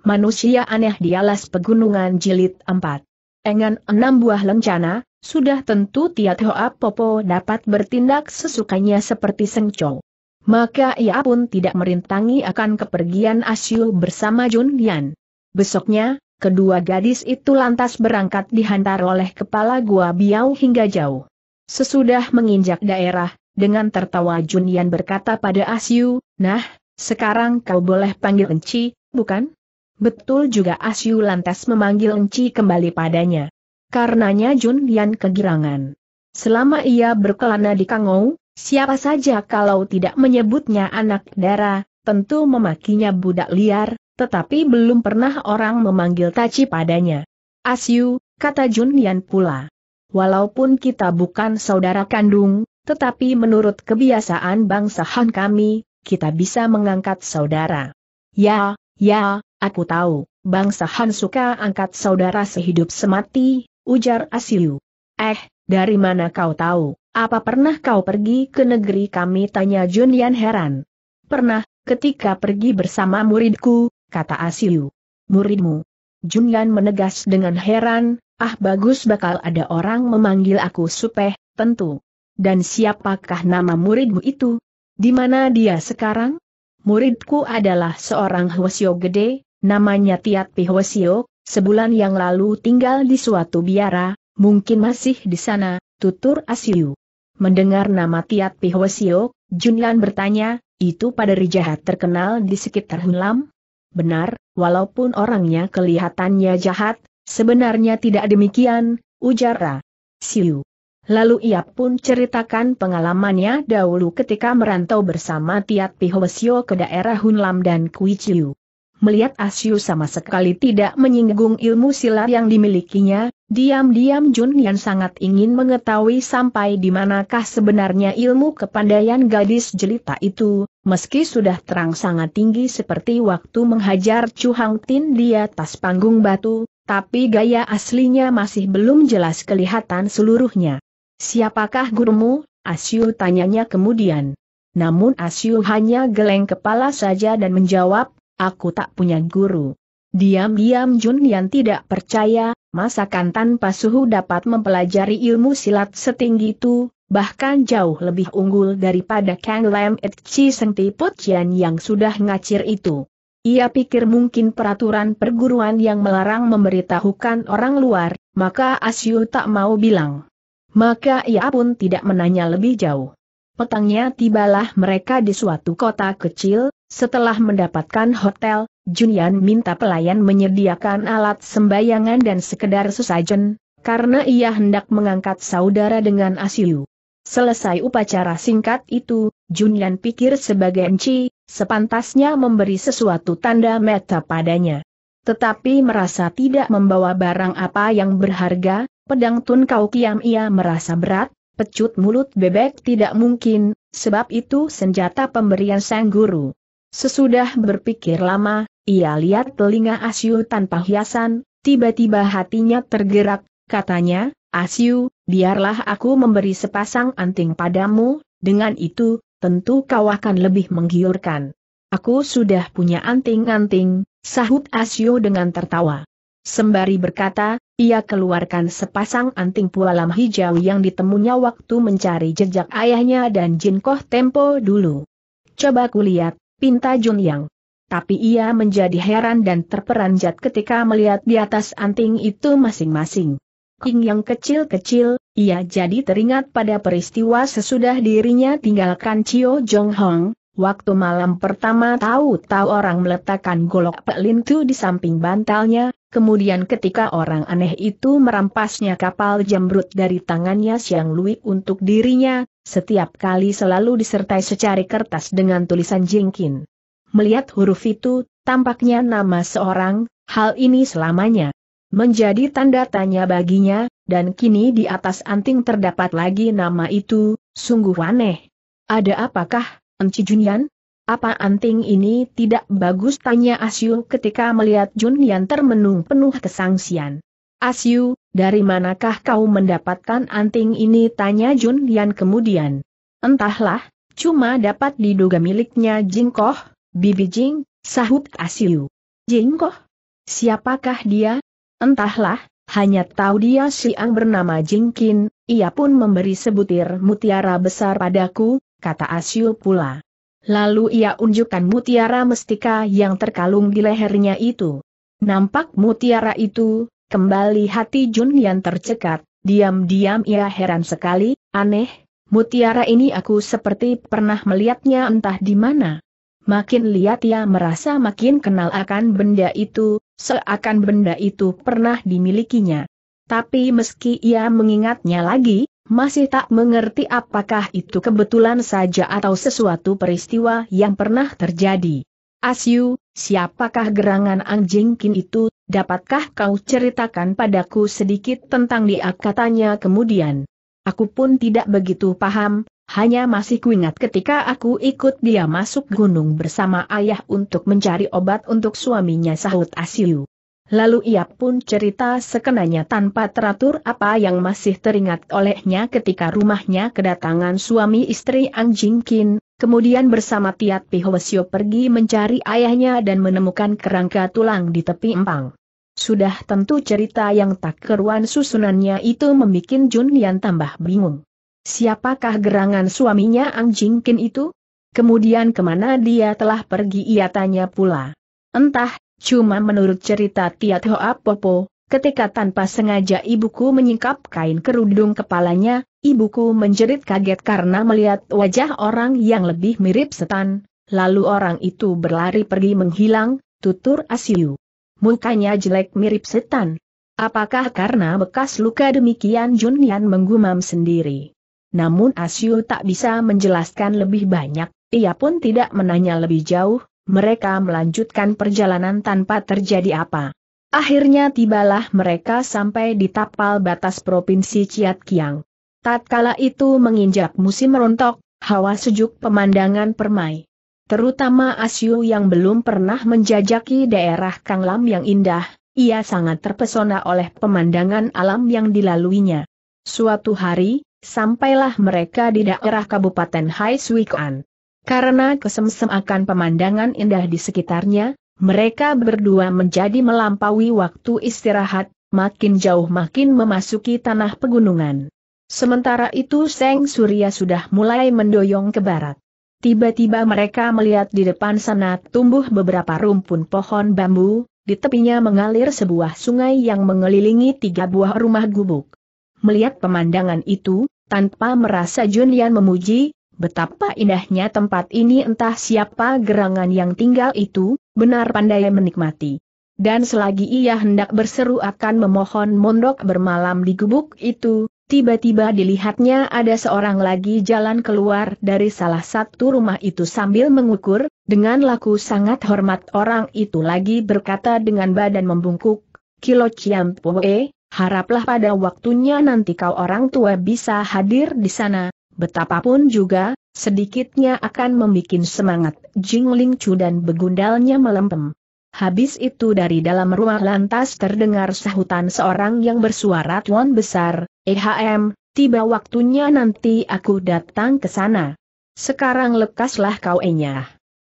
Manusia aneh di alas pegunungan jilid 4. Dengan enam buah lencana, sudah tentu Tiat Hoa Popo dapat bertindak sesukanya seperti Sengcow. Maka ia pun tidak merintangi akan kepergian Asyu bersama Jun Yan. Besoknya, kedua gadis itu lantas berangkat dihantar oleh kepala gua Biau hingga jauh. Sesudah menginjak daerah, dengan tertawa Jun Yan berkata pada Asyu, Nah, sekarang kau boleh panggil Enci, bukan? Betul juga Asyu lantas memanggil Enci kembali padanya. Karenanya Jun Lian kegirangan. Selama ia berkelana di Kangou, siapa saja kalau tidak menyebutnya anak dara, tentu memakinya budak liar, tetapi belum pernah orang memanggil Taci padanya. Asyu, kata Jun Lian pula. Walaupun kita bukan saudara kandung, tetapi menurut kebiasaan bangsa Han kami, kita bisa mengangkat saudara. Ya, ya, Aku tahu, bangsa Han suka angkat saudara sehidup semati, ujar Asiu. Eh, dari mana kau tahu, apa pernah kau pergi ke negeri kami tanya Junian heran. Pernah, ketika pergi bersama muridku, kata Asiu. Muridmu. Junian menegas dengan heran, ah bagus bakal ada orang memanggil aku supeh, tentu. Dan siapakah nama muridmu itu? Di mana dia sekarang? Muridku adalah seorang Hwasyo gede, namanya Tiat Pihosio, sebulan yang lalu tinggal di suatu biara, mungkin masih di sana, tutur Asiu. Mendengar nama Tiat Pihosio, Junlan bertanya, itu pada jahat terkenal di sekitar Hunlam? Benar, walaupun orangnya kelihatannya jahat, sebenarnya tidak demikian, ujar Siu. Lalu ia pun ceritakan pengalamannya dahulu ketika merantau bersama Tiat Pihosio ke daerah Hunlam dan Kuiciu melihat Asyu sama sekali tidak menyinggung ilmu silat yang dimilikinya, diam-diam Jun Yan sangat ingin mengetahui sampai di manakah sebenarnya ilmu kepandaian gadis jelita itu, meski sudah terang sangat tinggi seperti waktu menghajar Chu Hang Tin di atas panggung batu, tapi gaya aslinya masih belum jelas kelihatan seluruhnya. Siapakah gurumu? Asyu tanyanya kemudian. Namun Asyu hanya geleng kepala saja dan menjawab, aku tak punya guru. Diam-diam Jun yang tidak percaya, masakan tanpa suhu dapat mempelajari ilmu silat setinggi itu, bahkan jauh lebih unggul daripada Kang Lam Et Chi Seng Tiput Jian yang sudah ngacir itu. Ia pikir mungkin peraturan perguruan yang melarang memberitahukan orang luar, maka Asyu tak mau bilang. Maka ia pun tidak menanya lebih jauh. Petangnya tibalah mereka di suatu kota kecil, setelah mendapatkan hotel, Junian minta pelayan menyediakan alat sembayangan dan sekedar sesajen, karena ia hendak mengangkat saudara dengan Asiu. Selesai upacara singkat itu, Junian pikir sebagai enci, sepantasnya memberi sesuatu tanda meta padanya. Tetapi merasa tidak membawa barang apa yang berharga, pedang Tun Kau Kiam ia merasa berat, pecut mulut bebek tidak mungkin, sebab itu senjata pemberian sang guru. Sesudah berpikir lama, ia lihat telinga Asyu tanpa hiasan, tiba-tiba hatinya tergerak, katanya, Asyu, biarlah aku memberi sepasang anting padamu, dengan itu, tentu kau akan lebih menggiurkan. Aku sudah punya anting-anting, sahut Asyu dengan tertawa. Sembari berkata, ia keluarkan sepasang anting pualam hijau yang ditemunya waktu mencari jejak ayahnya dan Jinkoh Tempo dulu. Coba kulihat, pinta Jun Yang. Tapi ia menjadi heran dan terperanjat ketika melihat di atas anting itu masing-masing. King yang kecil-kecil, ia jadi teringat pada peristiwa sesudah dirinya tinggalkan Chio Jong Hong, Waktu malam pertama tahu-tahu orang meletakkan golok pelintu di samping bantalnya, kemudian ketika orang aneh itu merampasnya kapal jamrut dari tangannya Siang Lui untuk dirinya, setiap kali selalu disertai secari kertas dengan tulisan jingkin. Melihat huruf itu, tampaknya nama seorang, hal ini selamanya menjadi tanda tanya baginya, dan kini di atas anting terdapat lagi nama itu, sungguh aneh. Ada apakah, Enci Junyan? Apa anting ini tidak bagus tanya Asyul ketika melihat Junyan termenung penuh kesangsian. Asyu, dari manakah kau mendapatkan anting ini? Tanya Jun Yan kemudian. Entahlah, cuma dapat diduga miliknya Jingkoh, Bibi Jing, sahut Asyu. Jingkoh? Siapakah dia? Entahlah, hanya tahu dia Siang bernama Jingkin, ia pun memberi sebutir mutiara besar padaku, kata Asyu pula. Lalu ia unjukkan mutiara mestika yang terkalung di lehernya itu. Nampak mutiara itu, Kembali hati Jun Yan tercekat, diam-diam ia heran sekali, aneh, mutiara ini aku seperti pernah melihatnya entah di mana. Makin lihat ia merasa makin kenal akan benda itu, seakan benda itu pernah dimilikinya. Tapi meski ia mengingatnya lagi, masih tak mengerti apakah itu kebetulan saja atau sesuatu peristiwa yang pernah terjadi. Asyu, siapakah gerangan anjing kin itu, dapatkah kau ceritakan padaku sedikit tentang dia katanya kemudian. Aku pun tidak begitu paham, hanya masih kuingat ketika aku ikut dia masuk gunung bersama ayah untuk mencari obat untuk suaminya sahut Asyu. Lalu ia pun cerita sekenanya tanpa teratur apa yang masih teringat olehnya ketika rumahnya kedatangan suami istri Ang Jingkin, kemudian bersama Tiat Pi Pihwasyo pergi mencari ayahnya dan menemukan kerangka tulang di tepi empang. Sudah tentu cerita yang tak keruan susunannya itu membuat Jun Yan tambah bingung. Siapakah gerangan suaminya Ang Jingkin itu? Kemudian kemana dia telah pergi ia tanya pula. Entah, Cuma menurut cerita Tiat Hoa Popo, ketika tanpa sengaja ibuku menyingkap kain kerudung kepalanya, ibuku menjerit kaget karena melihat wajah orang yang lebih mirip setan, lalu orang itu berlari pergi menghilang, tutur Asiu. Mukanya jelek mirip setan. Apakah karena bekas luka demikian Junian menggumam sendiri? Namun Asiu tak bisa menjelaskan lebih banyak, ia pun tidak menanya lebih jauh, mereka melanjutkan perjalanan tanpa terjadi apa. Akhirnya tibalah mereka sampai di tapal batas Provinsi Ciat Kiang. Tatkala itu menginjak musim rontok, hawa sejuk pemandangan permai. Terutama Asyu yang belum pernah menjajaki daerah Kanglam yang indah, ia sangat terpesona oleh pemandangan alam yang dilaluinya. Suatu hari, sampailah mereka di daerah Kabupaten Hai Suikuan. Karena kesemsem akan pemandangan indah di sekitarnya, mereka berdua menjadi melampaui waktu istirahat, makin jauh makin memasuki tanah pegunungan. Sementara itu Seng Surya sudah mulai mendoyong ke barat. Tiba-tiba mereka melihat di depan sana tumbuh beberapa rumpun pohon bambu, di tepinya mengalir sebuah sungai yang mengelilingi tiga buah rumah gubuk. Melihat pemandangan itu, tanpa merasa Junian memuji, Betapa indahnya tempat ini entah siapa gerangan yang tinggal itu, benar pandai menikmati. Dan selagi ia hendak berseru akan memohon mondok bermalam di gubuk itu, tiba-tiba dilihatnya ada seorang lagi jalan keluar dari salah satu rumah itu sambil mengukur, dengan laku sangat hormat orang itu lagi berkata dengan badan membungkuk, Kilo Ciampoe, haraplah pada waktunya nanti kau orang tua bisa hadir di sana, Betapapun juga, sedikitnya akan membuat semangat Jing Ling Chu dan begundalnya melempem. Habis itu dari dalam ruang lantas terdengar sahutan seorang yang bersuara tuan besar, EHM, tiba waktunya nanti aku datang ke sana. Sekarang lekaslah kau enyah.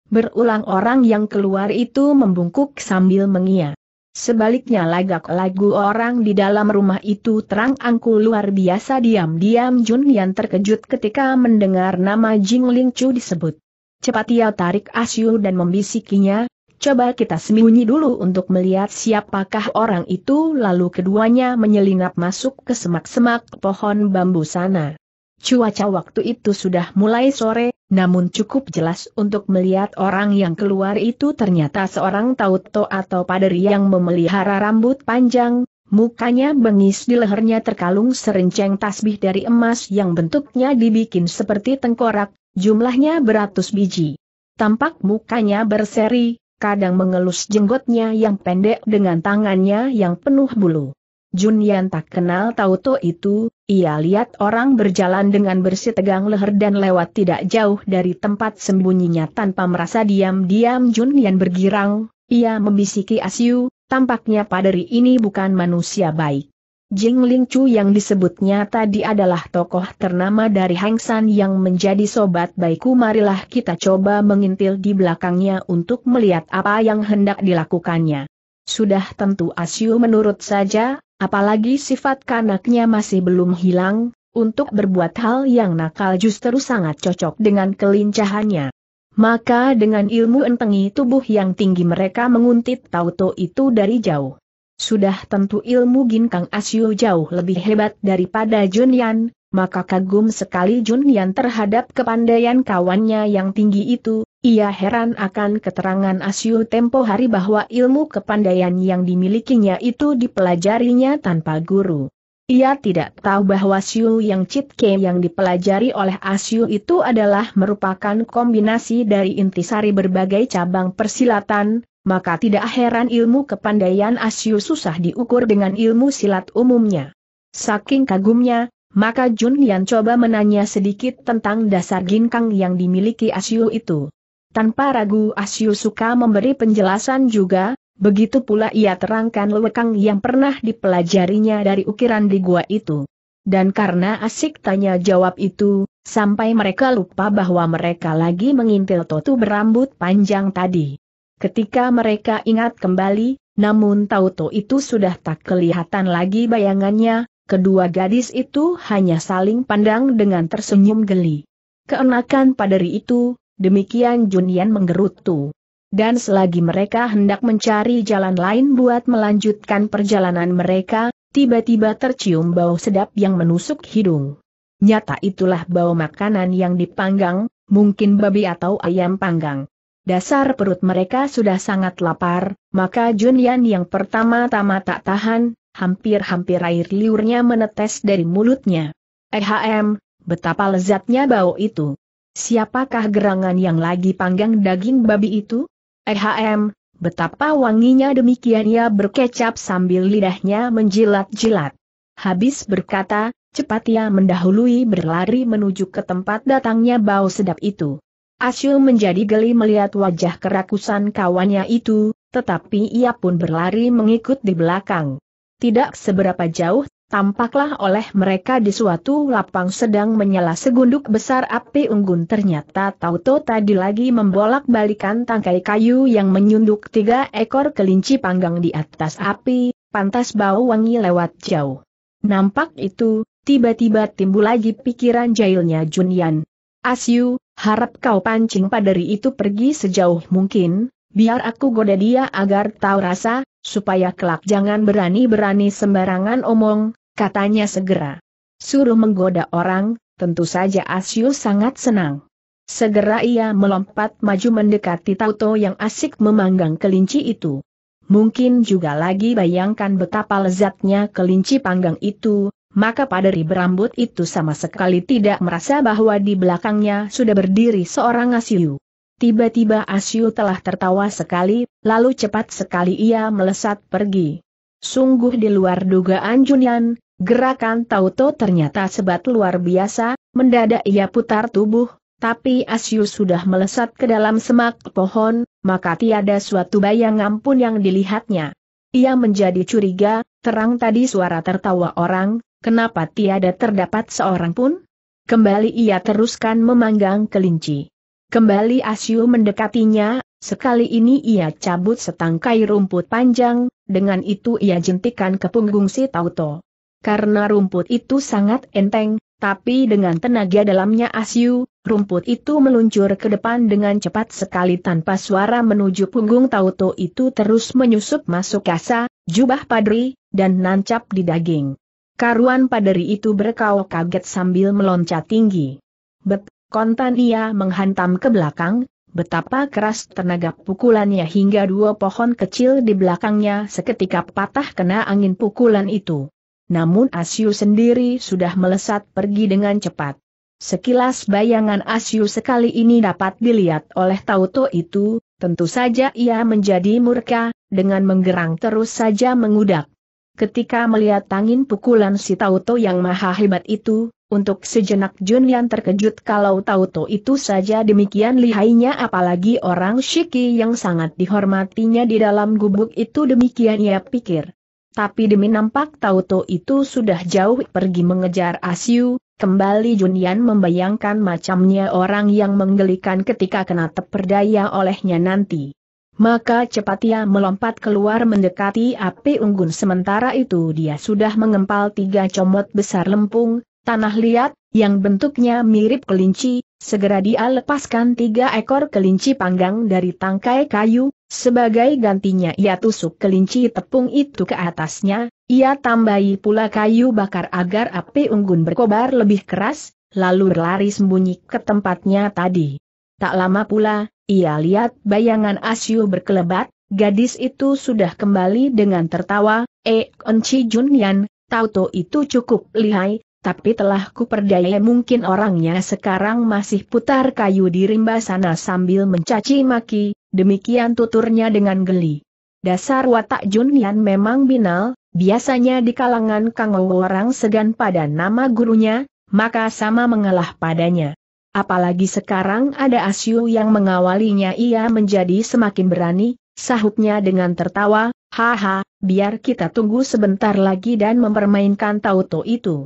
Berulang orang yang keluar itu membungkuk sambil mengia. Sebaliknya lagak-lagu orang di dalam rumah itu terang angku luar biasa diam-diam Jun Yan terkejut ketika mendengar nama Jing Ling Chu disebut. Cepat ia tarik Asyu dan membisikinya, coba kita sembunyi dulu untuk melihat siapakah orang itu lalu keduanya menyelinap masuk ke semak-semak pohon bambu sana. Cuaca waktu itu sudah mulai sore, namun cukup jelas untuk melihat orang yang keluar itu ternyata seorang tauto atau paderi yang memelihara rambut panjang, mukanya bengis di lehernya terkalung serenceng tasbih dari emas yang bentuknya dibikin seperti tengkorak, jumlahnya beratus biji. Tampak mukanya berseri, kadang mengelus jenggotnya yang pendek dengan tangannya yang penuh bulu. Jun Yan tak kenal Tauto itu, ia lihat orang berjalan dengan bersih tegang leher dan lewat tidak jauh dari tempat sembunyinya tanpa merasa diam-diam Jun Yan bergirang, ia membisiki Asyu, tampaknya paderi ini bukan manusia baik. Jing Ling Chu yang disebutnya tadi adalah tokoh ternama dari Hang San yang menjadi sobat baikku marilah kita coba mengintil di belakangnya untuk melihat apa yang hendak dilakukannya. Sudah tentu Asyu menurut saja, apalagi sifat kanaknya masih belum hilang, untuk berbuat hal yang nakal justru sangat cocok dengan kelincahannya. Maka dengan ilmu entengi tubuh yang tinggi mereka menguntit Tauto itu dari jauh. Sudah tentu ilmu Ginkang Asyu jauh lebih hebat daripada Junyan, maka kagum sekali Junyan terhadap kepandaian kawannya yang tinggi itu, ia heran akan keterangan Asyu tempo hari bahwa ilmu kepandaian yang dimilikinya itu dipelajarinya tanpa guru. Ia tidak tahu bahwa Siu yang Citke yang dipelajari oleh Asyu itu adalah merupakan kombinasi dari intisari berbagai cabang persilatan, maka tidak heran ilmu kepandaian Asyu susah diukur dengan ilmu silat umumnya. Saking kagumnya, maka Jun yang coba menanya sedikit tentang dasar ginkang yang dimiliki Asyu itu. Tanpa ragu Asyu suka memberi penjelasan juga, begitu pula ia terangkan lekang yang pernah dipelajarinya dari ukiran di gua itu. Dan karena asik tanya jawab itu, sampai mereka lupa bahwa mereka lagi mengintil Totu berambut panjang tadi. Ketika mereka ingat kembali, namun Tauto itu sudah tak kelihatan lagi bayangannya, kedua gadis itu hanya saling pandang dengan tersenyum geli. Keenakan paderi itu, Demikian Junian menggerutu. Dan selagi mereka hendak mencari jalan lain buat melanjutkan perjalanan mereka, tiba-tiba tercium bau sedap yang menusuk hidung. Nyata itulah bau makanan yang dipanggang, mungkin babi atau ayam panggang. Dasar perut mereka sudah sangat lapar, maka Junian yang pertama-tama tak tahan, hampir-hampir air liurnya menetes dari mulutnya. Ehm, betapa lezatnya bau itu. Siapakah gerangan yang lagi panggang daging babi itu? Ehm, betapa wanginya demikian ia berkecap sambil lidahnya menjilat-jilat. Habis berkata, cepat ia mendahului berlari menuju ke tempat datangnya bau sedap itu. Asyul menjadi geli melihat wajah kerakusan kawannya itu, tetapi ia pun berlari mengikut di belakang. Tidak seberapa jauh Tampaklah oleh mereka di suatu lapang sedang menyala segunduk besar api unggun ternyata Tauto tadi lagi membolak-balikan tangkai kayu yang menyunduk tiga ekor kelinci panggang di atas api, pantas bau wangi lewat jauh. Nampak itu, tiba-tiba timbul lagi pikiran jahilnya Junian. Asyu, harap kau pancing paderi itu pergi sejauh mungkin, biar aku goda dia agar tahu rasa, supaya kelak jangan berani-berani sembarangan omong, katanya segera. Suruh menggoda orang, tentu saja Asyu sangat senang. Segera ia melompat maju mendekati Tauto yang asik memanggang kelinci itu. Mungkin juga lagi bayangkan betapa lezatnya kelinci panggang itu, maka paderi berambut itu sama sekali tidak merasa bahwa di belakangnya sudah berdiri seorang Asyu. Tiba-tiba Asyu telah tertawa sekali, lalu cepat sekali ia melesat pergi. Sungguh di luar dugaan Junian, gerakan Tauto ternyata sebat luar biasa, mendadak ia putar tubuh, tapi Asyu sudah melesat ke dalam semak pohon, maka tiada suatu bayangan pun yang dilihatnya. Ia menjadi curiga, terang tadi suara tertawa orang, kenapa tiada terdapat seorang pun? Kembali ia teruskan memanggang kelinci. Kembali Asyu mendekatinya, sekali ini ia cabut setangkai rumput panjang, dengan itu ia jentikan ke punggung si Tauto. Karena rumput itu sangat enteng, tapi dengan tenaga dalamnya Asyu, rumput itu meluncur ke depan dengan cepat sekali tanpa suara menuju punggung Tauto itu terus menyusup masuk kasa, jubah padri, dan nancap di daging. Karuan padri itu berkau kaget sambil meloncat tinggi. Bet, Kontan ia menghantam ke belakang, betapa keras tenaga pukulannya hingga dua pohon kecil di belakangnya seketika patah kena angin pukulan itu. Namun Asyu sendiri sudah melesat pergi dengan cepat. Sekilas bayangan Asyu sekali ini dapat dilihat oleh Tauto itu, tentu saja ia menjadi murka, dengan menggerang terus saja mengudak. Ketika melihat tangin pukulan si Tauto yang maha hebat itu, untuk sejenak Jun Yan terkejut kalau Tauto itu saja demikian lihainya apalagi orang Shiki yang sangat dihormatinya di dalam gubuk itu demikian ia pikir. Tapi demi nampak Tauto itu sudah jauh pergi mengejar Asyu, kembali Junian membayangkan macamnya orang yang menggelikan ketika kena terperdaya olehnya nanti. Maka cepat ia melompat keluar mendekati api unggun sementara itu dia sudah mengempal tiga comot besar lempung, tanah liat, yang bentuknya mirip kelinci, segera dia lepaskan tiga ekor kelinci panggang dari tangkai kayu, sebagai gantinya ia tusuk kelinci tepung itu ke atasnya, ia tambahi pula kayu bakar agar api unggun berkobar lebih keras, lalu berlari sembunyi ke tempatnya tadi. Tak lama pula, ia lihat bayangan Asyu berkelebat, gadis itu sudah kembali dengan tertawa, Eh, Enci Junyan, Tauto itu cukup lihai, tapi telah kuperdaya mungkin orangnya sekarang masih putar kayu di rimba sana sambil mencaci maki, demikian tuturnya dengan geli. Dasar watak Junian memang binal, biasanya di kalangan Kang orang segan pada nama gurunya, maka sama mengalah padanya. Apalagi sekarang ada Asyu yang mengawalinya ia menjadi semakin berani, sahutnya dengan tertawa, haha, biar kita tunggu sebentar lagi dan mempermainkan Tauto itu.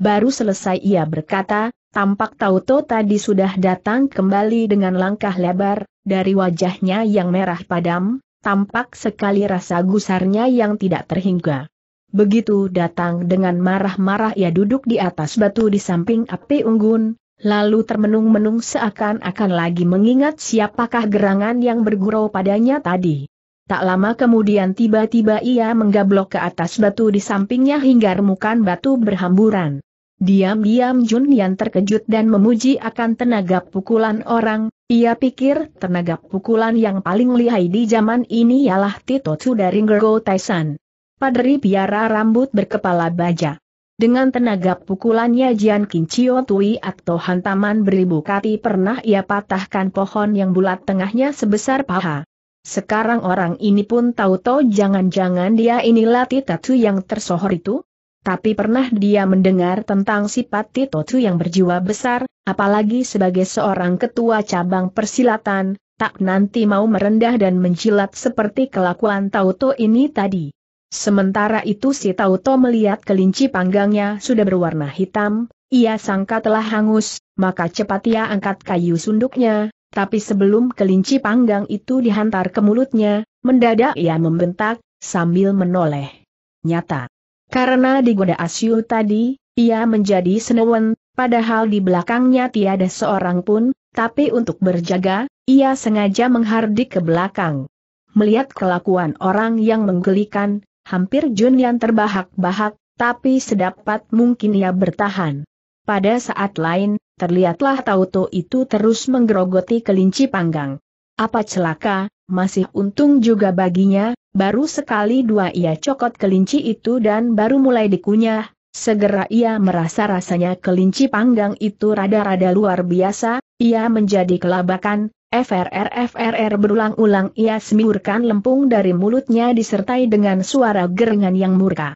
Baru selesai ia berkata, tampak Tauto tadi sudah datang kembali dengan langkah lebar, dari wajahnya yang merah padam, tampak sekali rasa gusarnya yang tidak terhingga. Begitu datang dengan marah-marah ia duduk di atas batu di samping api unggun, lalu termenung-menung seakan-akan lagi mengingat siapakah gerangan yang bergurau padanya tadi. Tak lama kemudian tiba-tiba ia menggablok ke atas batu di sampingnya hingga remukan batu berhamburan. Diam-diam Jun Yan terkejut dan memuji akan tenaga pukulan orang, ia pikir tenaga pukulan yang paling lihai di zaman ini ialah Titotsu dari Ngergo Taisan. Padri piara rambut berkepala baja. Dengan tenaga pukulannya Jian Kincio Tui atau hantaman beribu kati pernah ia patahkan pohon yang bulat tengahnya sebesar paha. Sekarang orang ini pun tahu-tahu jangan-jangan dia inilah Tu yang tersohor itu? Tapi pernah dia mendengar tentang sifat Tu yang berjiwa besar, apalagi sebagai seorang ketua cabang persilatan, tak nanti mau merendah dan menjilat seperti kelakuan Tauto ini tadi. Sementara itu si Tauto melihat kelinci panggangnya sudah berwarna hitam, ia sangka telah hangus, maka cepat ia angkat kayu sunduknya, tapi sebelum kelinci panggang itu dihantar ke mulutnya, mendadak ia membentak, sambil menoleh. Nyata. Karena digoda Asyu tadi, ia menjadi senewen, padahal di belakangnya tiada seorang pun, tapi untuk berjaga, ia sengaja menghardik ke belakang. Melihat kelakuan orang yang menggelikan, hampir yang terbahak-bahak, tapi sedapat mungkin ia bertahan. Pada saat lain, terlihatlah Tauto itu terus menggerogoti kelinci panggang. Apa celaka, masih untung juga baginya, baru sekali dua ia cokot kelinci itu dan baru mulai dikunyah, segera ia merasa rasanya kelinci panggang itu rada-rada luar biasa, ia menjadi kelabakan, FRR FRR berulang-ulang ia semiurkan lempung dari mulutnya disertai dengan suara gerengan yang murka.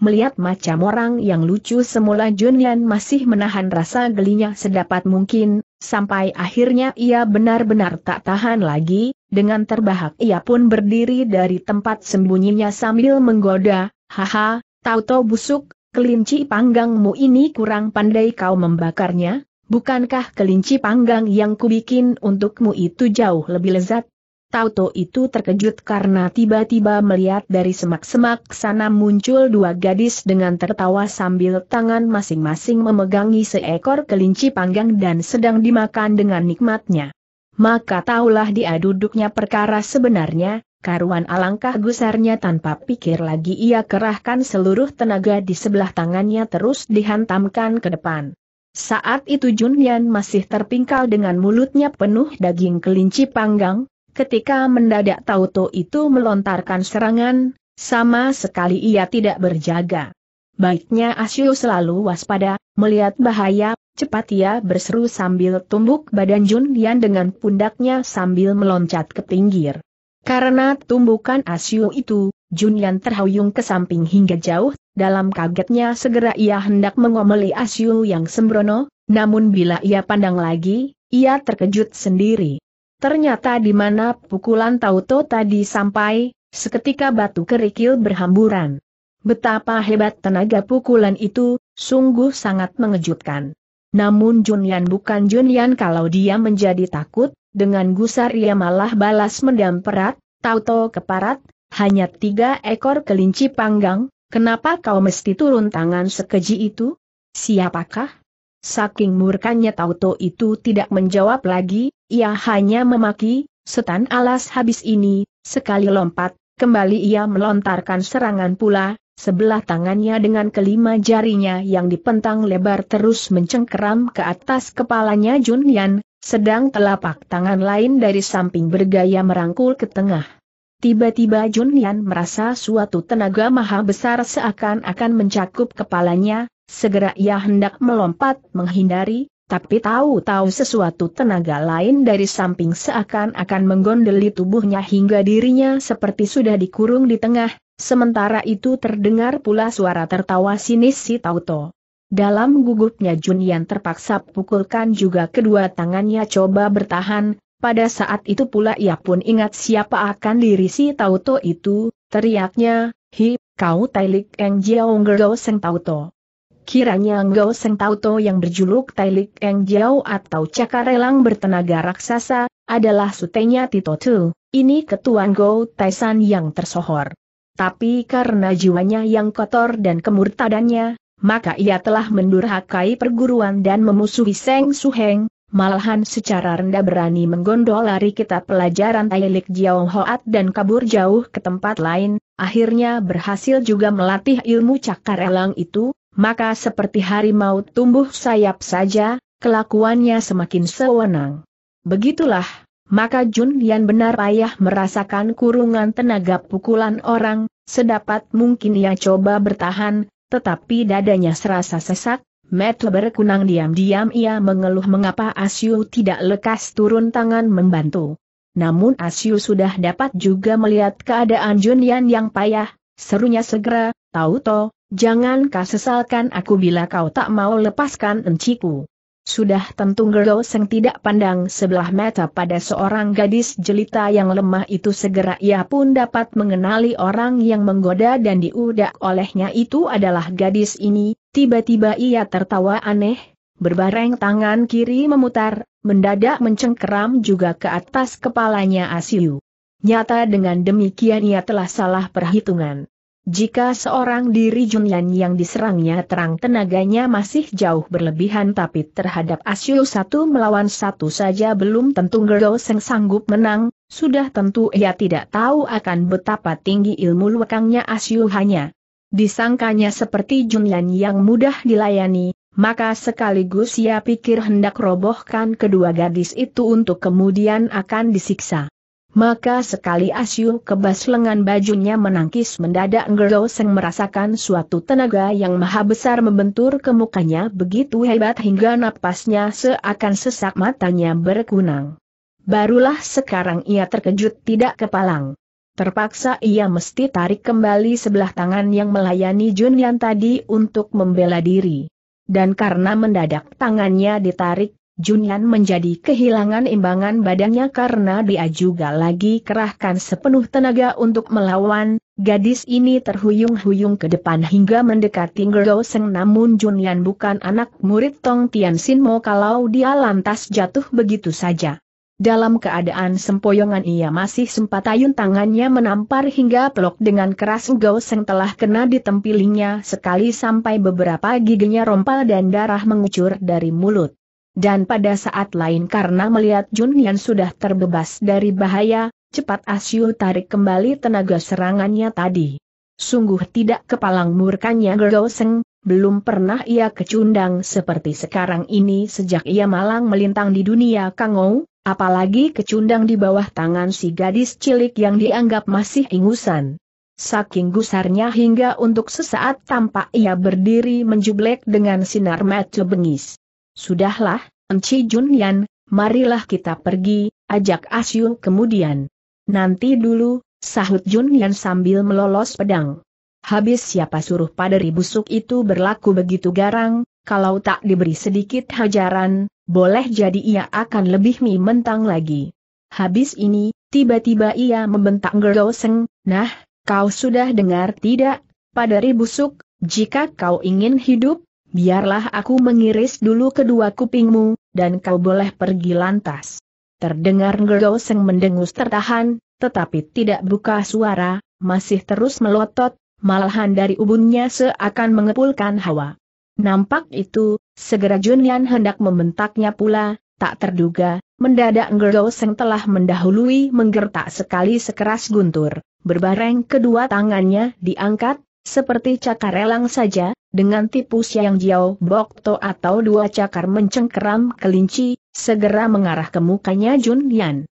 Melihat macam orang yang lucu semula Jun Yan masih menahan rasa gelinya sedapat mungkin, sampai akhirnya ia benar-benar tak tahan lagi, dengan terbahak ia pun berdiri dari tempat sembunyinya sambil menggoda, haha, tau-tau busuk, kelinci panggangmu ini kurang pandai kau membakarnya, bukankah kelinci panggang yang kubikin untukmu itu jauh lebih lezat? Tauto itu terkejut karena tiba-tiba melihat dari semak-semak sana muncul dua gadis dengan tertawa sambil tangan masing-masing memegangi seekor kelinci panggang dan sedang dimakan dengan nikmatnya. Maka taulah dia duduknya perkara sebenarnya, karuan alangkah gusarnya tanpa pikir lagi ia kerahkan seluruh tenaga di sebelah tangannya terus dihantamkan ke depan. Saat itu Junyan masih terpingkal dengan mulutnya penuh daging kelinci panggang, Ketika mendadak Tauto itu melontarkan serangan, sama sekali ia tidak berjaga. Baiknya Asyu selalu waspada, melihat bahaya, cepat ia berseru sambil tumbuk badan Jun Yan dengan pundaknya sambil meloncat ke pinggir. Karena tumbukan Asyu itu, Jun Yan terhuyung ke samping hingga jauh, dalam kagetnya segera ia hendak mengomeli Asyu yang sembrono, namun bila ia pandang lagi, ia terkejut sendiri. Ternyata di mana pukulan Tauto tadi sampai, seketika batu kerikil berhamburan. Betapa hebat tenaga pukulan itu, sungguh sangat mengejutkan. Namun Junyan bukan Junyan kalau dia menjadi takut, dengan gusar ia malah balas mendam perat. Tauto keparat, hanya tiga ekor kelinci panggang, kenapa kau mesti turun tangan sekeji itu? Siapakah? Saking murkanya Tauto itu tidak menjawab lagi, ia hanya memaki, setan alas habis ini, sekali lompat, kembali ia melontarkan serangan pula, sebelah tangannya dengan kelima jarinya yang dipentang lebar terus mencengkeram ke atas kepalanya Junyan, sedang telapak tangan lain dari samping bergaya merangkul ke tengah. Tiba-tiba Junyan merasa suatu tenaga maha besar seakan-akan mencakup kepalanya, segera ia hendak melompat menghindari, tapi tahu-tahu sesuatu tenaga lain dari samping seakan-akan menggondeli tubuhnya hingga dirinya seperti sudah dikurung di tengah, sementara itu terdengar pula suara tertawa sinis si Tauto. Dalam gugupnya Junian terpaksa pukulkan juga kedua tangannya coba bertahan, pada saat itu pula ia pun ingat siapa akan diri si Tauto itu, teriaknya, Hi, kau Tailik Eng Jiao Seng Tauto. Kiranya Ngo Seng Tauto yang berjuluk Tailik Eng Jiao atau Cakarelang bertenaga raksasa, adalah sutenya Tito Tu, ini ketuan Go Taisan yang tersohor. Tapi karena jiwanya yang kotor dan kemurtadannya, maka ia telah mendurhakai perguruan dan memusuhi Seng Suheng, malahan secara rendah berani menggondol lari kita pelajaran Tailik Jiao Hoat dan kabur jauh ke tempat lain, akhirnya berhasil juga melatih ilmu cakarelang itu, maka seperti harimau tumbuh sayap saja, kelakuannya semakin sewenang. Begitulah, maka Jun Yan benar ayah merasakan kurungan tenaga pukulan orang, sedapat mungkin ia coba bertahan, tetapi dadanya serasa sesak, Matt berkunang diam-diam ia mengeluh mengapa Asyu tidak lekas turun tangan membantu. Namun Asyu sudah dapat juga melihat keadaan Jun Yan yang payah, serunya segera, tahu toh? Jangan kau sesalkan aku bila kau tak mau lepaskan enciku. Sudah tentu Gerlo Seng tidak pandang sebelah mata pada seorang gadis jelita yang lemah itu segera ia pun dapat mengenali orang yang menggoda dan diudak olehnya itu adalah gadis ini, tiba-tiba ia tertawa aneh, berbareng tangan kiri memutar, mendadak mencengkeram juga ke atas kepalanya Asiu. Nyata dengan demikian ia telah salah perhitungan. Jika seorang diri Junyan yang diserangnya terang tenaganya masih jauh berlebihan tapi terhadap Asyu satu melawan satu saja belum tentu Gerdo Seng sanggup menang, sudah tentu ia tidak tahu akan betapa tinggi ilmu lekangnya Asyu hanya. Disangkanya seperti Junyan yang mudah dilayani, maka sekaligus ia pikir hendak robohkan kedua gadis itu untuk kemudian akan disiksa. Maka sekali asyur kebas lengan bajunya menangkis mendadak Ngero Seng merasakan suatu tenaga yang maha besar membentur ke mukanya begitu hebat hingga napasnya seakan sesak matanya berkunang. Barulah sekarang ia terkejut tidak kepalang. Terpaksa ia mesti tarik kembali sebelah tangan yang melayani Jun Yan tadi untuk membela diri. Dan karena mendadak tangannya ditarik, Junyan menjadi kehilangan imbangan badannya karena dia juga lagi kerahkan sepenuh tenaga untuk melawan, gadis ini terhuyung-huyung ke depan hingga mendekati Gao namun Junyan bukan anak murid Tong Tian Sin kalau dia lantas jatuh begitu saja. Dalam keadaan sempoyongan ia masih sempat ayun tangannya menampar hingga pelok dengan keras Gao Seng telah kena di sekali sampai beberapa giginya rompal dan darah mengucur dari mulut dan pada saat lain karena melihat Jun Junian sudah terbebas dari bahaya, cepat Asyu tarik kembali tenaga serangannya tadi. Sungguh tidak kepalang murkanya Seng, belum pernah ia kecundang seperti sekarang ini sejak ia malang melintang di dunia Kangou, apalagi kecundang di bawah tangan si gadis cilik yang dianggap masih ingusan. Saking gusarnya hingga untuk sesaat tampak ia berdiri menjublek dengan sinar mata bengis. Sudahlah, Enci Junyan, marilah kita pergi, ajak Asyu kemudian. Nanti dulu, sahut Junyan sambil melolos pedang. Habis siapa suruh pada ribusuk itu berlaku begitu garang, kalau tak diberi sedikit hajaran, boleh jadi ia akan lebih mi mentang lagi. Habis ini, tiba-tiba ia membentak Geroseng, nah, kau sudah dengar tidak, pada ribusuk, jika kau ingin hidup, Biarlah aku mengiris dulu kedua kupingmu, dan kau boleh pergi lantas. Terdengar Seng mendengus tertahan, tetapi tidak buka suara, masih terus melotot, malahan dari ubunnya seakan mengepulkan hawa. Nampak itu, segera Junian hendak membentaknya pula, tak terduga, mendadak Seng telah mendahului menggertak sekali sekeras guntur, berbareng kedua tangannya diangkat, seperti cakar elang saja, dengan tipu siang jiao bokto atau dua cakar mencengkeram kelinci, segera mengarah ke mukanya Jun Yan.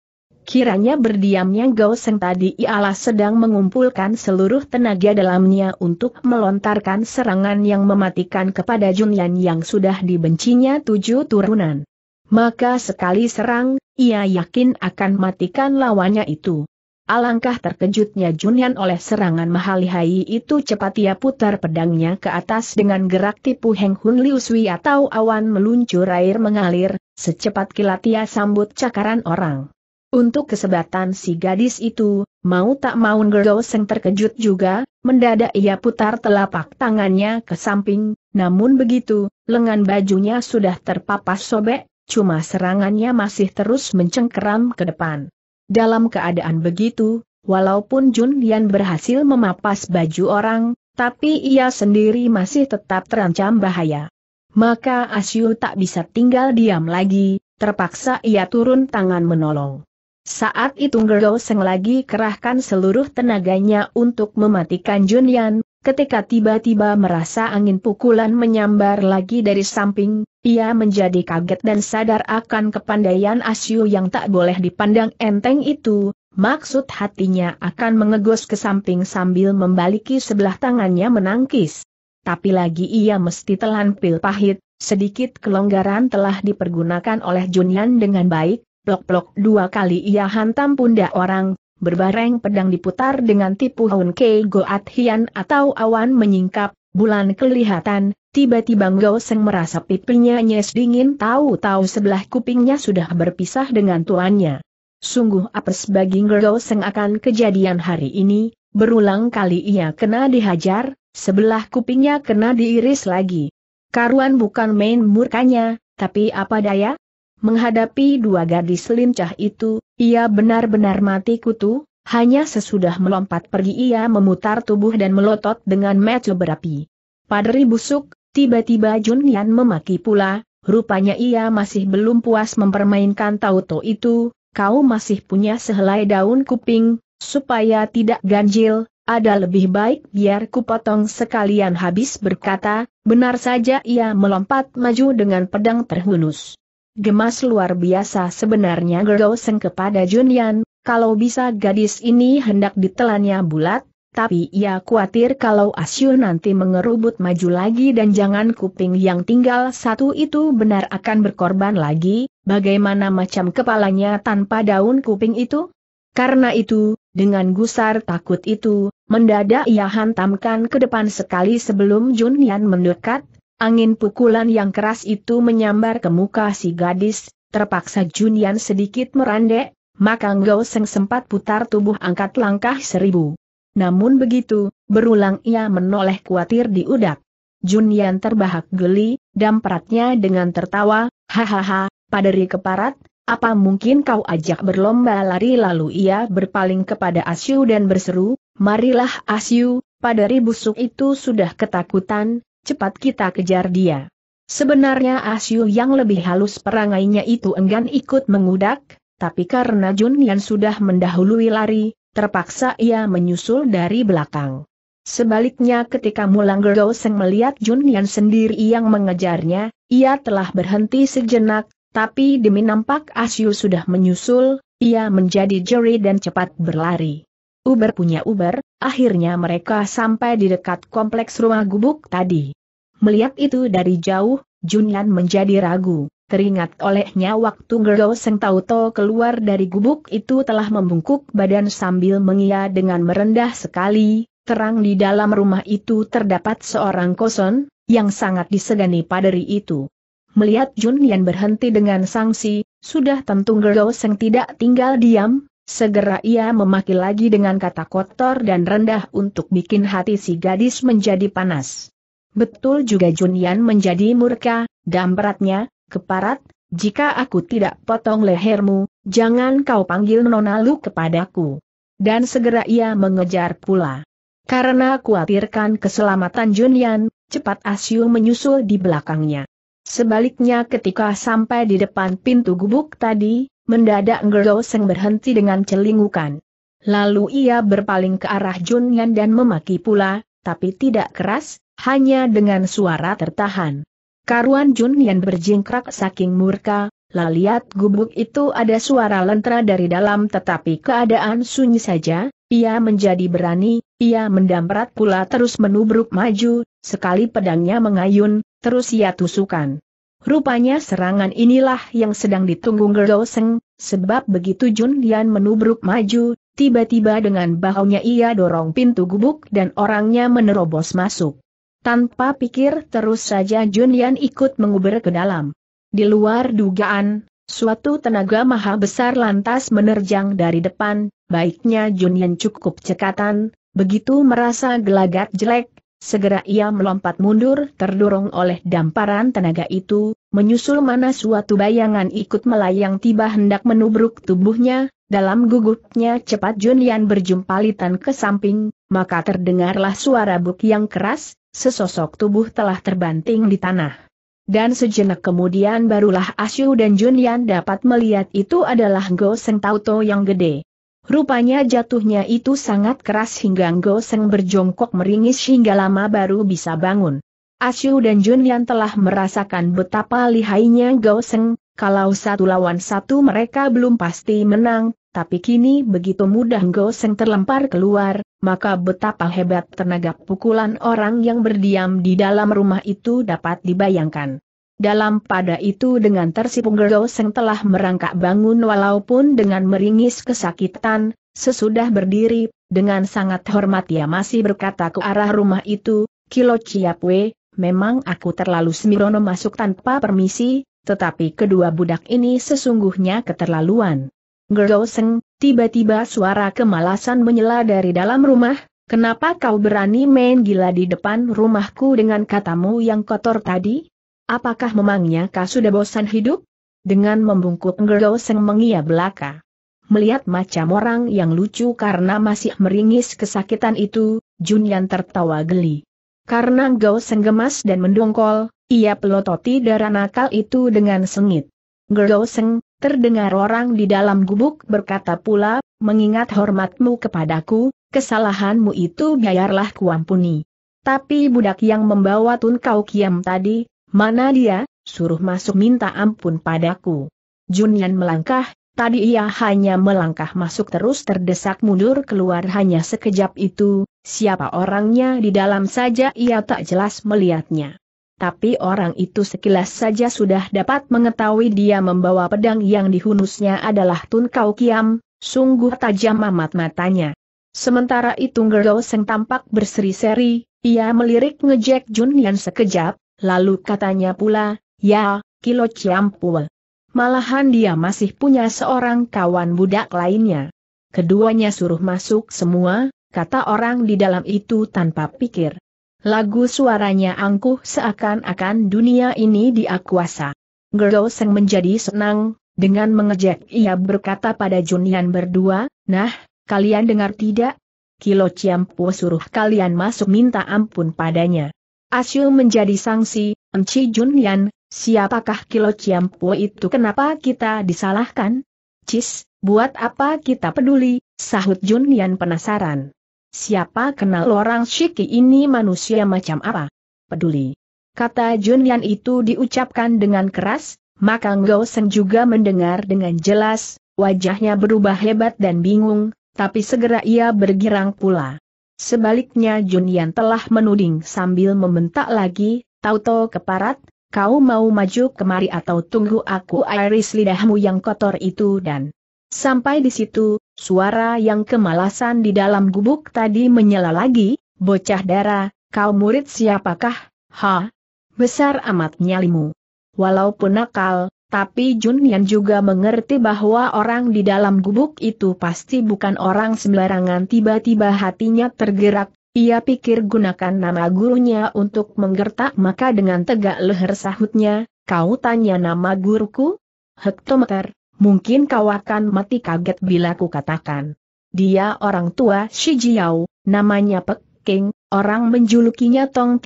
Kiranya berdiamnya Gao Seng tadi ialah sedang mengumpulkan seluruh tenaga dalamnya untuk melontarkan serangan yang mematikan kepada Jun Yan yang sudah dibencinya tujuh turunan. Maka sekali serang, ia yakin akan matikan lawannya itu. Alangkah terkejutnya Junian oleh serangan Mahalihai itu cepat ia putar pedangnya ke atas dengan gerak tipu Heng Hun Liu Sui atau awan meluncur air mengalir, secepat kilat ia sambut cakaran orang. Untuk kesebatan si gadis itu, mau tak mau Ngergo Seng terkejut juga, mendadak ia putar telapak tangannya ke samping, namun begitu, lengan bajunya sudah terpapas sobek, cuma serangannya masih terus mencengkeram ke depan. Dalam keadaan begitu, walaupun Jun Lian berhasil memapas baju orang, tapi ia sendiri masih tetap terancam bahaya. Maka Asyu tak bisa tinggal diam lagi, terpaksa ia turun tangan menolong. Saat itu Gerlo Seng lagi kerahkan seluruh tenaganya untuk mematikan Jun Lian, ketika tiba-tiba merasa angin pukulan menyambar lagi dari samping, ia menjadi kaget dan sadar akan kepandaian Asyu yang tak boleh dipandang enteng itu, maksud hatinya akan mengegos ke samping sambil membaliki sebelah tangannya menangkis. Tapi lagi ia mesti telan pil pahit, sedikit kelonggaran telah dipergunakan oleh Junyan dengan baik, plok-plok dua kali ia hantam pundak orang, berbareng pedang diputar dengan tipu Hun Kei Goat Hian atau awan menyingkap, bulan kelihatan, tiba-tiba Ngo Seng merasa pipinya nyes dingin tahu-tahu sebelah kupingnya sudah berpisah dengan tuannya. Sungguh apes bagi Ngo Seng akan kejadian hari ini, berulang kali ia kena dihajar, sebelah kupingnya kena diiris lagi. Karuan bukan main murkanya, tapi apa daya, Menghadapi dua gadis lincah itu, ia benar-benar mati kutu, hanya sesudah melompat pergi ia memutar tubuh dan melotot dengan mecu berapi. Padri busuk, tiba-tiba Junian memaki pula, rupanya ia masih belum puas mempermainkan Tauto itu, kau masih punya sehelai daun kuping, supaya tidak ganjil, ada lebih baik biar kupotong sekalian habis berkata, benar saja ia melompat maju dengan pedang terhunus. Gemas luar biasa sebenarnya Gergo Seng kepada Junyan, kalau bisa gadis ini hendak ditelannya bulat, tapi ia khawatir kalau Asyu nanti mengerubut maju lagi dan jangan kuping yang tinggal satu itu benar akan berkorban lagi, bagaimana macam kepalanya tanpa daun kuping itu? Karena itu, dengan gusar takut itu, mendadak ia hantamkan ke depan sekali sebelum Junian mendekat, Angin pukulan yang keras itu menyambar ke muka si gadis, terpaksa Junian sedikit merandek, maka Ngo Seng sempat putar tubuh angkat langkah seribu. Namun begitu, berulang ia menoleh kuatir di udak. Junian terbahak geli, dan peratnya dengan tertawa, hahaha, paderi keparat, apa mungkin kau ajak berlomba lari lalu ia berpaling kepada Asyu dan berseru, marilah Asyu, paderi busuk itu sudah ketakutan, cepat kita kejar dia. Sebenarnya Asyu yang lebih halus perangainya itu enggan ikut mengudak, tapi karena Jun Junian sudah mendahului lari, terpaksa ia menyusul dari belakang. Sebaliknya ketika Mulang Seng melihat Jun Junian sendiri yang mengejarnya, ia telah berhenti sejenak, tapi demi nampak Asyu sudah menyusul, ia menjadi jeri dan cepat berlari. Uber punya Uber, akhirnya mereka sampai di dekat kompleks rumah gubuk tadi. Melihat itu dari jauh, Junyan menjadi ragu, teringat olehnya waktu Gergo Seng Tauto keluar dari gubuk itu telah membungkuk badan sambil mengia dengan merendah sekali, terang di dalam rumah itu terdapat seorang koson, yang sangat disegani paderi itu. Melihat Junyan berhenti dengan sanksi, sudah tentu Gergo Seng tidak tinggal diam, Segera ia memaki lagi dengan kata kotor dan rendah untuk bikin hati si gadis menjadi panas. Betul juga Junian menjadi murka, dan beratnya, keparat, jika aku tidak potong lehermu, jangan kau panggil Nona Lu kepadaku. Dan segera ia mengejar pula. Karena khawatirkan keselamatan Junian, cepat Asyu menyusul di belakangnya. Sebaliknya ketika sampai di depan pintu gubuk tadi, Mendadak seng berhenti dengan celingukan. Lalu ia berpaling ke arah Jun Yan dan memaki pula, tapi tidak keras, hanya dengan suara tertahan. Karuan Jun Yan berjingkrak saking murka, lalu lihat gubuk itu ada suara lentera dari dalam tetapi keadaan sunyi saja, ia menjadi berani, ia mendamprat pula terus menubruk maju, sekali pedangnya mengayun, terus ia tusukan. Rupanya serangan inilah yang sedang ditunggu Gerdoseng, sebab begitu Jun Lian menubruk maju, tiba-tiba dengan bahunya ia dorong pintu gubuk dan orangnya menerobos masuk. Tanpa pikir terus saja Jun Lian ikut menguber ke dalam. Di luar dugaan, suatu tenaga maha besar lantas menerjang dari depan, baiknya Jun Lian cukup cekatan, begitu merasa gelagat jelek, Segera ia melompat mundur terdorong oleh damparan tenaga itu, menyusul mana suatu bayangan ikut melayang tiba hendak menubruk tubuhnya, dalam gugupnya cepat Junian litan ke samping, maka terdengarlah suara buk yang keras, sesosok tubuh telah terbanting di tanah. Dan sejenak kemudian barulah Asyu dan Junian dapat melihat itu adalah Go Seng Tauto yang gede. Rupanya jatuhnya itu sangat keras hingga Nggo Seng berjongkok meringis hingga lama baru bisa bangun. Asyu dan Jun yang telah merasakan betapa lihainya Goseng, Seng, kalau satu lawan satu mereka belum pasti menang, tapi kini begitu mudah Goseng terlempar keluar, maka betapa hebat tenaga pukulan orang yang berdiam di dalam rumah itu dapat dibayangkan. Dalam pada itu dengan tersipu Geroseng telah merangkak bangun walaupun dengan meringis kesakitan, sesudah berdiri, dengan sangat hormat ia masih berkata ke arah rumah itu, Kilo Ciapwe, memang aku terlalu semirono masuk tanpa permisi, tetapi kedua budak ini sesungguhnya keterlaluan. Geroseng, tiba-tiba suara kemalasan menyela dari dalam rumah, Kenapa kau berani main gila di depan rumahku dengan katamu yang kotor tadi? Apakah memangnya kau sudah bosan hidup? Dengan membungkuk Ngerdo Seng mengia belaka. Melihat macam orang yang lucu karena masih meringis kesakitan itu, Junyan tertawa geli. Karena Ngau Seng gemas dan mendongkol, ia pelototi darah nakal itu dengan sengit. Ngau Seng, terdengar orang di dalam gubuk berkata pula, mengingat hormatmu kepadaku, kesalahanmu itu biarlah kuampuni. Tapi budak yang membawa Tun Kau Kiam tadi, Mana dia, suruh masuk minta ampun padaku. Junyan melangkah, tadi ia hanya melangkah masuk terus terdesak mundur keluar hanya sekejap itu, siapa orangnya di dalam saja ia tak jelas melihatnya. Tapi orang itu sekilas saja sudah dapat mengetahui dia membawa pedang yang dihunusnya adalah Tun Kau Kiam, sungguh tajam amat matanya. Sementara itu Seng tampak berseri-seri, ia melirik ngejek Junyan sekejap, Lalu katanya pula, ya, Kilo Ciampul. Malahan dia masih punya seorang kawan budak lainnya. Keduanya suruh masuk semua, kata orang di dalam itu tanpa pikir. Lagu suaranya angkuh seakan-akan dunia ini diakuasa. kuasa. menjadi senang, dengan mengejek ia berkata pada Junian berdua, Nah, kalian dengar tidak? Kilo Ciampu suruh kalian masuk minta ampun padanya. Asyu menjadi sangsi, menci Junyan, siapakah Kilo Ciampu itu kenapa kita disalahkan? Cis, buat apa kita peduli, sahut Junyan penasaran. Siapa kenal orang Shiki ini manusia macam apa? Peduli. Kata Junyan itu diucapkan dengan keras, maka Ngo Seng juga mendengar dengan jelas, wajahnya berubah hebat dan bingung, tapi segera ia bergirang pula. Sebaliknya Junian telah menuding sambil membentak lagi, Tauto keparat, kau mau maju kemari atau tunggu aku iris lidahmu yang kotor itu dan... Sampai di situ, suara yang kemalasan di dalam gubuk tadi menyala lagi, bocah darah, kau murid siapakah, ha? Besar amat nyalimu. Walaupun nakal, tapi Jun Yan juga mengerti bahwa orang di dalam gubuk itu pasti bukan orang sembarangan tiba-tiba hatinya tergerak, ia pikir gunakan nama gurunya untuk menggertak maka dengan tegak leher sahutnya, kau tanya nama guruku? Hektometer, mungkin kau akan mati kaget bila ku katakan. Dia orang tua Shi Jiao, namanya Pek King, orang menjulukinya Tong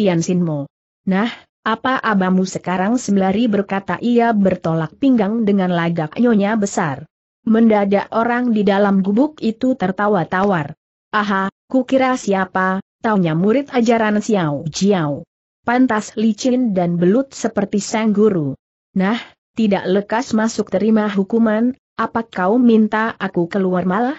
Mo. Nah, apa abamu sekarang sembari berkata ia bertolak pinggang dengan lagak nyonya besar. Mendadak orang di dalam gubuk itu tertawa tawar. Aha, kukira siapa, taunya murid ajaran Xiao Jiao. Pantas licin dan belut seperti sang guru. Nah, tidak lekas masuk terima hukuman, apa kau minta aku keluar malah?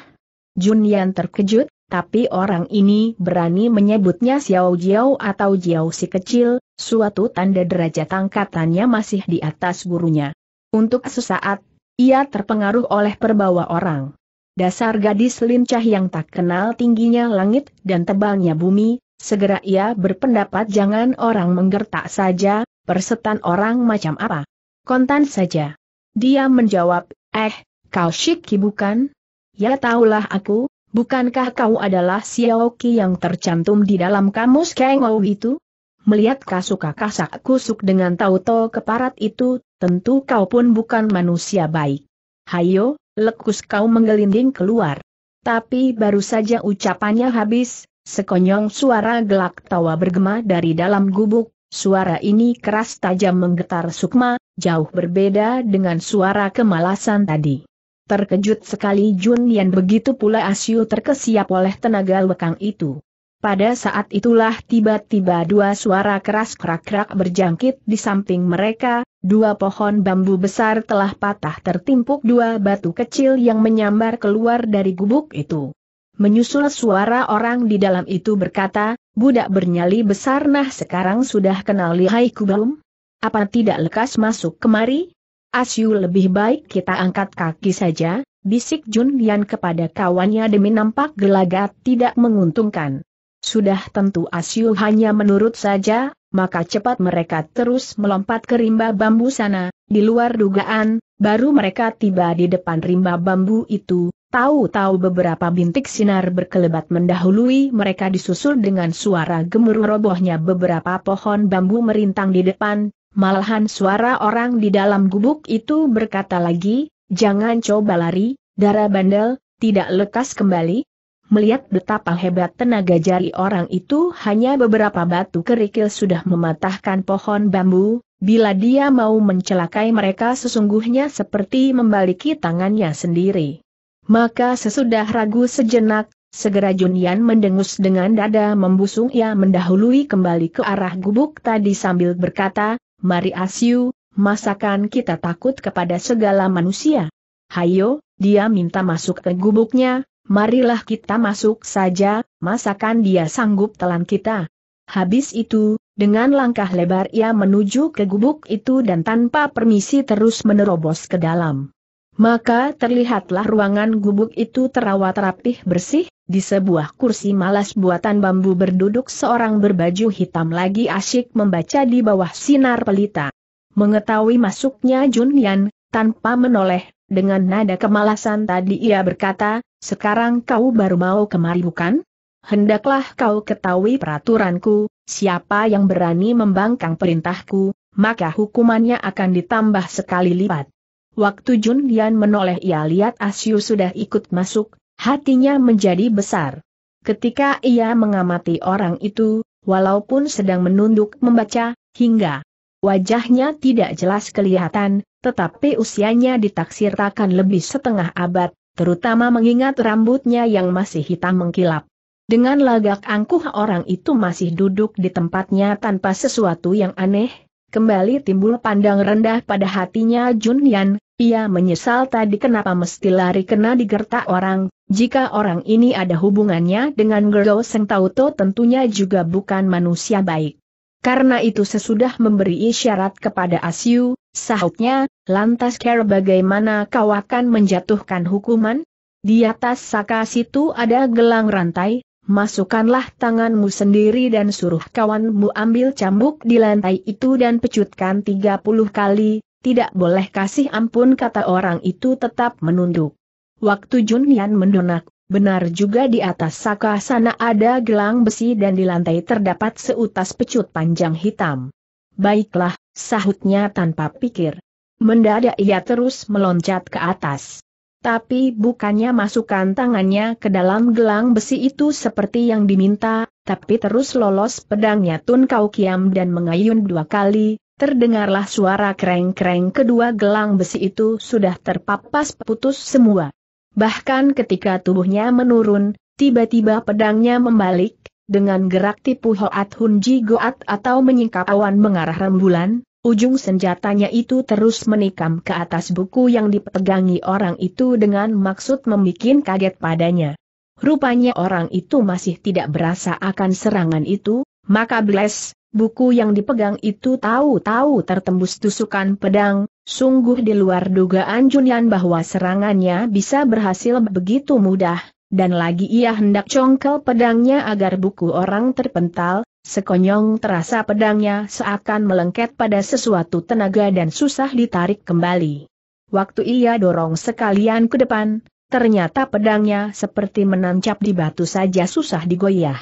Junian terkejut, tapi orang ini berani menyebutnya Xiao Jiao atau Jiao si kecil, suatu tanda derajat angkatannya masih di atas gurunya. Untuk sesaat, ia terpengaruh oleh perbawa orang. Dasar gadis lincah yang tak kenal tingginya langit dan tebalnya bumi, segera ia berpendapat jangan orang menggertak saja, persetan orang macam apa. Kontan saja. Dia menjawab, eh, kau syiki bukan? Ya tahulah aku, Bukankah kau adalah Xiaoqi yang tercantum di dalam kamus Kang Ou itu? Melihat Kasuka kasak kusuk dengan tauto keparat itu, tentu kau pun bukan manusia baik. Hayo, lekus kau menggelinding keluar. Tapi baru saja ucapannya habis, sekonyong suara gelak tawa bergema dari dalam gubuk, suara ini keras tajam menggetar sukma, jauh berbeda dengan suara kemalasan tadi. Terkejut sekali Jun Yan begitu pula Asyu terkesiap oleh tenaga lekang itu. Pada saat itulah tiba-tiba dua suara keras kerak-kerak berjangkit di samping mereka, dua pohon bambu besar telah patah tertimpuk dua batu kecil yang menyambar keluar dari gubuk itu. Menyusul suara orang di dalam itu berkata, budak bernyali besar nah sekarang sudah kenal lihaiku belum? Apa tidak lekas masuk kemari? Asyu lebih baik kita angkat kaki saja, bisik Jun Yan kepada kawannya demi nampak gelagat tidak menguntungkan. Sudah tentu Asyu hanya menurut saja, maka cepat mereka terus melompat ke rimba bambu sana, di luar dugaan, baru mereka tiba di depan rimba bambu itu, tahu-tahu beberapa bintik sinar berkelebat mendahului mereka disusul dengan suara gemuruh robohnya beberapa pohon bambu merintang di depan, Malahan suara orang di dalam gubuk itu berkata lagi, jangan coba lari, darah bandel, tidak lekas kembali. Melihat betapa hebat tenaga jari orang itu hanya beberapa batu kerikil sudah mematahkan pohon bambu, bila dia mau mencelakai mereka sesungguhnya seperti membaliki tangannya sendiri. Maka sesudah ragu sejenak, Segera Junian mendengus dengan dada membusung ia mendahului kembali ke arah gubuk tadi sambil berkata, mari Asyu, masakan kita takut kepada segala manusia? Hayo, dia minta masuk ke gubuknya, marilah kita masuk saja, masakan dia sanggup telan kita. Habis itu, dengan langkah lebar ia menuju ke gubuk itu dan tanpa permisi terus menerobos ke dalam. Maka terlihatlah ruangan gubuk itu terawat rapih bersih, di sebuah kursi malas buatan bambu berduduk seorang berbaju hitam lagi asyik membaca di bawah sinar pelita. Mengetahui masuknya Jun Yan, tanpa menoleh, dengan nada kemalasan tadi ia berkata, sekarang kau baru mau kemari bukan? Hendaklah kau ketahui peraturanku, siapa yang berani membangkang perintahku, maka hukumannya akan ditambah sekali lipat. Waktu Jun Yan menoleh ia lihat Asyu sudah ikut masuk, Hatinya menjadi besar. Ketika ia mengamati orang itu, walaupun sedang menunduk membaca, hingga wajahnya tidak jelas kelihatan, tetapi usianya ditaksirkan lebih setengah abad, terutama mengingat rambutnya yang masih hitam mengkilap. Dengan lagak angkuh orang itu masih duduk di tempatnya tanpa sesuatu yang aneh, kembali timbul pandang rendah pada hatinya Jun Yan, ia menyesal tadi kenapa mesti lari kena digertak orang, jika orang ini ada hubungannya dengan Gerlo Seng Tauto tentunya juga bukan manusia baik. Karena itu sesudah memberi isyarat kepada Asyu, sahutnya, lantas care bagaimana kau akan menjatuhkan hukuman? Di atas saka situ ada gelang rantai, masukkanlah tanganmu sendiri dan suruh kawanmu ambil cambuk di lantai itu dan pecutkan 30 kali, tidak boleh kasih ampun kata orang itu tetap menunduk. Waktu Junian mendonak, benar juga di atas saka sana ada gelang besi dan di lantai terdapat seutas pecut panjang hitam. Baiklah, sahutnya tanpa pikir. Mendadak ia terus meloncat ke atas. Tapi bukannya masukkan tangannya ke dalam gelang besi itu seperti yang diminta, tapi terus lolos pedangnya Tun Kau Kiam dan mengayun dua kali, terdengarlah suara kreng-kreng kedua gelang besi itu sudah terpapas putus semua. Bahkan ketika tubuhnya menurun, tiba-tiba pedangnya membalik, dengan gerak tipu Hoat Hun Ji Goat atau menyingkap awan mengarah rembulan, ujung senjatanya itu terus menikam ke atas buku yang dipegangi orang itu dengan maksud membuat kaget padanya. Rupanya orang itu masih tidak berasa akan serangan itu, maka Bless, buku yang dipegang itu tahu-tahu tertembus tusukan pedang, Sungguh di luar dugaan Junyan bahwa serangannya bisa berhasil begitu mudah, dan lagi ia hendak congkel pedangnya agar buku orang terpental, sekonyong terasa pedangnya seakan melengket pada sesuatu tenaga dan susah ditarik kembali. Waktu ia dorong sekalian ke depan, ternyata pedangnya seperti menancap di batu saja susah digoyah.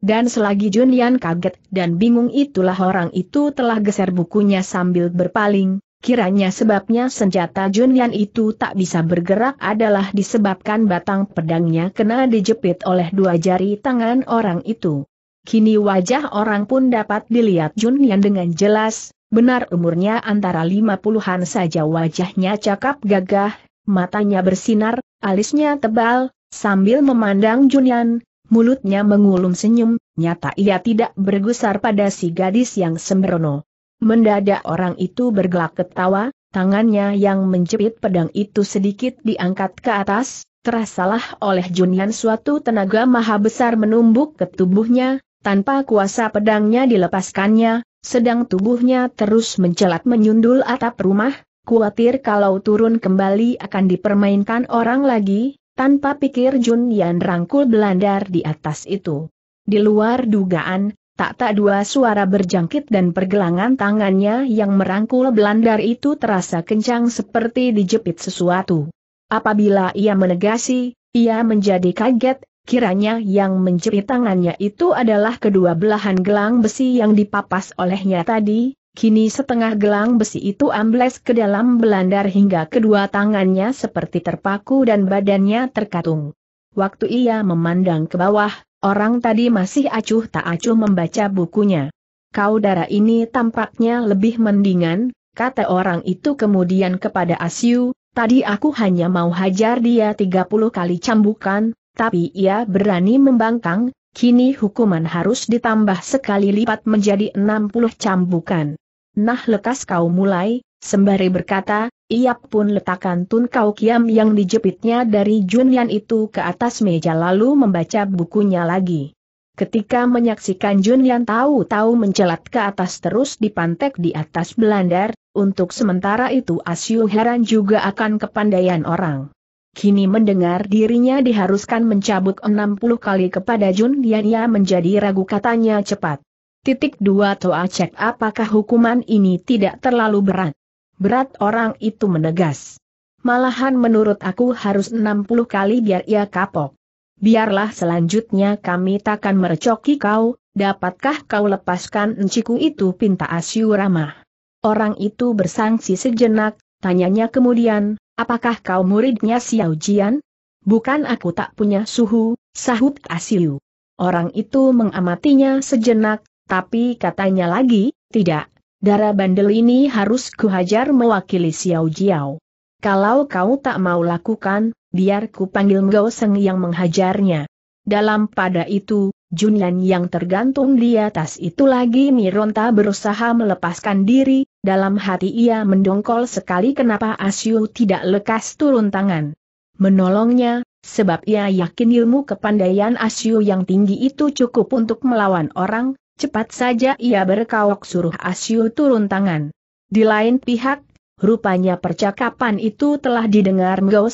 Dan selagi Junyan kaget dan bingung itulah orang itu telah geser bukunya sambil berpaling, Kiranya sebabnya senjata Junyan itu tak bisa bergerak adalah disebabkan batang pedangnya kena dijepit oleh dua jari tangan orang itu. Kini wajah orang pun dapat dilihat Junyan dengan jelas, benar umurnya antara lima puluhan saja wajahnya cakap gagah, matanya bersinar, alisnya tebal, sambil memandang Junyan, mulutnya mengulum senyum, nyata ia tidak bergusar pada si gadis yang sembrono. Mendadak orang itu bergelak ketawa, tangannya yang menjepit pedang itu sedikit diangkat ke atas, terasalah oleh Junian suatu tenaga maha besar menumbuk ke tubuhnya, tanpa kuasa pedangnya dilepaskannya, sedang tubuhnya terus mencelat menyundul atap rumah, khawatir kalau turun kembali akan dipermainkan orang lagi, tanpa pikir Junian rangkul belandar di atas itu. Di luar dugaan, tak-tak dua suara berjangkit dan pergelangan tangannya yang merangkul belandar itu terasa kencang seperti dijepit sesuatu. Apabila ia menegasi, ia menjadi kaget, kiranya yang menjepit tangannya itu adalah kedua belahan gelang besi yang dipapas olehnya tadi, kini setengah gelang besi itu ambles ke dalam belandar hingga kedua tangannya seperti terpaku dan badannya terkatung. Waktu ia memandang ke bawah, Orang tadi masih acuh tak acuh membaca bukunya. Kau darah ini tampaknya lebih mendingan, kata orang itu kemudian kepada Asyu, tadi aku hanya mau hajar dia 30 kali cambukan, tapi ia berani membangkang, kini hukuman harus ditambah sekali lipat menjadi 60 cambukan. Nah lekas kau mulai, sembari berkata, ia pun letakkan Tun Kau Kiam yang dijepitnya dari Junyan itu ke atas meja lalu membaca bukunya lagi. Ketika menyaksikan Junyan tahu-tahu mencelat ke atas terus dipantek di atas belandar, untuk sementara itu Asyu heran juga akan kepandaian orang. Kini mendengar dirinya diharuskan mencabut 60 kali kepada Junlian ia menjadi ragu katanya cepat. Titik dua Toa cek apakah hukuman ini tidak terlalu berat. Berat orang itu menegas. Malahan menurut aku harus 60 kali biar ia kapok. Biarlah selanjutnya kami takkan merecoki kau, dapatkah kau lepaskan enciku itu pinta Asyu ramah. Orang itu bersangsi sejenak, tanyanya kemudian, apakah kau muridnya Xiao Jian? Bukan aku tak punya suhu, sahut Asyu. Orang itu mengamatinya sejenak, tapi katanya lagi, tidak, Darah bandel ini harus kuhajar mewakili Xiao Jiao. Kalau kau tak mau lakukan, biar ku panggil Ngao Seng yang menghajarnya. Dalam pada itu, Junlan yang tergantung di atas itu lagi Mironta berusaha melepaskan diri, dalam hati ia mendongkol sekali kenapa Asyu tidak lekas turun tangan. Menolongnya, sebab ia yakin ilmu kepandaian Asyu yang tinggi itu cukup untuk melawan orang, Cepat saja ia berkawak suruh Asyu turun tangan. Di lain pihak, rupanya percakapan itu telah didengar Ngao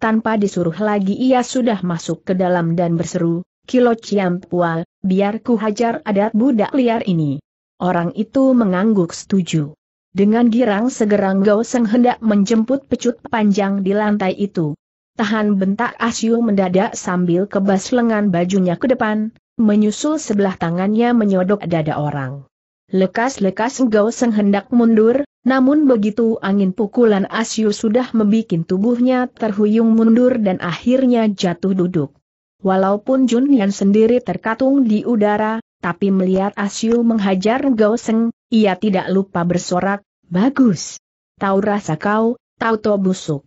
tanpa disuruh lagi ia sudah masuk ke dalam dan berseru, Kilo Ciam Pual, biar ku hajar adat budak liar ini. Orang itu mengangguk setuju. Dengan girang segera Ngao Seng hendak menjemput pecut panjang di lantai itu. Tahan bentak Asyu mendadak sambil kebas lengan bajunya ke depan, menyusul sebelah tangannya menyodok dada orang. Lekas-lekas Gao Seng hendak mundur, namun begitu angin pukulan Asyu sudah membuat tubuhnya terhuyung mundur dan akhirnya jatuh duduk. Walaupun Jun Yan sendiri terkatung di udara, tapi melihat Asyu menghajar Gao Seng, ia tidak lupa bersorak, bagus. Tahu rasa kau, tahu to busuk.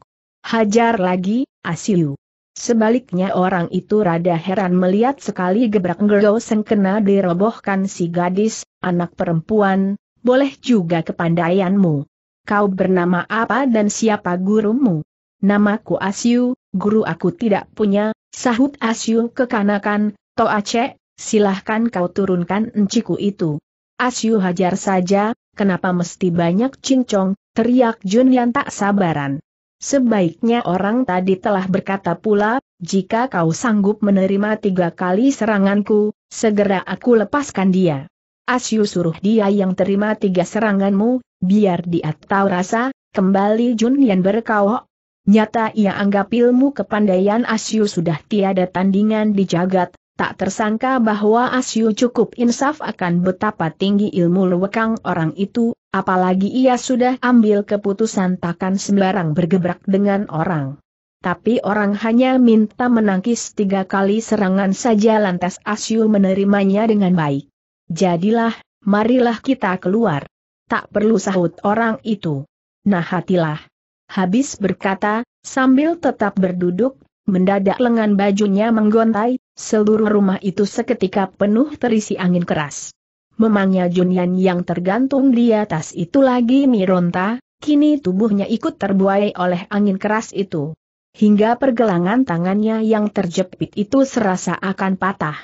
Hajar lagi, Asyu. Sebaliknya orang itu rada heran melihat sekali gebrak Geroseng kena dirobohkan si gadis, anak perempuan, boleh juga kepandaianmu. Kau bernama apa dan siapa gurumu? Namaku Asyu, guru aku tidak punya, sahut Asyu kekanakan, To Aceh, silahkan kau turunkan enciku itu. Asyu hajar saja, kenapa mesti banyak cincong, teriak Jun yang tak sabaran. Sebaiknya orang tadi telah berkata pula, jika kau sanggup menerima tiga kali seranganku, segera aku lepaskan dia. Asyu suruh dia yang terima tiga seranganmu, biar dia tahu rasa, kembali Jun Yan Nyata ia anggap ilmu kepandaian Asyu sudah tiada tandingan di jagat, tak tersangka bahwa Asyu cukup insaf akan betapa tinggi ilmu lewekang orang itu, apalagi ia sudah ambil keputusan takkan sembarang bergebrak dengan orang. Tapi orang hanya minta menangkis tiga kali serangan saja lantas Asyu menerimanya dengan baik. Jadilah, marilah kita keluar. Tak perlu sahut orang itu. Nah hatilah. Habis berkata, sambil tetap berduduk, mendadak lengan bajunya menggontai, Seluruh rumah itu seketika penuh terisi angin keras. Memangnya Junyan yang tergantung di atas itu lagi mironta, kini tubuhnya ikut terbuai oleh angin keras itu. Hingga pergelangan tangannya yang terjepit itu serasa akan patah.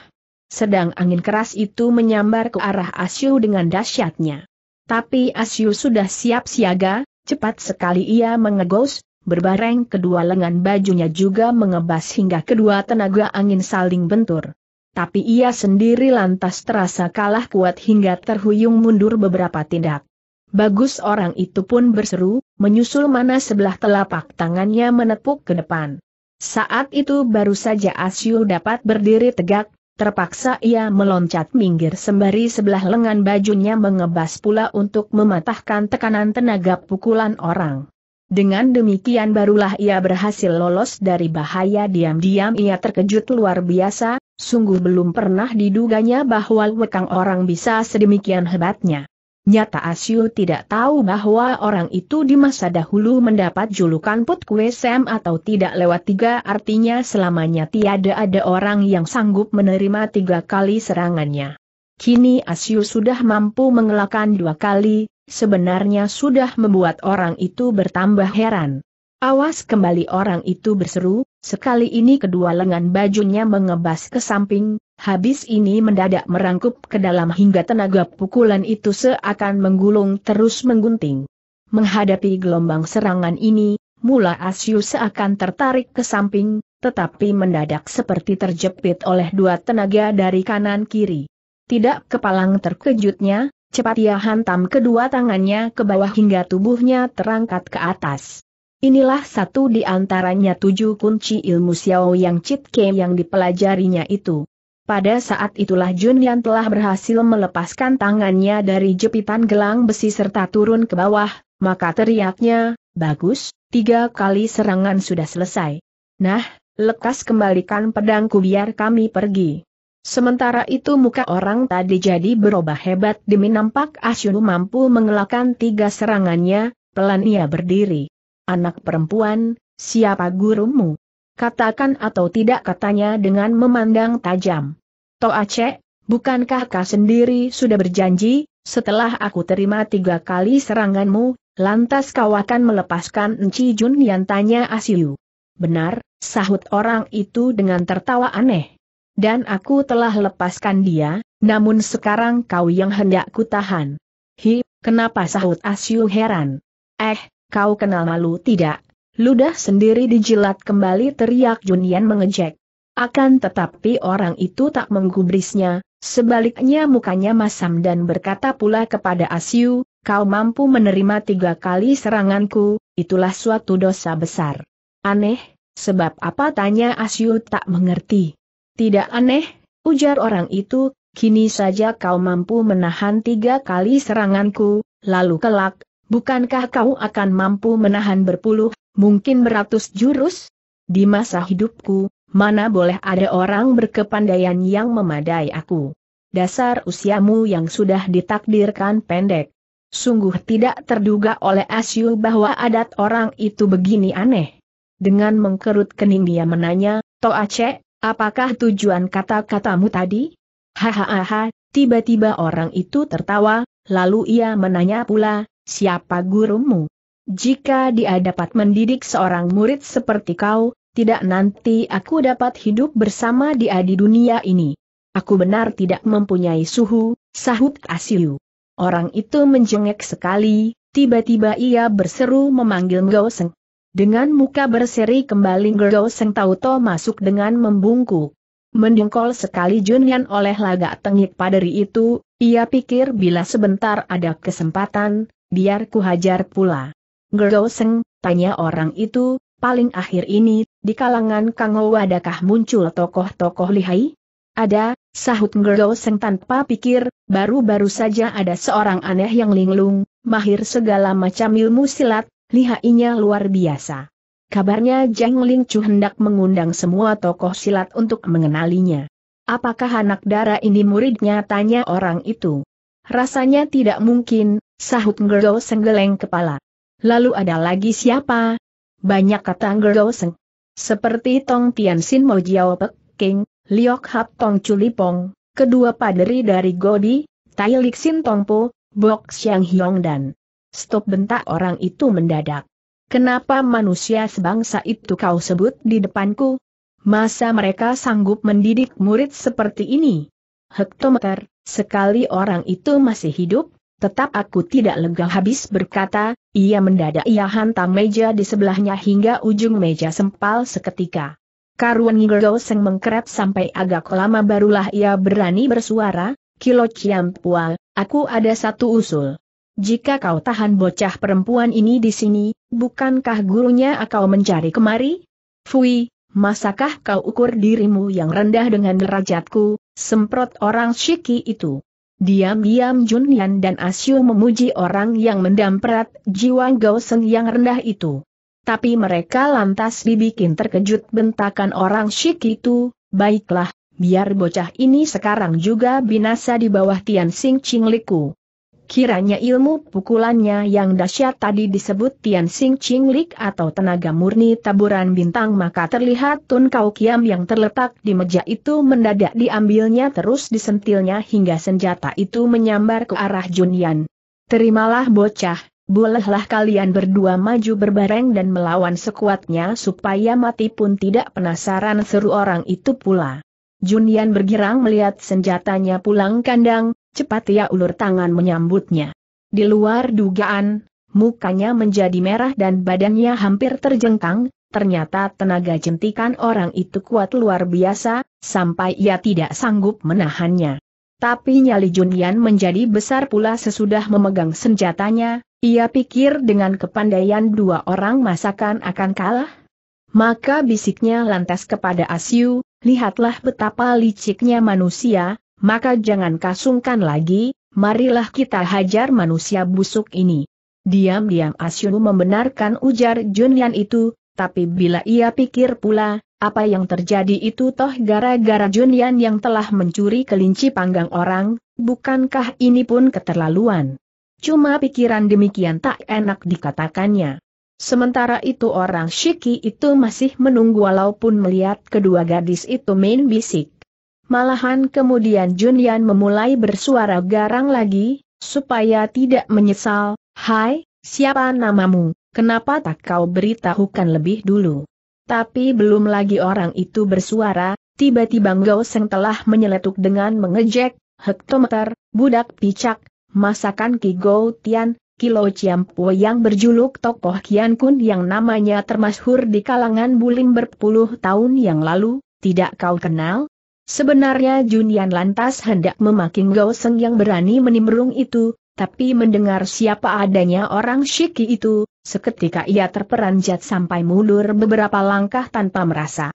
Sedang angin keras itu menyambar ke arah Asyu dengan dahsyatnya. Tapi Asyu sudah siap siaga, cepat sekali ia mengegos, Berbareng kedua lengan bajunya juga mengebas hingga kedua tenaga angin saling bentur. Tapi ia sendiri lantas terasa kalah kuat hingga terhuyung mundur beberapa tindak. Bagus orang itu pun berseru, menyusul mana sebelah telapak tangannya menepuk ke depan. Saat itu baru saja Asyu dapat berdiri tegak, terpaksa ia meloncat minggir sembari sebelah lengan bajunya mengebas pula untuk mematahkan tekanan tenaga pukulan orang. Dengan demikian barulah ia berhasil lolos dari bahaya diam-diam ia terkejut luar biasa, sungguh belum pernah diduganya bahwa wekang orang bisa sedemikian hebatnya. Nyata Asyu tidak tahu bahwa orang itu di masa dahulu mendapat julukan Put Kue sem atau tidak lewat tiga artinya selamanya tiada ada orang yang sanggup menerima tiga kali serangannya. Kini Asyu sudah mampu mengelakkan dua kali, sebenarnya sudah membuat orang itu bertambah heran. Awas kembali orang itu berseru, sekali ini kedua lengan bajunya mengebas ke samping, habis ini mendadak merangkup ke dalam hingga tenaga pukulan itu seakan menggulung terus menggunting. Menghadapi gelombang serangan ini, mula Asyu seakan tertarik ke samping, tetapi mendadak seperti terjepit oleh dua tenaga dari kanan kiri. Tidak kepalang terkejutnya, Cepat ia hantam kedua tangannya ke bawah hingga tubuhnya terangkat ke atas. Inilah satu di antaranya tujuh kunci ilmu Xiao yang Chit Ke yang dipelajarinya itu. Pada saat itulah Jun Yan telah berhasil melepaskan tangannya dari jepitan gelang besi serta turun ke bawah, maka teriaknya, bagus, tiga kali serangan sudah selesai. Nah, lekas kembalikan pedangku biar kami pergi. Sementara itu muka orang tadi jadi berubah hebat demi nampak Asyunu mampu mengelakkan tiga serangannya, pelan ia berdiri. Anak perempuan, siapa gurumu? Katakan atau tidak katanya dengan memandang tajam. Aceh, bukankah kau sendiri sudah berjanji, setelah aku terima tiga kali seranganmu, lantas kau akan melepaskan Enci Jun yang tanya Asyu. Benar, sahut orang itu dengan tertawa aneh dan aku telah lepaskan dia, namun sekarang kau yang hendak kutahan. Hi, kenapa sahut Asyu heran? Eh, kau kenal malu tidak? Ludah sendiri dijilat kembali teriak Junian mengejek. Akan tetapi orang itu tak menggubrisnya, sebaliknya mukanya masam dan berkata pula kepada Asyu, kau mampu menerima tiga kali seranganku, itulah suatu dosa besar. Aneh, sebab apa tanya Asyu tak mengerti. Tidak aneh, ujar orang itu, kini saja kau mampu menahan tiga kali seranganku, lalu kelak, bukankah kau akan mampu menahan berpuluh, mungkin beratus jurus? Di masa hidupku, mana boleh ada orang berkepandaian yang memadai aku. Dasar usiamu yang sudah ditakdirkan pendek. Sungguh tidak terduga oleh Asyu bahwa adat orang itu begini aneh. Dengan mengkerut kening dia menanya, Toa Cek, Apakah tujuan kata-katamu tadi? Hahaha, tiba-tiba orang itu tertawa, lalu ia menanya pula, siapa gurumu? Jika dia dapat mendidik seorang murid seperti kau, tidak nanti aku dapat hidup bersama dia di dunia ini. Aku benar tidak mempunyai suhu, sahut Asiu. Orang itu menjengek sekali, tiba-tiba ia berseru memanggil Ngoseng. Dengan muka berseri kembali Gerdo Seng Tauto masuk dengan membungkuk. Mendengkol sekali Junian oleh lagak tengik paderi itu, ia pikir bila sebentar ada kesempatan, biar ku hajar pula. Gerdo Seng, tanya orang itu, paling akhir ini, di kalangan Kang Ho adakah muncul tokoh-tokoh lihai? Ada, sahut Gerdo Seng tanpa pikir, baru-baru saja ada seorang aneh yang linglung, mahir segala macam ilmu silat, lihainya luar biasa. Kabarnya Jang Ling Chu hendak mengundang semua tokoh silat untuk mengenalinya. Apakah anak darah ini muridnya tanya orang itu? Rasanya tidak mungkin, sahut Ngerdo senggeleng kepala. Lalu ada lagi siapa? Banyak kata Ngerdo seng. Seperti Tong Tianxin Mo Jiao Pek King, Liok Hap Tong Chulipong, kedua paderi dari Godi, Tai Tong Tongpo, Bok Xiang Hiong dan Stop bentak orang itu mendadak. Kenapa manusia sebangsa itu kau sebut di depanku? Masa mereka sanggup mendidik murid seperti ini? Hektometer, sekali orang itu masih hidup, tetap aku tidak lega habis berkata, ia mendadak ia hantam meja di sebelahnya hingga ujung meja sempal seketika. Karuan Ngergoseng mengkeret sampai agak lama barulah ia berani bersuara, Kilo Ciampual, aku ada satu usul. Jika kau tahan bocah perempuan ini di sini, bukankah gurunya kau mencari kemari? Fui, masakah kau ukur dirimu yang rendah dengan derajatku, semprot orang Shiki itu. Diam-diam Junyan dan Asyu memuji orang yang mendamprat jiwa Gaoseng yang rendah itu. Tapi mereka lantas dibikin terkejut bentakan orang Shiki itu, baiklah, biar bocah ini sekarang juga binasa di bawah Tian Sing Ching Liku. Kiranya ilmu pukulannya yang dahsyat tadi disebut Tian Sing Ching Lik atau tenaga murni taburan bintang maka terlihat Tun Kau Kiam yang terletak di meja itu mendadak diambilnya terus disentilnya hingga senjata itu menyambar ke arah Junian. Terimalah bocah, bolehlah kalian berdua maju berbareng dan melawan sekuatnya supaya mati pun tidak penasaran seru orang itu pula. Junian bergirang melihat senjatanya pulang kandang, cepat ia ya ulur tangan menyambutnya. Di luar dugaan, mukanya menjadi merah dan badannya hampir terjengkang, ternyata tenaga jentikan orang itu kuat luar biasa, sampai ia tidak sanggup menahannya. Tapi nyali Junian menjadi besar pula sesudah memegang senjatanya, ia pikir dengan kepandaian dua orang masakan akan kalah. Maka bisiknya lantas kepada Asyu, lihatlah betapa liciknya manusia, maka jangan kasungkan lagi, marilah kita hajar manusia busuk ini. Diam-diam Asyunu membenarkan ujar Junyan itu, tapi bila ia pikir pula, apa yang terjadi itu toh gara-gara Junyan yang telah mencuri kelinci panggang orang, bukankah ini pun keterlaluan? Cuma pikiran demikian tak enak dikatakannya. Sementara itu orang Shiki itu masih menunggu walaupun melihat kedua gadis itu main bisik. Malahan kemudian Junyan memulai bersuara garang lagi, supaya tidak menyesal, Hai, siapa namamu, kenapa tak kau beritahukan lebih dulu? Tapi belum lagi orang itu bersuara, tiba-tiba Ngau Seng telah menyeletuk dengan mengejek, hektometer, budak picak, masakan Ki Gou Tian, Kilo Ciampo yang berjuluk tokoh Kian Kun yang namanya termasyhur di kalangan bulim berpuluh tahun yang lalu, tidak kau kenal? Sebenarnya Junian lantas hendak memaking Gao Seng yang berani menimbrung itu, tapi mendengar siapa adanya orang Shiki itu, seketika ia terperanjat sampai mundur beberapa langkah tanpa merasa.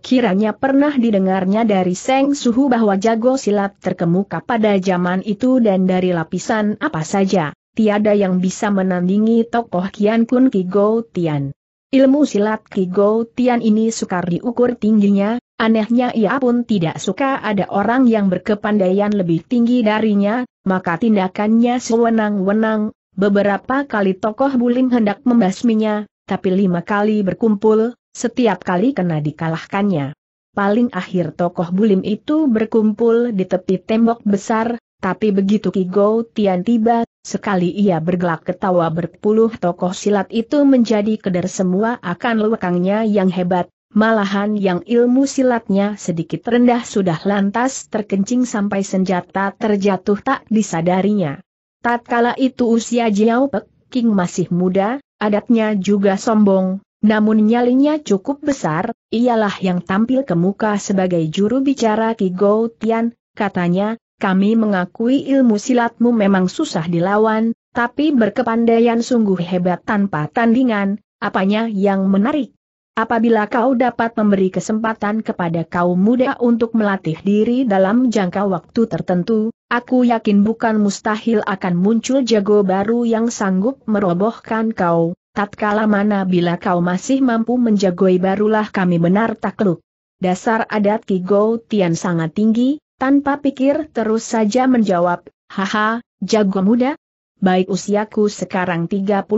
Kiranya pernah didengarnya dari Seng Suhu bahwa jago silat terkemuka pada zaman itu dan dari lapisan apa saja, tiada yang bisa menandingi tokoh Kian Kun Kigo Tian. Ilmu silat Kigo Tian ini sukar diukur tingginya, Anehnya ia pun tidak suka ada orang yang berkepandaian lebih tinggi darinya, maka tindakannya sewenang-wenang, beberapa kali tokoh buling hendak membasminya, tapi lima kali berkumpul, setiap kali kena dikalahkannya. Paling akhir tokoh bulim itu berkumpul di tepi tembok besar, tapi begitu Kigo Tian tiba, sekali ia bergelak ketawa berpuluh tokoh silat itu menjadi keder semua akan lekangnya yang hebat, Malahan yang ilmu silatnya sedikit rendah sudah lantas terkencing sampai senjata terjatuh tak disadarinya. Tatkala itu usia Jiao Pek King masih muda, adatnya juga sombong, namun nyalinya cukup besar, ialah yang tampil ke muka sebagai juru bicara Ki Gou Tian, katanya, kami mengakui ilmu silatmu memang susah dilawan, tapi berkepandaian sungguh hebat tanpa tandingan, apanya yang menarik? Apabila kau dapat memberi kesempatan kepada kaum muda untuk melatih diri dalam jangka waktu tertentu, aku yakin bukan mustahil akan muncul jago baru yang sanggup merobohkan kau, tatkala mana bila kau masih mampu menjagoi barulah kami benar takluk. Dasar adat Kigo Tian sangat tinggi, tanpa pikir terus saja menjawab, haha, jago muda, baik usiaku sekarang 38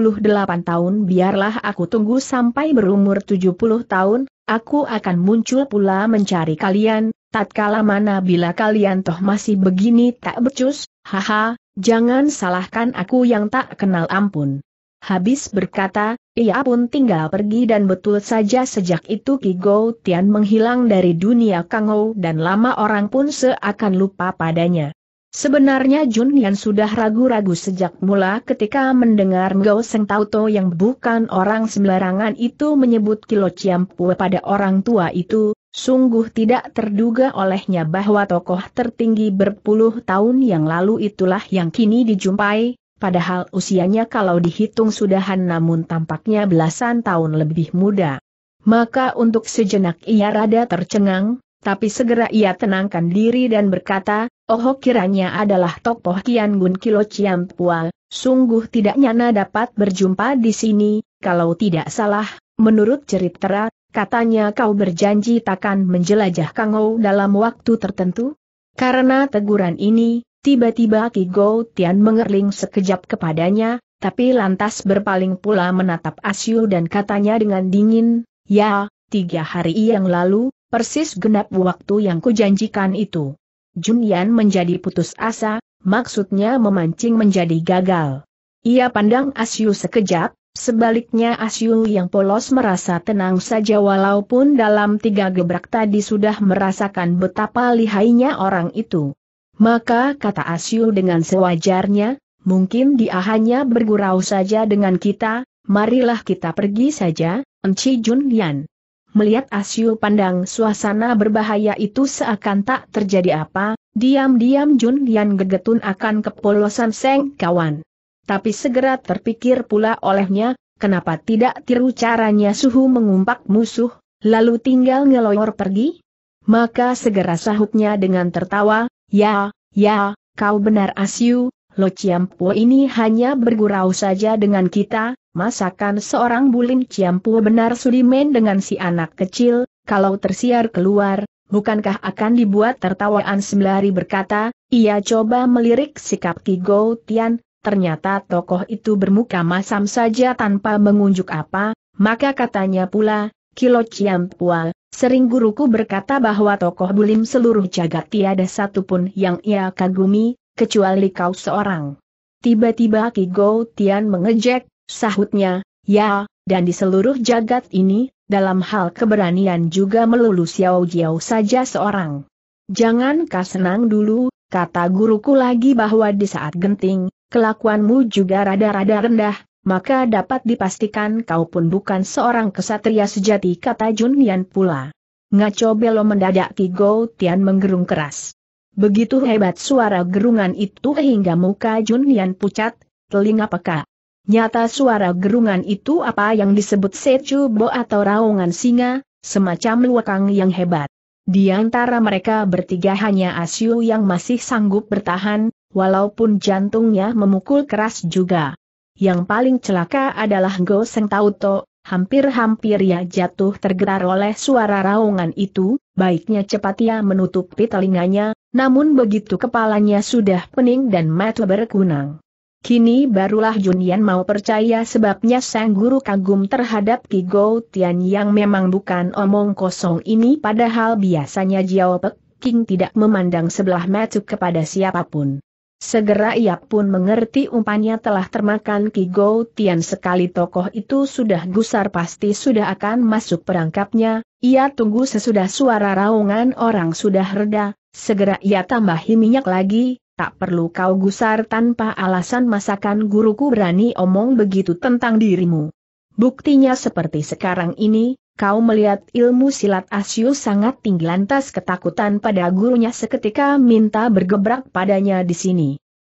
tahun biarlah aku tunggu sampai berumur 70 tahun, aku akan muncul pula mencari kalian, tatkala mana bila kalian toh masih begini tak becus, haha, jangan salahkan aku yang tak kenal ampun. Habis berkata, ia pun tinggal pergi dan betul saja sejak itu Kigo Tian menghilang dari dunia Kangou dan lama orang pun seakan lupa padanya. Sebenarnya Jun Yan sudah ragu-ragu sejak mula ketika mendengar Ngao Seng Tauto yang bukan orang sembarangan itu menyebut Kilo Ciampue pada orang tua itu, sungguh tidak terduga olehnya bahwa tokoh tertinggi berpuluh tahun yang lalu itulah yang kini dijumpai, padahal usianya kalau dihitung sudahan namun tampaknya belasan tahun lebih muda. Maka untuk sejenak ia rada tercengang, tapi segera ia tenangkan diri dan berkata, Oh kiranya adalah tokoh Kian Gun Kilo Pual, sungguh tidak nyana dapat berjumpa di sini, kalau tidak salah, menurut cerita, katanya kau berjanji takkan menjelajah Kangou dalam waktu tertentu? Karena teguran ini, tiba-tiba Ki Gou Tian mengerling sekejap kepadanya, tapi lantas berpaling pula menatap Asyu dan katanya dengan dingin, Ya, tiga hari yang lalu, persis genap waktu yang kujanjikan itu. Jun menjadi putus asa, maksudnya memancing menjadi gagal. Ia pandang Asyu sekejap, sebaliknya Asyu yang polos merasa tenang saja walaupun dalam tiga gebrak tadi sudah merasakan betapa lihainya orang itu. Maka kata Asyu dengan sewajarnya, mungkin dia hanya bergurau saja dengan kita, marilah kita pergi saja, Enci Jun melihat Asyu pandang suasana berbahaya itu seakan tak terjadi apa, diam-diam Jun Yan gegetun akan kepolosan Seng kawan. Tapi segera terpikir pula olehnya, kenapa tidak tiru caranya suhu mengumpak musuh, lalu tinggal ngeloyor pergi? Maka segera sahutnya dengan tertawa, ya, ya, kau benar Asyu, Lo ciampu ini hanya bergurau saja dengan kita, Masakan seorang bulim Ciampu benar Sudimen dengan si anak kecil, kalau tersiar keluar, bukankah akan dibuat tertawaan sembari berkata, ia coba melirik sikap Kigo Tian, ternyata tokoh itu bermuka masam saja tanpa mengunjuk apa, maka katanya pula, Kilo Ciampual, sering guruku berkata bahwa tokoh bulim seluruh jagat tiada satupun yang ia kagumi, kecuali kau seorang. Tiba-tiba Kigo Tian mengejek, Sahutnya, ya, dan di seluruh jagat ini, dalam hal keberanian juga melulu Xiao Jiao saja seorang. Jangan kau senang dulu, kata guruku lagi bahwa di saat genting, kelakuanmu juga rada-rada rendah, maka dapat dipastikan kau pun bukan seorang kesatria sejati kata Junyan pula. Ngaco Belo mendadak Gou Tian menggerung keras. Begitu hebat suara gerungan itu hingga muka Junyan pucat, telinga peka. Nyata suara gerungan itu apa yang disebut secubo atau raungan singa, semacam luakang yang hebat. Di antara mereka bertiga hanya Asyu yang masih sanggup bertahan, walaupun jantungnya memukul keras juga. Yang paling celaka adalah Go Seng Tauto, hampir-hampir ia jatuh tergerar oleh suara raungan itu, baiknya cepat ia menutupi telinganya, namun begitu kepalanya sudah pening dan mata berkunang. Kini barulah Junian mau percaya sebabnya sang guru kagum terhadap Gou Tian yang memang bukan omong kosong ini padahal biasanya Jiao Pek King tidak memandang sebelah mata kepada siapapun. Segera ia pun mengerti umpannya telah termakan Gou Tian sekali tokoh itu sudah gusar pasti sudah akan masuk perangkapnya, ia tunggu sesudah suara raungan orang sudah reda, segera ia tambah minyak lagi, Tak perlu kau gusar tanpa alasan masakan guruku berani omong begitu tentang dirimu. Buktinya seperti sekarang ini, kau melihat ilmu silat Asyu sangat tinggi lantas ketakutan pada gurunya seketika minta bergebrak padanya di sini.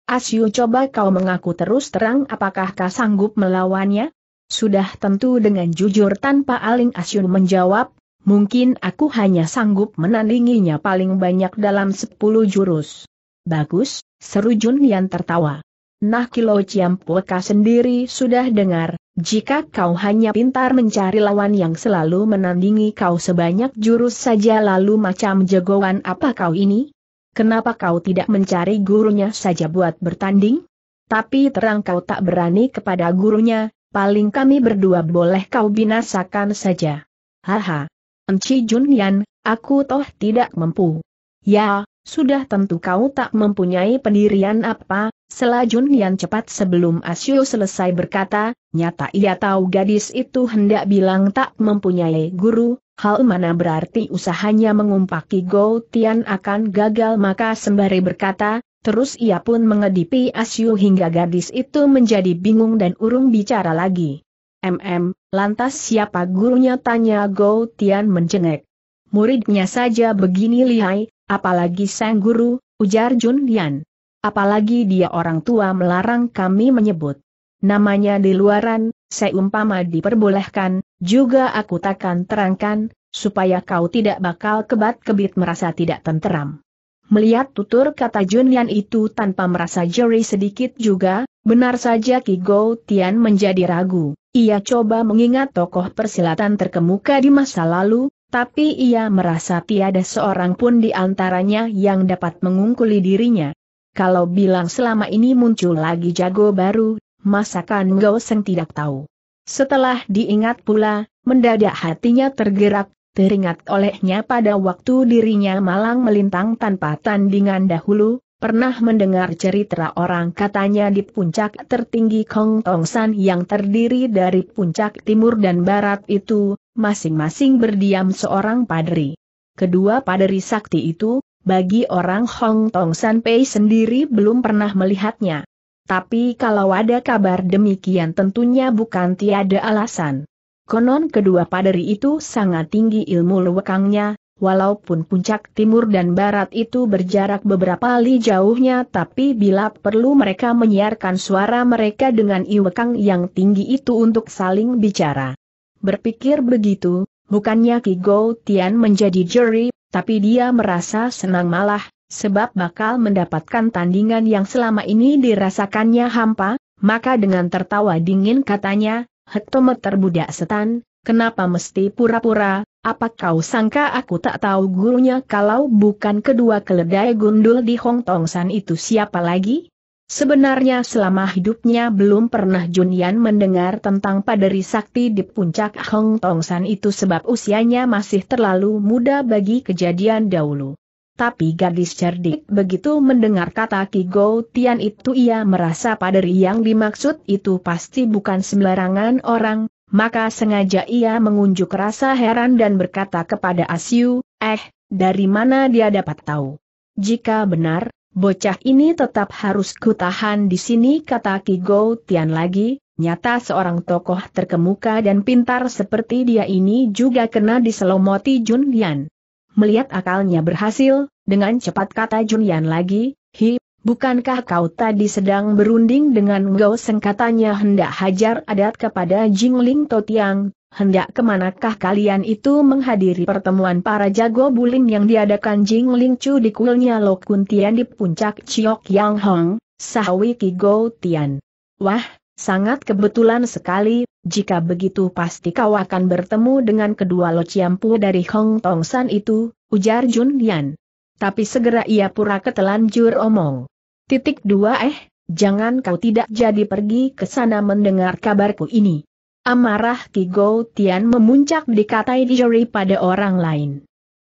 Asyu coba kau mengaku terus terang apakah kau sanggup melawannya? Sudah tentu dengan jujur tanpa aling Asyu menjawab, mungkin aku hanya sanggup menandinginya paling banyak dalam 10 jurus. Bagus, seru Jun Yan tertawa. Nah Kilo Ciampueka sendiri sudah dengar, jika kau hanya pintar mencari lawan yang selalu menandingi kau sebanyak jurus saja lalu macam jagoan apa kau ini? Kenapa kau tidak mencari gurunya saja buat bertanding? Tapi terang kau tak berani kepada gurunya, paling kami berdua boleh kau binasakan saja. Haha. Enci Yan, aku toh tidak mampu. Ya, sudah tentu kau tak mempunyai pendirian apa, selajun yang cepat sebelum Asyo selesai berkata, nyata ia tahu gadis itu hendak bilang tak mempunyai guru, hal mana berarti usahanya mengumpaki Go Tian akan gagal maka sembari berkata, terus ia pun mengedipi Asyo hingga gadis itu menjadi bingung dan urung bicara lagi. MM, lantas siapa gurunya tanya Go Tian mencengek. Muridnya saja begini lihai, Apalagi sang guru, ujar Jun Lian. Apalagi dia orang tua melarang kami menyebut. Namanya di luaran, seumpama diperbolehkan, juga aku takkan terangkan, supaya kau tidak bakal kebat-kebit merasa tidak tenteram. Melihat tutur kata Jun Junlian itu tanpa merasa jeri sedikit juga, benar saja Ki Gou Tian menjadi ragu. Ia coba mengingat tokoh persilatan terkemuka di masa lalu, tapi ia merasa tiada seorang pun di antaranya yang dapat mengungkuli dirinya. Kalau bilang selama ini muncul lagi jago baru, masakan Ngo Seng tidak tahu. Setelah diingat pula, mendadak hatinya tergerak, teringat olehnya pada waktu dirinya malang melintang tanpa tandingan dahulu, pernah mendengar cerita orang katanya di puncak tertinggi Kong Tong San yang terdiri dari puncak timur dan barat itu, masing-masing berdiam seorang padri. Kedua padri sakti itu, bagi orang Hong Tong Sanpei sendiri belum pernah melihatnya. Tapi kalau ada kabar demikian tentunya bukan tiada alasan. Konon kedua padri itu sangat tinggi ilmu lewekangnya, walaupun puncak timur dan barat itu berjarak beberapa li jauhnya tapi bila perlu mereka menyiarkan suara mereka dengan iwekang yang tinggi itu untuk saling bicara. Berpikir begitu, bukannya Ki Go Tian menjadi juri, tapi dia merasa senang malah, sebab bakal mendapatkan tandingan yang selama ini dirasakannya hampa, maka dengan tertawa dingin katanya, hektometer budak setan, kenapa mesti pura-pura, apa kau sangka aku tak tahu gurunya kalau bukan kedua keledai gundul di Hong Tong San itu siapa lagi? Sebenarnya selama hidupnya belum pernah Junian mendengar tentang paderi sakti di puncak Hong Tong San itu sebab usianya masih terlalu muda bagi kejadian dahulu. Tapi gadis cerdik begitu mendengar kata Ki Go Tian itu ia merasa paderi yang dimaksud itu pasti bukan sembarangan orang, maka sengaja ia mengunjuk rasa heran dan berkata kepada Asyu, eh, dari mana dia dapat tahu? Jika benar, Bocah ini tetap harus kutahan di sini kata Gou Tian lagi, nyata seorang tokoh terkemuka dan pintar seperti dia ini juga kena diselomoti Jun Yan. Melihat akalnya berhasil, dengan cepat kata Jun Yan lagi, hi, bukankah kau tadi sedang berunding dengan Gou, Seng katanya hendak hajar adat kepada Jing Jingling Totiang, hendak kemanakah kalian itu menghadiri pertemuan para jago buling yang diadakan Jing Ling Chu di kuilnya Lo di puncak Chiok Yang Hong, Sahawi Kigo Tian. Wah, sangat kebetulan sekali, jika begitu pasti kau akan bertemu dengan kedua Lo Ciampu dari Hong Tong San itu, ujar Jun Lian. Tapi segera ia pura ketelanjur omong. Titik dua eh, jangan kau tidak jadi pergi ke sana mendengar kabarku ini. Amarah Gou Tian memuncak dikatai dijeri pada orang lain.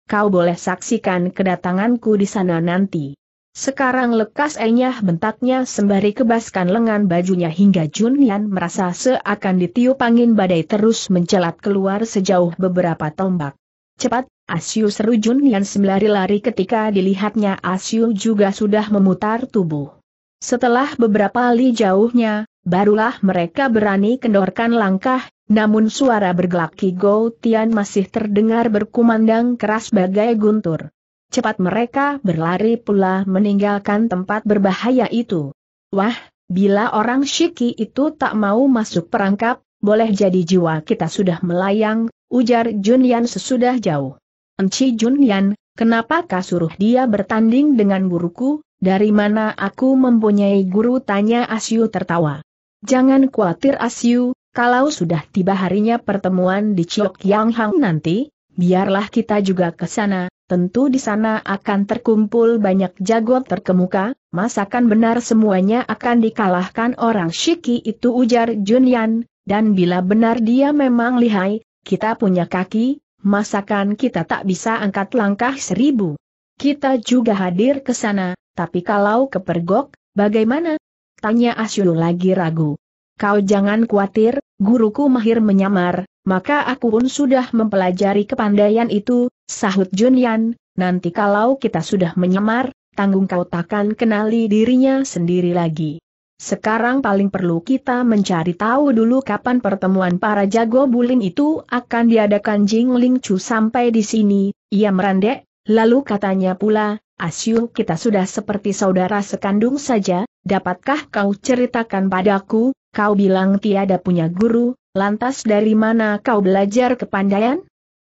Kau boleh saksikan kedatanganku di sana nanti. Sekarang lekas enyah bentaknya sembari kebaskan lengan bajunya hingga Jun Yan merasa seakan ditiup angin badai terus mencelat keluar sejauh beberapa tombak. Cepat, Asyu seru Jun Yan sembari lari ketika dilihatnya Asyu juga sudah memutar tubuh. Setelah beberapa li jauhnya, barulah mereka berani kendorkan langkah, namun suara bergelak Kigo Tian masih terdengar berkumandang keras bagai guntur. Cepat mereka berlari pula meninggalkan tempat berbahaya itu. Wah, bila orang Shiki itu tak mau masuk perangkap, boleh jadi jiwa kita sudah melayang, ujar Junyan sesudah jauh. Enci Junyan, kenapakah suruh dia bertanding dengan guruku, dari mana aku mempunyai guru tanya Asyu tertawa. Jangan khawatir Asyu, kalau sudah tiba harinya pertemuan di Chiok Yang Hang nanti, biarlah kita juga ke sana, tentu di sana akan terkumpul banyak jago terkemuka, masakan benar semuanya akan dikalahkan orang Shiki itu ujar Junyan, dan bila benar dia memang lihai, kita punya kaki, masakan kita tak bisa angkat langkah seribu. Kita juga hadir ke sana, tapi kalau kepergok, bagaimana? Tanya Asyulu lagi ragu. Kau jangan khawatir, guruku mahir menyamar, maka aku pun sudah mempelajari kepandaian itu, sahut Junyan, nanti kalau kita sudah menyamar, tanggung kau takkan kenali dirinya sendiri lagi. Sekarang paling perlu kita mencari tahu dulu kapan pertemuan para jago bulin itu akan diadakan Jing Ling Chu sampai di sini, ia merandek, lalu katanya pula, Asyul kita sudah seperti saudara sekandung saja, Dapatkah kau ceritakan padaku, kau bilang tiada punya guru, lantas dari mana kau belajar kepandaian?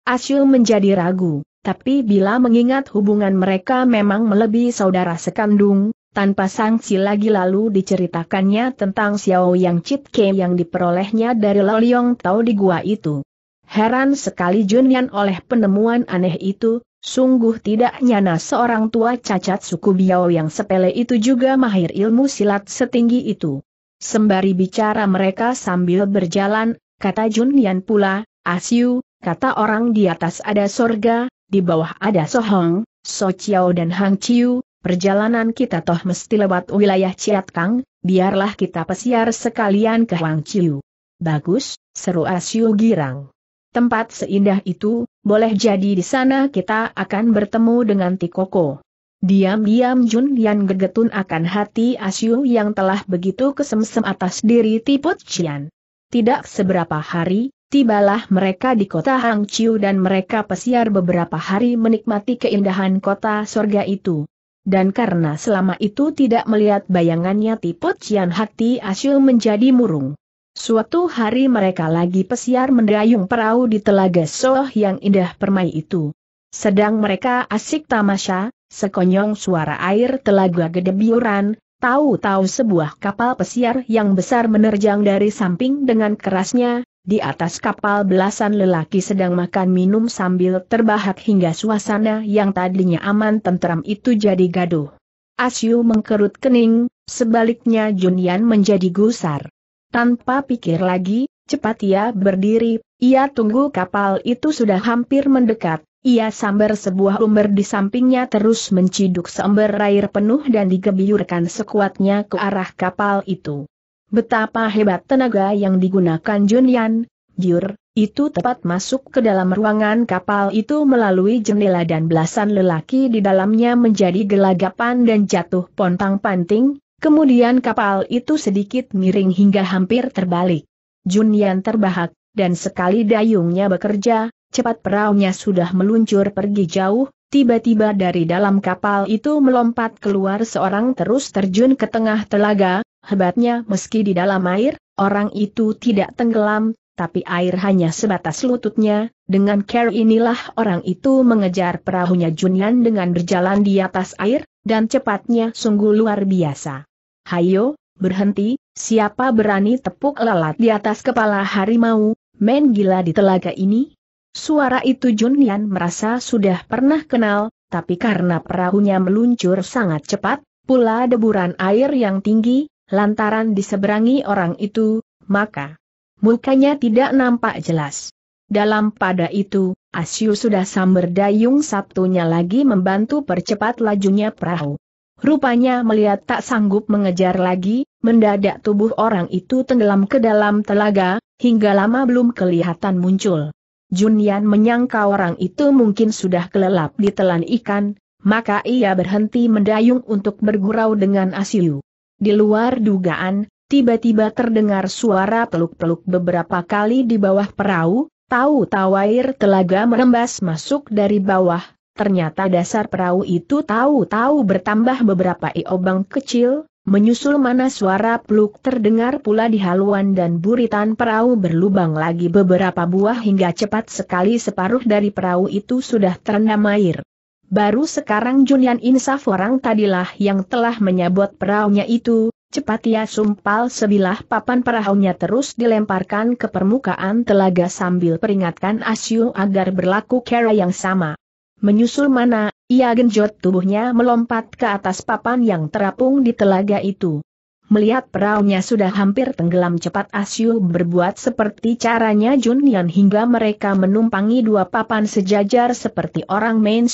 Asyul menjadi ragu, tapi bila mengingat hubungan mereka memang melebihi saudara sekandung, tanpa sanksi lagi lalu diceritakannya tentang Xiao Yang ke yang diperolehnya dari Loliong Tao di gua itu. Heran sekali Junian oleh penemuan aneh itu, Sungguh tidak nyana seorang tua cacat suku Biao yang sepele itu juga mahir ilmu silat setinggi itu. Sembari bicara mereka sambil berjalan, kata Jun Yan pula, Asyu, kata orang di atas ada sorga, di bawah ada Sohong, So Chiao dan Hang Chiu, perjalanan kita toh mesti lewat wilayah Ciat Kang, biarlah kita pesiar sekalian ke Hang Chiu. Bagus, seru Asyu girang. Tempat seindah itu, boleh jadi di sana kita akan bertemu dengan Tikoko. Diam-diam Jun Yan gegetun akan hati Asyu yang telah begitu kesemsem atas diri Tiput Cian. Tidak seberapa hari, tibalah mereka di kota Hangqiu dan mereka pesiar beberapa hari menikmati keindahan kota sorga itu. Dan karena selama itu tidak melihat bayangannya Tiput Cian hati Asyu menjadi murung. Suatu hari mereka lagi pesiar mendayung perahu di telaga Soh yang indah permai itu. Sedang mereka asik tamasya, sekonyong suara air telaga gede biuran, tahu-tahu sebuah kapal pesiar yang besar menerjang dari samping dengan kerasnya, di atas kapal belasan lelaki sedang makan minum sambil terbahak hingga suasana yang tadinya aman tentram itu jadi gaduh. Asyu mengkerut kening, sebaliknya Junian menjadi gusar. Tanpa pikir lagi, cepat ia berdiri, ia tunggu kapal itu sudah hampir mendekat. Ia sambar sebuah umber di sampingnya terus menciduk seember air penuh dan digebiurkan sekuatnya ke arah kapal itu. Betapa hebat tenaga yang digunakan Junyan, Jur, itu tepat masuk ke dalam ruangan kapal itu melalui jendela dan belasan lelaki di dalamnya menjadi gelagapan dan jatuh pontang-panting, Kemudian kapal itu sedikit miring hingga hampir terbalik. Junian terbahak, dan sekali dayungnya bekerja, cepat peraunya sudah meluncur pergi jauh, tiba-tiba dari dalam kapal itu melompat keluar seorang terus terjun ke tengah telaga, hebatnya meski di dalam air, orang itu tidak tenggelam, tapi air hanya sebatas lututnya, dengan care inilah orang itu mengejar perahunya Junian dengan berjalan di atas air, dan cepatnya sungguh luar biasa. Hayo, berhenti, siapa berani tepuk lalat di atas kepala harimau, men gila di telaga ini? Suara itu Junian merasa sudah pernah kenal, tapi karena perahunya meluncur sangat cepat, pula deburan air yang tinggi, lantaran diseberangi orang itu, maka mukanya tidak nampak jelas. Dalam pada itu, Asyu sudah samber dayung Sabtunya lagi membantu percepat lajunya perahu. Rupanya melihat tak sanggup mengejar lagi, mendadak tubuh orang itu tenggelam ke dalam telaga, hingga lama belum kelihatan muncul. Junian menyangka orang itu mungkin sudah kelelap ditelan ikan, maka ia berhenti mendayung untuk bergurau dengan Asiu. Di luar dugaan, tiba-tiba terdengar suara peluk-peluk beberapa kali di bawah perahu, tahu-tahu air telaga merembas masuk dari bawah, Ternyata dasar perahu itu tahu-tahu bertambah beberapa iobang kecil, menyusul mana suara pluk terdengar pula di haluan dan buritan perahu berlubang lagi beberapa buah hingga cepat sekali separuh dari perahu itu sudah terendam air. Baru sekarang Junian Insaf orang tadilah yang telah menyabot perahunya itu, Cepat ia sumpal sebilah papan perahunya terus dilemparkan ke permukaan telaga sambil peringatkan Asyu agar berlaku kera yang sama. Menyusul mana, ia genjot tubuhnya melompat ke atas papan yang terapung di telaga itu. Melihat peraunya sudah hampir tenggelam cepat Asyu berbuat seperti caranya Junian hingga mereka menumpangi dua papan sejajar seperti orang main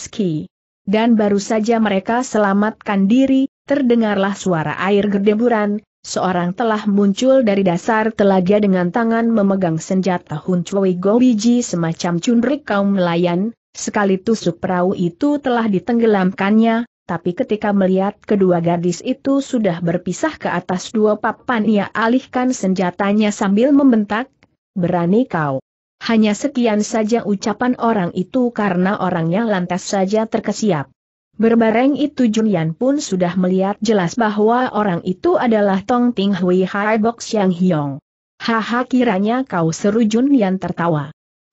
Dan baru saja mereka selamatkan diri, terdengarlah suara air gedeburan, seorang telah muncul dari dasar telaga dengan tangan memegang senjata Hun Chui Go semacam cundrik kaum nelayan, Sekali tusuk perahu itu telah ditenggelamkannya, tapi ketika melihat kedua gadis itu sudah berpisah ke atas dua papan ia alihkan senjatanya sambil membentak, berani kau. Hanya sekian saja ucapan orang itu karena orangnya lantas saja terkesiap. Berbareng itu Junyan pun sudah melihat jelas bahwa orang itu adalah Tong Ting Hui Hai Bok Xiang Hiong. Haha kiranya kau seru Junyan tertawa.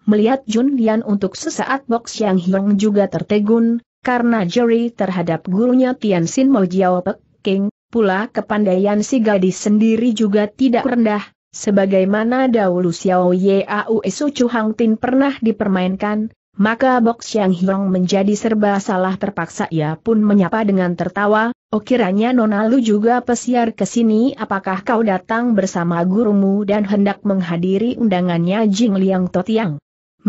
Melihat Jun Lian untuk sesaat Box Yang Hiong juga tertegun, karena juri terhadap gurunya Tian Sin Mo Jiao Pek King, pula kepandaian si gadis sendiri juga tidak rendah, sebagaimana dahulu Xiao Yeau Su Chu Hang Tin pernah dipermainkan, maka Box Yang Hiong menjadi serba salah terpaksa ia pun menyapa dengan tertawa, oh kiranya Nona Lu juga pesiar ke sini apakah kau datang bersama gurumu dan hendak menghadiri undangannya Jing Liang Totiang.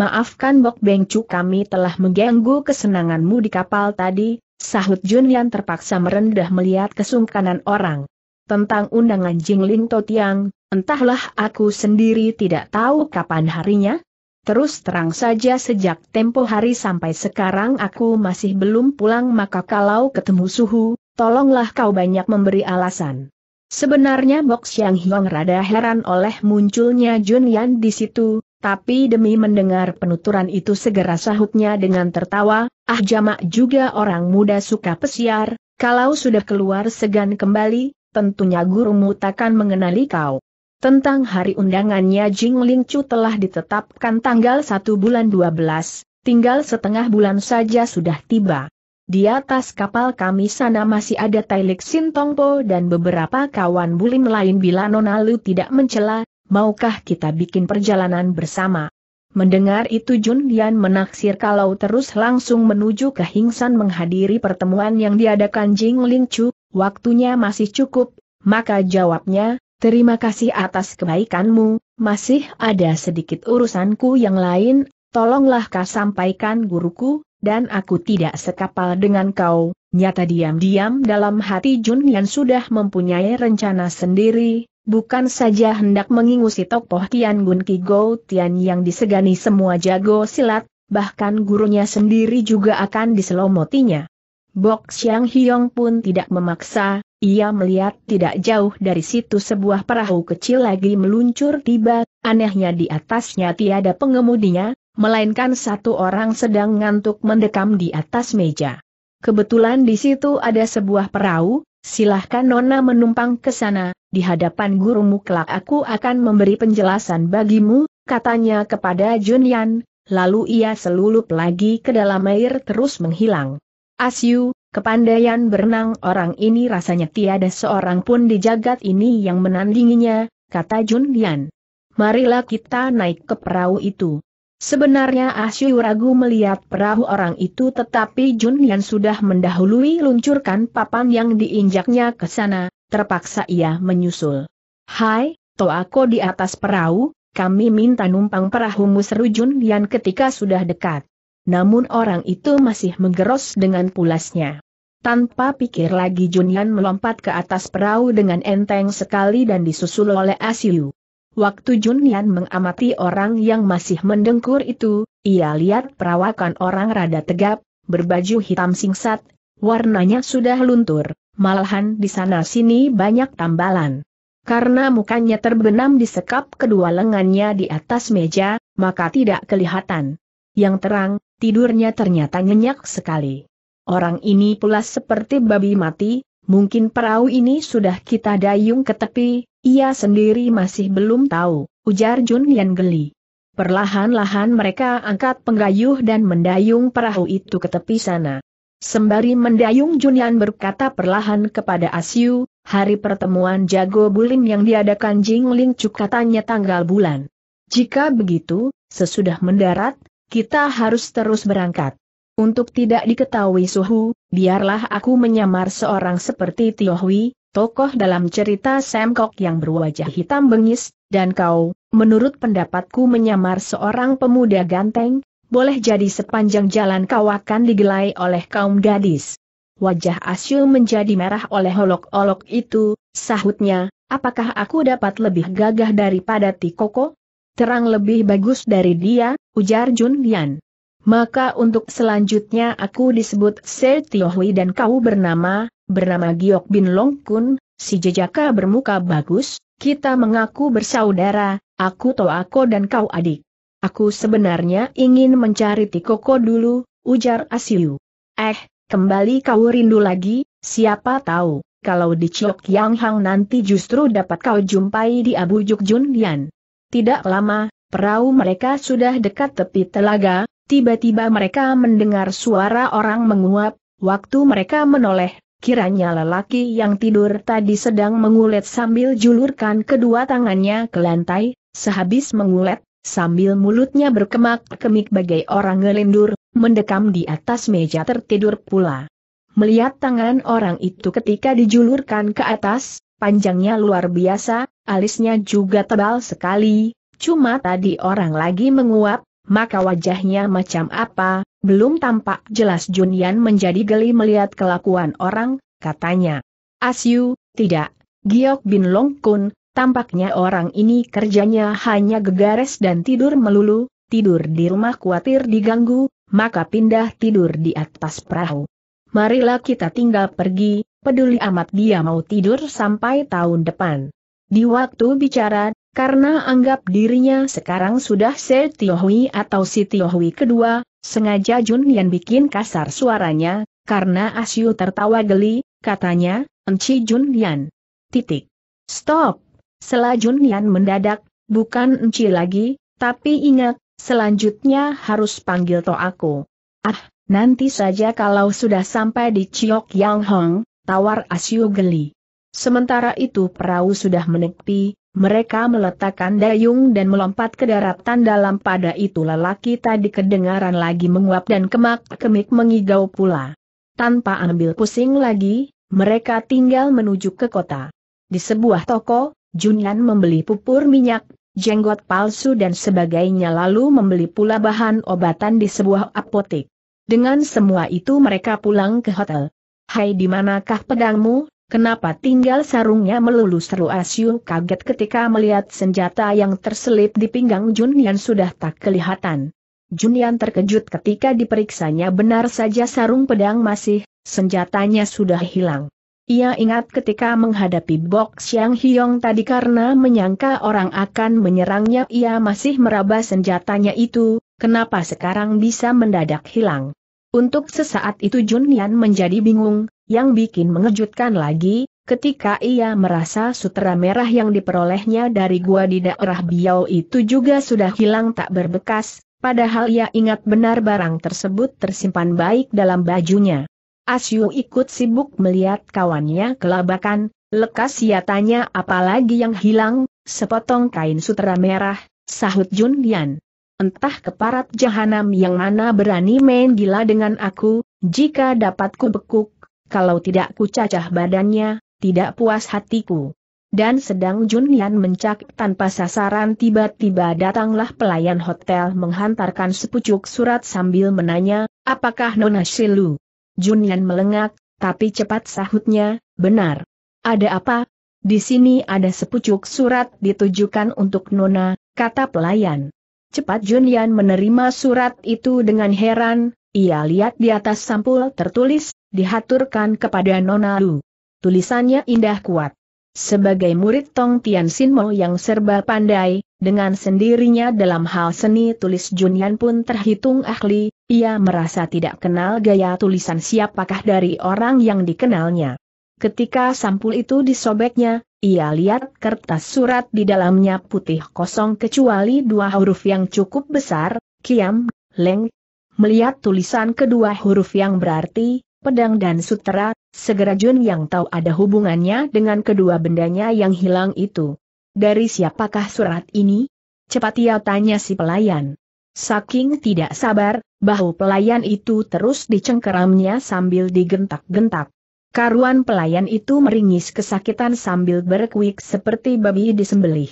Maafkan Bok Beng Cu kami telah mengganggu kesenanganmu di kapal tadi, sahut Jun Yan terpaksa merendah melihat kesungkanan orang. Tentang undangan Jingling Totiang, entahlah aku sendiri tidak tahu kapan harinya, Terus terang saja sejak tempo hari sampai sekarang aku masih belum pulang maka kalau ketemu suhu, tolonglah kau banyak memberi alasan. Sebenarnya Bok Xiang Hiong rada heran oleh munculnya Jun Yan di situ, tapi demi mendengar penuturan itu segera sahutnya dengan tertawa, ah jamak juga orang muda suka pesiar, kalau sudah keluar segan kembali, tentunya gurumu takkan mengenali kau. Tentang hari undangannya Jing Ling Chu telah ditetapkan tanggal 1 bulan 12, tinggal setengah bulan saja sudah tiba. Di atas kapal kami sana masih ada Tailik Sintongpo dan beberapa kawan bulim lain bila Nona Lu tidak mencela, maukah kita bikin perjalanan bersama? Mendengar itu Jun Lian menaksir kalau terus langsung menuju ke Hingsan menghadiri pertemuan yang diadakan Jing Ling Chu, waktunya masih cukup, maka jawabnya, terima kasih atas kebaikanmu, masih ada sedikit urusanku yang lain, tolonglah kau sampaikan guruku, dan aku tidak sekapal dengan kau, nyata diam-diam dalam hati Jun Lian sudah mempunyai rencana sendiri, bukan saja hendak mengingusi tokoh Tian Gun Ki Go Tian yang disegani semua jago silat, bahkan gurunya sendiri juga akan diselomotinya. Bok Xiang Hiong pun tidak memaksa, ia melihat tidak jauh dari situ sebuah perahu kecil lagi meluncur tiba, anehnya di atasnya tiada pengemudinya, melainkan satu orang sedang ngantuk mendekam di atas meja. Kebetulan di situ ada sebuah perahu, Silahkan Nona menumpang ke sana, di hadapan gurumu kelak aku akan memberi penjelasan bagimu, katanya kepada Junyan, lalu ia selulup lagi ke dalam air terus menghilang. Asyu, kepandaian berenang orang ini rasanya tiada seorang pun di jagat ini yang menandinginya, kata Junyan. Marilah kita naik ke perahu itu. Sebenarnya Asyu ragu melihat perahu orang itu tetapi Jun Yan sudah mendahului luncurkan papan yang diinjaknya ke sana, terpaksa ia menyusul. Hai, aku di atas perahu, kami minta numpang perahu seru Jun Yan ketika sudah dekat. Namun orang itu masih menggeros dengan pulasnya. Tanpa pikir lagi Jun Yan melompat ke atas perahu dengan enteng sekali dan disusul oleh Asyu. Waktu Junian mengamati orang yang masih mendengkur itu, ia lihat perawakan orang rada tegap, berbaju hitam singsat, warnanya sudah luntur, malahan di sana-sini banyak tambalan. Karena mukanya terbenam di sekap kedua lengannya di atas meja, maka tidak kelihatan. Yang terang, tidurnya ternyata nyenyak sekali. Orang ini pula seperti babi mati, mungkin perahu ini sudah kita dayung ke tepi, ia sendiri masih belum tahu, ujar Jun Yan geli. Perlahan-lahan mereka angkat penggayuh dan mendayung perahu itu ke tepi sana. Sembari mendayung Jun Yan berkata perlahan kepada Asyu, hari pertemuan jago bulim yang diadakan Jing Ling Cuk katanya tanggal bulan. Jika begitu, sesudah mendarat, kita harus terus berangkat. Untuk tidak diketahui suhu, biarlah aku menyamar seorang seperti Tiohui, tokoh dalam cerita Semkok yang berwajah hitam bengis, dan kau, menurut pendapatku menyamar seorang pemuda ganteng, boleh jadi sepanjang jalan kau akan digelai oleh kaum gadis. Wajah Asyul menjadi merah oleh olok-olok itu, sahutnya, apakah aku dapat lebih gagah daripada Tikoko? Terang lebih bagus dari dia, ujar Jun Lian. Maka untuk selanjutnya aku disebut Sir Tiohui dan kau bernama, bernama Giok Bin Long Kun, si jejaka bermuka bagus, kita mengaku bersaudara, aku Toako dan kau adik. Aku sebenarnya ingin mencari Tikoko dulu, ujar Asiu. Eh, kembali kau rindu lagi, siapa tahu, kalau di Chok Yang Hang nanti justru dapat kau jumpai di Abu Juk Junlian. Tidak lama, perahu mereka sudah dekat tepi telaga, tiba-tiba mereka mendengar suara orang menguap, waktu mereka menoleh, kiranya lelaki yang tidur tadi sedang mengulet sambil julurkan kedua tangannya ke lantai, sehabis mengulet, sambil mulutnya berkemak-kemik bagai orang ngelindur, mendekam di atas meja tertidur pula. Melihat tangan orang itu ketika dijulurkan ke atas, panjangnya luar biasa, alisnya juga tebal sekali, cuma tadi orang lagi menguap, maka wajahnya macam apa, belum tampak jelas Junian menjadi geli melihat kelakuan orang, katanya. Asyu, tidak, Giok Bin Long Kun, tampaknya orang ini kerjanya hanya gegares dan tidur melulu, tidur di rumah khawatir diganggu, maka pindah tidur di atas perahu. Marilah kita tinggal pergi, peduli amat dia mau tidur sampai tahun depan. Di waktu bicara, karena anggap dirinya sekarang sudah Se Tiohui atau Si Tiohui kedua, sengaja Jun Yan bikin kasar suaranya, karena Asyu tertawa geli, katanya, Enci Jun Yan. Titik. Stop. Sela Jun Yan mendadak, bukan Enci lagi, tapi ingat, selanjutnya harus panggil to aku. Ah, nanti saja kalau sudah sampai di Chiok Yang Hong, tawar Asyu geli. Sementara itu perahu sudah menepi, mereka meletakkan dayung dan melompat ke daratan dalam pada itu lelaki tadi kedengaran lagi menguap dan kemak-kemik mengigau pula. Tanpa ambil pusing lagi, mereka tinggal menuju ke kota. Di sebuah toko, Junyan membeli pupur minyak, jenggot palsu dan sebagainya lalu membeli pula bahan obatan di sebuah apotek. Dengan semua itu mereka pulang ke hotel. Hai di manakah pedangmu, Kenapa tinggal sarungnya melulu seru Asyu kaget ketika melihat senjata yang terselip di pinggang Junian sudah tak kelihatan. Junian terkejut ketika diperiksanya benar saja sarung pedang masih, senjatanya sudah hilang. Ia ingat ketika menghadapi box Yang Hyong tadi karena menyangka orang akan menyerangnya ia masih meraba senjatanya itu, kenapa sekarang bisa mendadak hilang. Untuk sesaat itu Junian menjadi bingung, yang bikin mengejutkan lagi, ketika ia merasa sutera merah yang diperolehnya dari gua di daerah Biau itu juga sudah hilang tak berbekas, padahal ia ingat benar barang tersebut tersimpan baik dalam bajunya. Asyu ikut sibuk melihat kawannya kelabakan, lekas ia ya, tanya apalagi yang hilang, sepotong kain sutera merah, sahut Jun Lian. Entah keparat jahanam yang mana berani main gila dengan aku, jika dapat ku bekuk, kalau tidak kucacah badannya, tidak puas hatiku. Dan sedang Junian mencak tanpa sasaran tiba-tiba datanglah pelayan hotel menghantarkan sepucuk surat sambil menanya, apakah Nona Shilu? Junian melengak, tapi cepat sahutnya, benar. Ada apa? Di sini ada sepucuk surat ditujukan untuk Nona, kata pelayan. Cepat Junian menerima surat itu dengan heran, ia lihat di atas sampul tertulis, dihaturkan kepada Nona Lu. Tulisannya indah kuat. Sebagai murid Tong Tian Mo yang serba pandai, dengan sendirinya dalam hal seni tulis Junyan pun terhitung ahli, ia merasa tidak kenal gaya tulisan siapakah dari orang yang dikenalnya. Ketika sampul itu disobeknya, ia lihat kertas surat di dalamnya putih kosong kecuali dua huruf yang cukup besar, Kiam, Leng. Melihat tulisan kedua huruf yang berarti, pedang dan sutera, segera Jun yang tahu ada hubungannya dengan kedua bendanya yang hilang itu. Dari siapakah surat ini? Cepat ia tanya si pelayan. Saking tidak sabar, bahu pelayan itu terus dicengkeramnya sambil digentak-gentak. Karuan pelayan itu meringis kesakitan sambil berkuik seperti babi disembelih.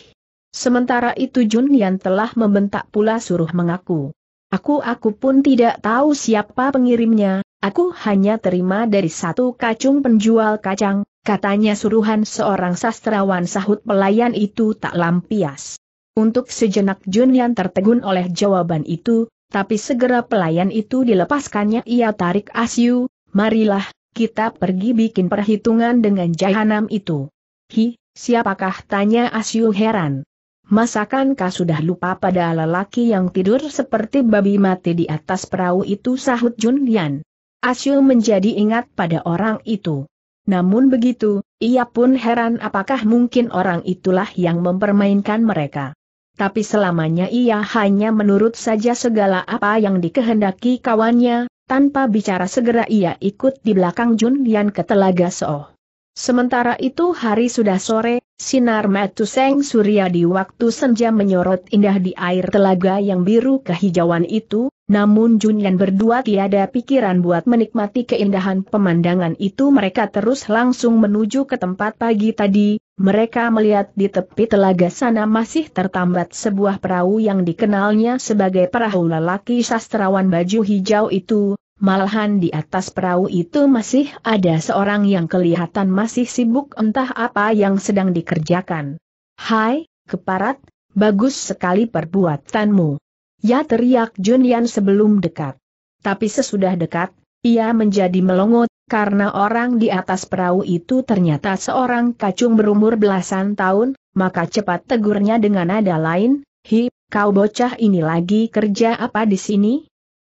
Sementara itu Jun Yan telah membentak pula suruh mengaku. Aku-aku pun tidak tahu siapa pengirimnya, Aku hanya terima dari satu kacung penjual kacang, katanya suruhan seorang sastrawan sahut pelayan itu tak lampias. Untuk sejenak Jun Junlian tertegun oleh jawaban itu, tapi segera pelayan itu dilepaskannya ia tarik Asyu, marilah, kita pergi bikin perhitungan dengan jahanam itu. Hi, siapakah tanya Asyu heran. Masakan kau sudah lupa pada lelaki yang tidur seperti babi mati di atas perahu itu sahut Jun Junlian. Asyul menjadi ingat pada orang itu. Namun begitu, ia pun heran apakah mungkin orang itulah yang mempermainkan mereka. Tapi selamanya ia hanya menurut saja segala apa yang dikehendaki kawannya, tanpa bicara segera ia ikut di belakang Jun Yan ke Telaga Soh. Sementara itu hari sudah sore, sinar metuseng surya di waktu senja menyorot indah di air telaga yang biru kehijauan itu, namun Jun Junyan berdua tiada pikiran buat menikmati keindahan pemandangan itu mereka terus langsung menuju ke tempat pagi tadi, mereka melihat di tepi telaga sana masih tertambat sebuah perahu yang dikenalnya sebagai perahu lelaki sastrawan baju hijau itu, Malahan di atas perahu itu masih ada seorang yang kelihatan masih sibuk entah apa yang sedang dikerjakan. Hai, keparat, bagus sekali perbuatanmu. Ya teriak Junian sebelum dekat. Tapi sesudah dekat, ia menjadi melongot, karena orang di atas perahu itu ternyata seorang kacung berumur belasan tahun, maka cepat tegurnya dengan nada lain, Hi, kau bocah ini lagi kerja apa di sini?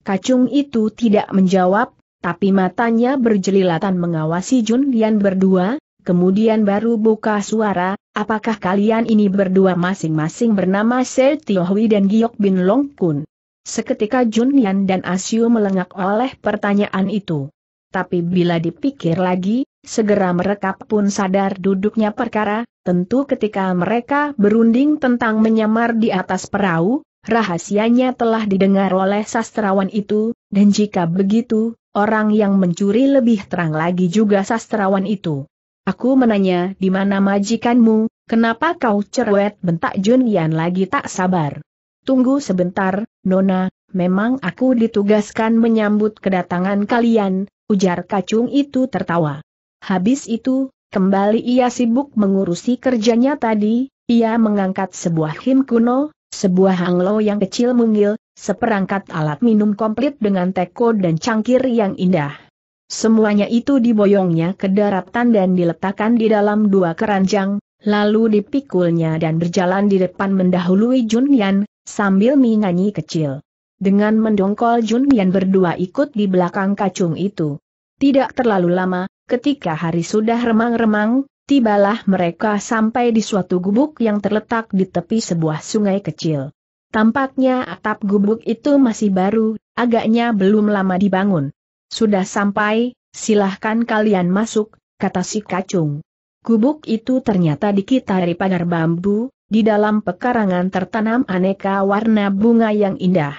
Kacung itu tidak menjawab, tapi matanya berjelilatan mengawasi Jun Yan berdua, kemudian baru buka suara, apakah kalian ini berdua masing-masing bernama Se Tio dan Giok Bin Long Kun? Seketika Jun Yan dan Asyu melengak oleh pertanyaan itu. Tapi bila dipikir lagi, segera mereka pun sadar duduknya perkara, tentu ketika mereka berunding tentang menyamar di atas perahu, Rahasianya telah didengar oleh sastrawan itu, dan jika begitu, orang yang mencuri lebih terang lagi juga sastrawan itu. Aku menanya di mana majikanmu, kenapa kau cerewet bentak Junian lagi tak sabar. Tunggu sebentar, Nona, memang aku ditugaskan menyambut kedatangan kalian, ujar kacung itu tertawa. Habis itu, kembali ia sibuk mengurusi kerjanya tadi, ia mengangkat sebuah him kuno, sebuah hanglo yang kecil mungil, seperangkat alat minum komplit dengan teko dan cangkir yang indah. Semuanya itu diboyongnya ke daratan dan diletakkan di dalam dua keranjang, lalu dipikulnya dan berjalan di depan mendahului Junyan, sambil menyanyi kecil. Dengan mendongkol Junyan berdua ikut di belakang kacung itu. Tidak terlalu lama, ketika hari sudah remang-remang, Tibalah mereka sampai di suatu gubuk yang terletak di tepi sebuah sungai kecil. Tampaknya atap gubuk itu masih baru, agaknya belum lama dibangun. Sudah sampai, silahkan kalian masuk, kata si kacung. Gubuk itu ternyata dikitari pagar bambu, di dalam pekarangan tertanam aneka warna bunga yang indah.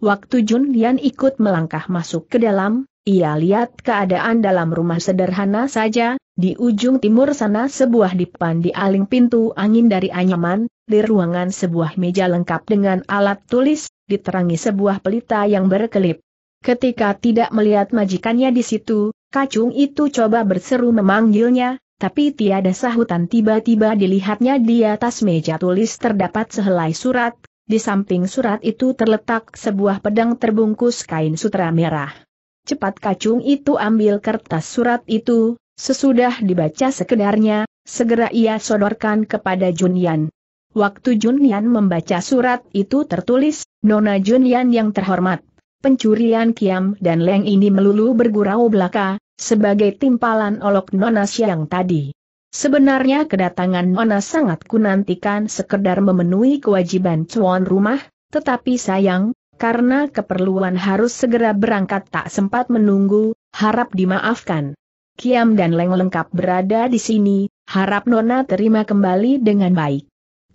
Waktu Jun Lian ikut melangkah masuk ke dalam, ia lihat keadaan dalam rumah sederhana saja, di ujung timur sana sebuah dipan di aling pintu angin dari anyaman, di ruangan sebuah meja lengkap dengan alat tulis, diterangi sebuah pelita yang berkelip. Ketika tidak melihat majikannya di situ, kacung itu coba berseru memanggilnya, tapi tiada sahutan tiba-tiba dilihatnya di atas meja tulis terdapat sehelai surat, di samping surat itu terletak sebuah pedang terbungkus kain sutra merah. Cepat kacung itu ambil kertas surat itu, Sesudah dibaca sekedarnya, segera ia sodorkan kepada Junian. Waktu Junian membaca surat itu tertulis, Nona Junian yang terhormat, pencurian Kiam dan Leng ini melulu bergurau belaka, sebagai timpalan olok Nona Siang tadi. Sebenarnya kedatangan Nona sangat kunantikan sekedar memenuhi kewajiban cuan rumah, tetapi sayang, karena keperluan harus segera berangkat tak sempat menunggu, harap dimaafkan. Kiam dan Leng lengkap berada di sini, harap Nona terima kembali dengan baik.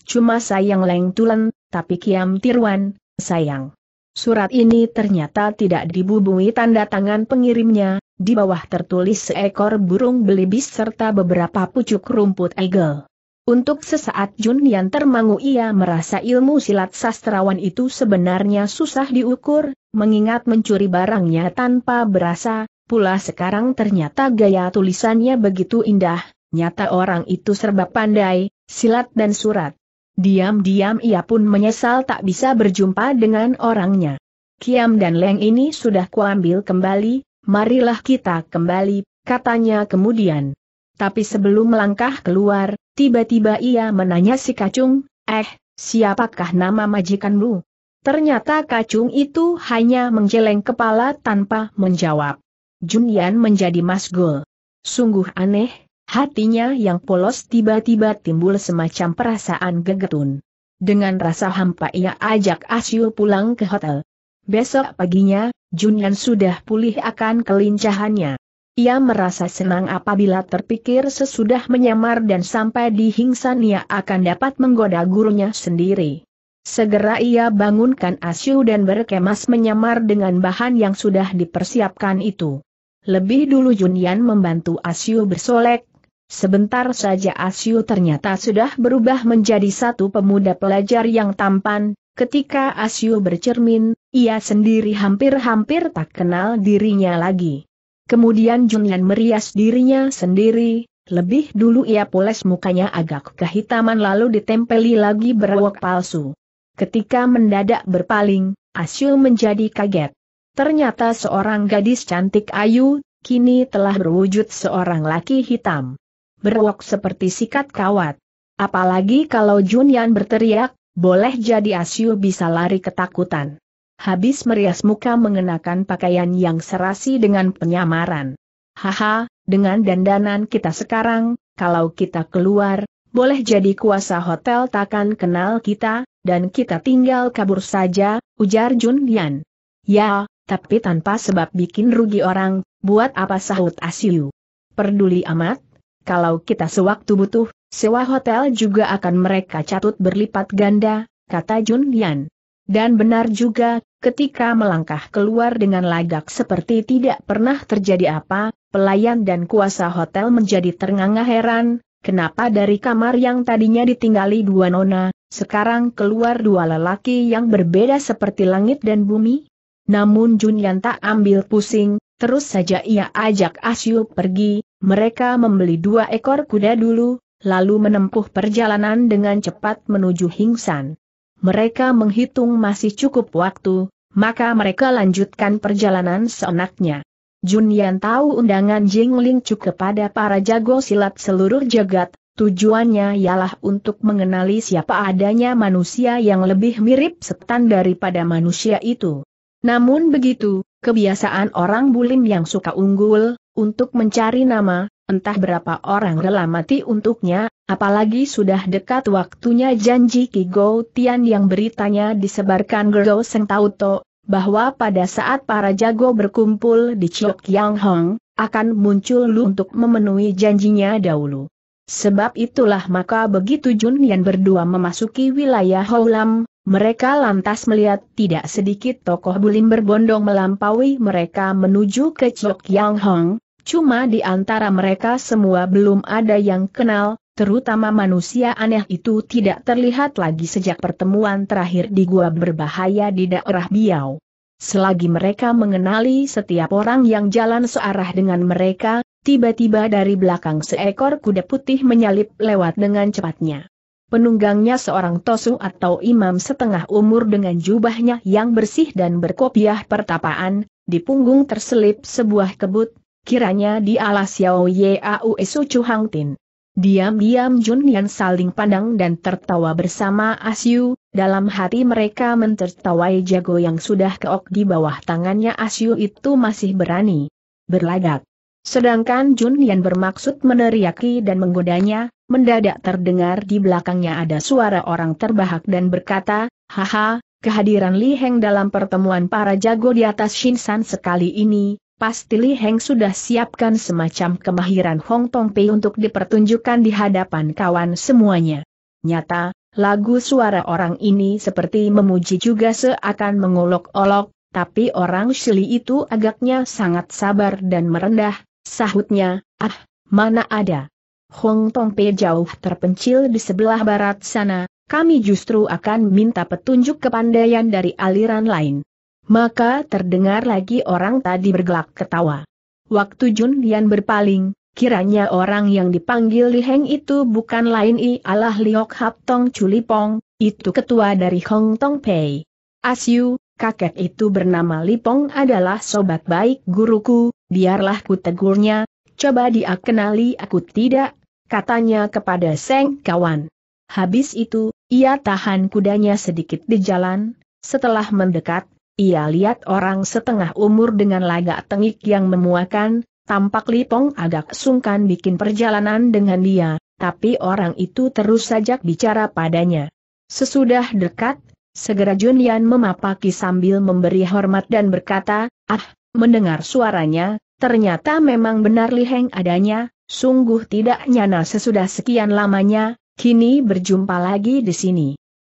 Cuma sayang Leng Tulen, tapi Kiam tiruan, sayang. Surat ini ternyata tidak dibubungi tanda tangan pengirimnya, di bawah tertulis seekor burung belibis serta beberapa pucuk rumput eagle. Untuk sesaat Jun yang termangu ia merasa ilmu silat sastrawan itu sebenarnya susah diukur, mengingat mencuri barangnya tanpa berasa, Pula sekarang ternyata gaya tulisannya begitu indah, nyata orang itu serba pandai, silat dan surat. Diam-diam ia pun menyesal tak bisa berjumpa dengan orangnya. Kiam dan Leng ini sudah kuambil kembali, marilah kita kembali, katanya kemudian. Tapi sebelum melangkah keluar, tiba-tiba ia menanya si kacung, eh, siapakah nama majikanmu? Ternyata kacung itu hanya menggeleng kepala tanpa menjawab. Junyan menjadi masgul. Sungguh aneh, hatinya yang polos tiba-tiba timbul semacam perasaan gegetun. Dengan rasa hampa ia ajak Asyu pulang ke hotel. Besok paginya, Junyan sudah pulih akan kelincahannya. Ia merasa senang apabila terpikir sesudah menyamar dan sampai di Hingsan ia akan dapat menggoda gurunya sendiri. Segera ia bangunkan Asyu dan berkemas menyamar dengan bahan yang sudah dipersiapkan itu. Lebih dulu Junian membantu Asyu bersolek. Sebentar saja Asyu ternyata sudah berubah menjadi satu pemuda pelajar yang tampan, ketika Asyu bercermin, ia sendiri hampir-hampir tak kenal dirinya lagi. Kemudian Junian merias dirinya sendiri, lebih dulu ia poles mukanya agak kehitaman lalu ditempeli lagi berawak palsu. Ketika mendadak berpaling, Asyu menjadi kaget. Ternyata seorang gadis cantik ayu, kini telah berwujud seorang laki hitam. Berwok seperti sikat kawat. Apalagi kalau Junyan berteriak, boleh jadi Asyu bisa lari ketakutan. Habis merias muka mengenakan pakaian yang serasi dengan penyamaran. Haha, dengan dandanan kita sekarang, kalau kita keluar, boleh jadi kuasa hotel takkan kenal kita, dan kita tinggal kabur saja, ujar Junyan. Ya, tapi tanpa sebab bikin rugi orang, buat apa sahut Asyu. Perduli amat, kalau kita sewaktu butuh, sewa hotel juga akan mereka catut berlipat ganda, kata Jun Yan. Dan benar juga, ketika melangkah keluar dengan lagak seperti tidak pernah terjadi apa, pelayan dan kuasa hotel menjadi ternganga heran, kenapa dari kamar yang tadinya ditinggali dua nona, sekarang keluar dua lelaki yang berbeda seperti langit dan bumi? Namun Junyan tak ambil pusing, terus saja ia ajak Asyu ah pergi, mereka membeli dua ekor kuda dulu, lalu menempuh perjalanan dengan cepat menuju Hingsan. Mereka menghitung masih cukup waktu, maka mereka lanjutkan perjalanan seenaknya. Junyan tahu undangan Jing cukup kepada para jago silat seluruh jagat, tujuannya ialah untuk mengenali siapa adanya manusia yang lebih mirip setan daripada manusia itu. Namun begitu, kebiasaan orang bulim yang suka unggul, untuk mencari nama, entah berapa orang rela mati untuknya, apalagi sudah dekat waktunya janji Kigo Tian yang beritanya disebarkan Gergo Seng Tauto, bahwa pada saat para jago berkumpul di Chiok Yang Hong, akan muncul Lu untuk memenuhi janjinya dahulu. Sebab itulah maka begitu Jun Yan berdua memasuki wilayah Houlam, mereka lantas melihat tidak sedikit tokoh bulim berbondong melampaui mereka menuju ke Chok Yang Hong, cuma di antara mereka semua belum ada yang kenal, terutama manusia aneh itu tidak terlihat lagi sejak pertemuan terakhir di gua berbahaya di daerah Biao. Selagi mereka mengenali setiap orang yang jalan searah dengan mereka, tiba-tiba dari belakang seekor kuda putih menyalip lewat dengan cepatnya. Penunggangnya seorang Tosu atau imam setengah umur dengan jubahnya yang bersih dan berkopiah pertapaan, di punggung terselip sebuah kebut, kiranya di alas Xiao Yau Esu Chu Hang Tin. Diam-diam Jun Yan saling pandang dan tertawa bersama Asyu, dalam hati mereka mentertawai jago yang sudah keok di bawah tangannya Asyu itu masih berani berlagak. Sedangkan Jun Yan bermaksud meneriaki dan menggodanya, mendadak terdengar di belakangnya ada suara orang terbahak dan berkata, Haha, kehadiran Li Heng dalam pertemuan para jago di atas Shinsan sekali ini, pasti Li Heng sudah siapkan semacam kemahiran Hong Tong Pei untuk dipertunjukkan di hadapan kawan semuanya. Nyata, lagu suara orang ini seperti memuji juga seakan mengolok-olok, tapi orang Shili itu agaknya sangat sabar dan merendah, sahutnya, ah, mana ada. Hong Tong Pei jauh terpencil di sebelah barat sana, kami justru akan minta petunjuk kepandaian dari aliran lain. Maka terdengar lagi orang tadi bergelak ketawa. Waktu Jun Yan berpaling, kiranya orang yang dipanggil Li Heng itu bukan lain ialah Liok Hap Tong Pong, itu ketua dari Hong Tong Pei. Asyu, kakek itu bernama Li Pong adalah sobat baik guruku, biarlah ku tegurnya, coba dia kenali aku tidak katanya kepada Seng Kawan. Habis itu, ia tahan kudanya sedikit di jalan, setelah mendekat, ia lihat orang setengah umur dengan lagak tengik yang memuakan, tampak Lipong agak sungkan bikin perjalanan dengan dia, tapi orang itu terus saja bicara padanya. Sesudah dekat, segera Junian memapaki sambil memberi hormat dan berkata, ah, mendengar suaranya, ternyata memang benar Liheng adanya, Sungguh tidak nyana sesudah sekian lamanya, kini berjumpa lagi di sini.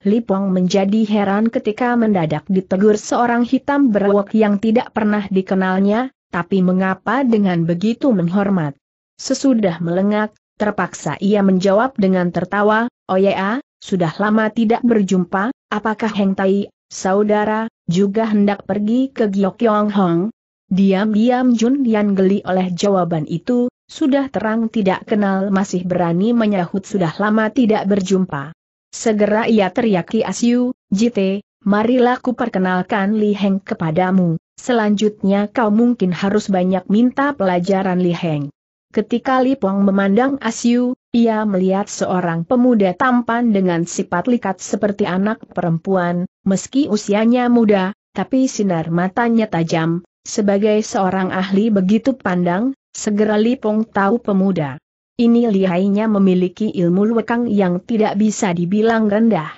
Lipong menjadi heran ketika mendadak ditegur seorang hitam berwok yang tidak pernah dikenalnya, tapi mengapa dengan begitu menghormat. Sesudah melengak, terpaksa ia menjawab dengan tertawa, Oh ya, sudah lama tidak berjumpa, apakah Heng Tai, saudara, juga hendak pergi ke Yong Hong? Diam-diam Jun Yan geli oleh jawaban itu, sudah terang tidak kenal masih berani menyahut sudah lama tidak berjumpa. Segera ia teriaki Asyu, Jite, marilah ku perkenalkan Li Heng kepadamu, selanjutnya kau mungkin harus banyak minta pelajaran Li Heng. Ketika Li Pong memandang Asyu, ia melihat seorang pemuda tampan dengan sifat likat seperti anak perempuan, meski usianya muda, tapi sinar matanya tajam, sebagai seorang ahli begitu pandang, Segera Lipong tahu pemuda. Ini lihainya memiliki ilmu lekang yang tidak bisa dibilang rendah.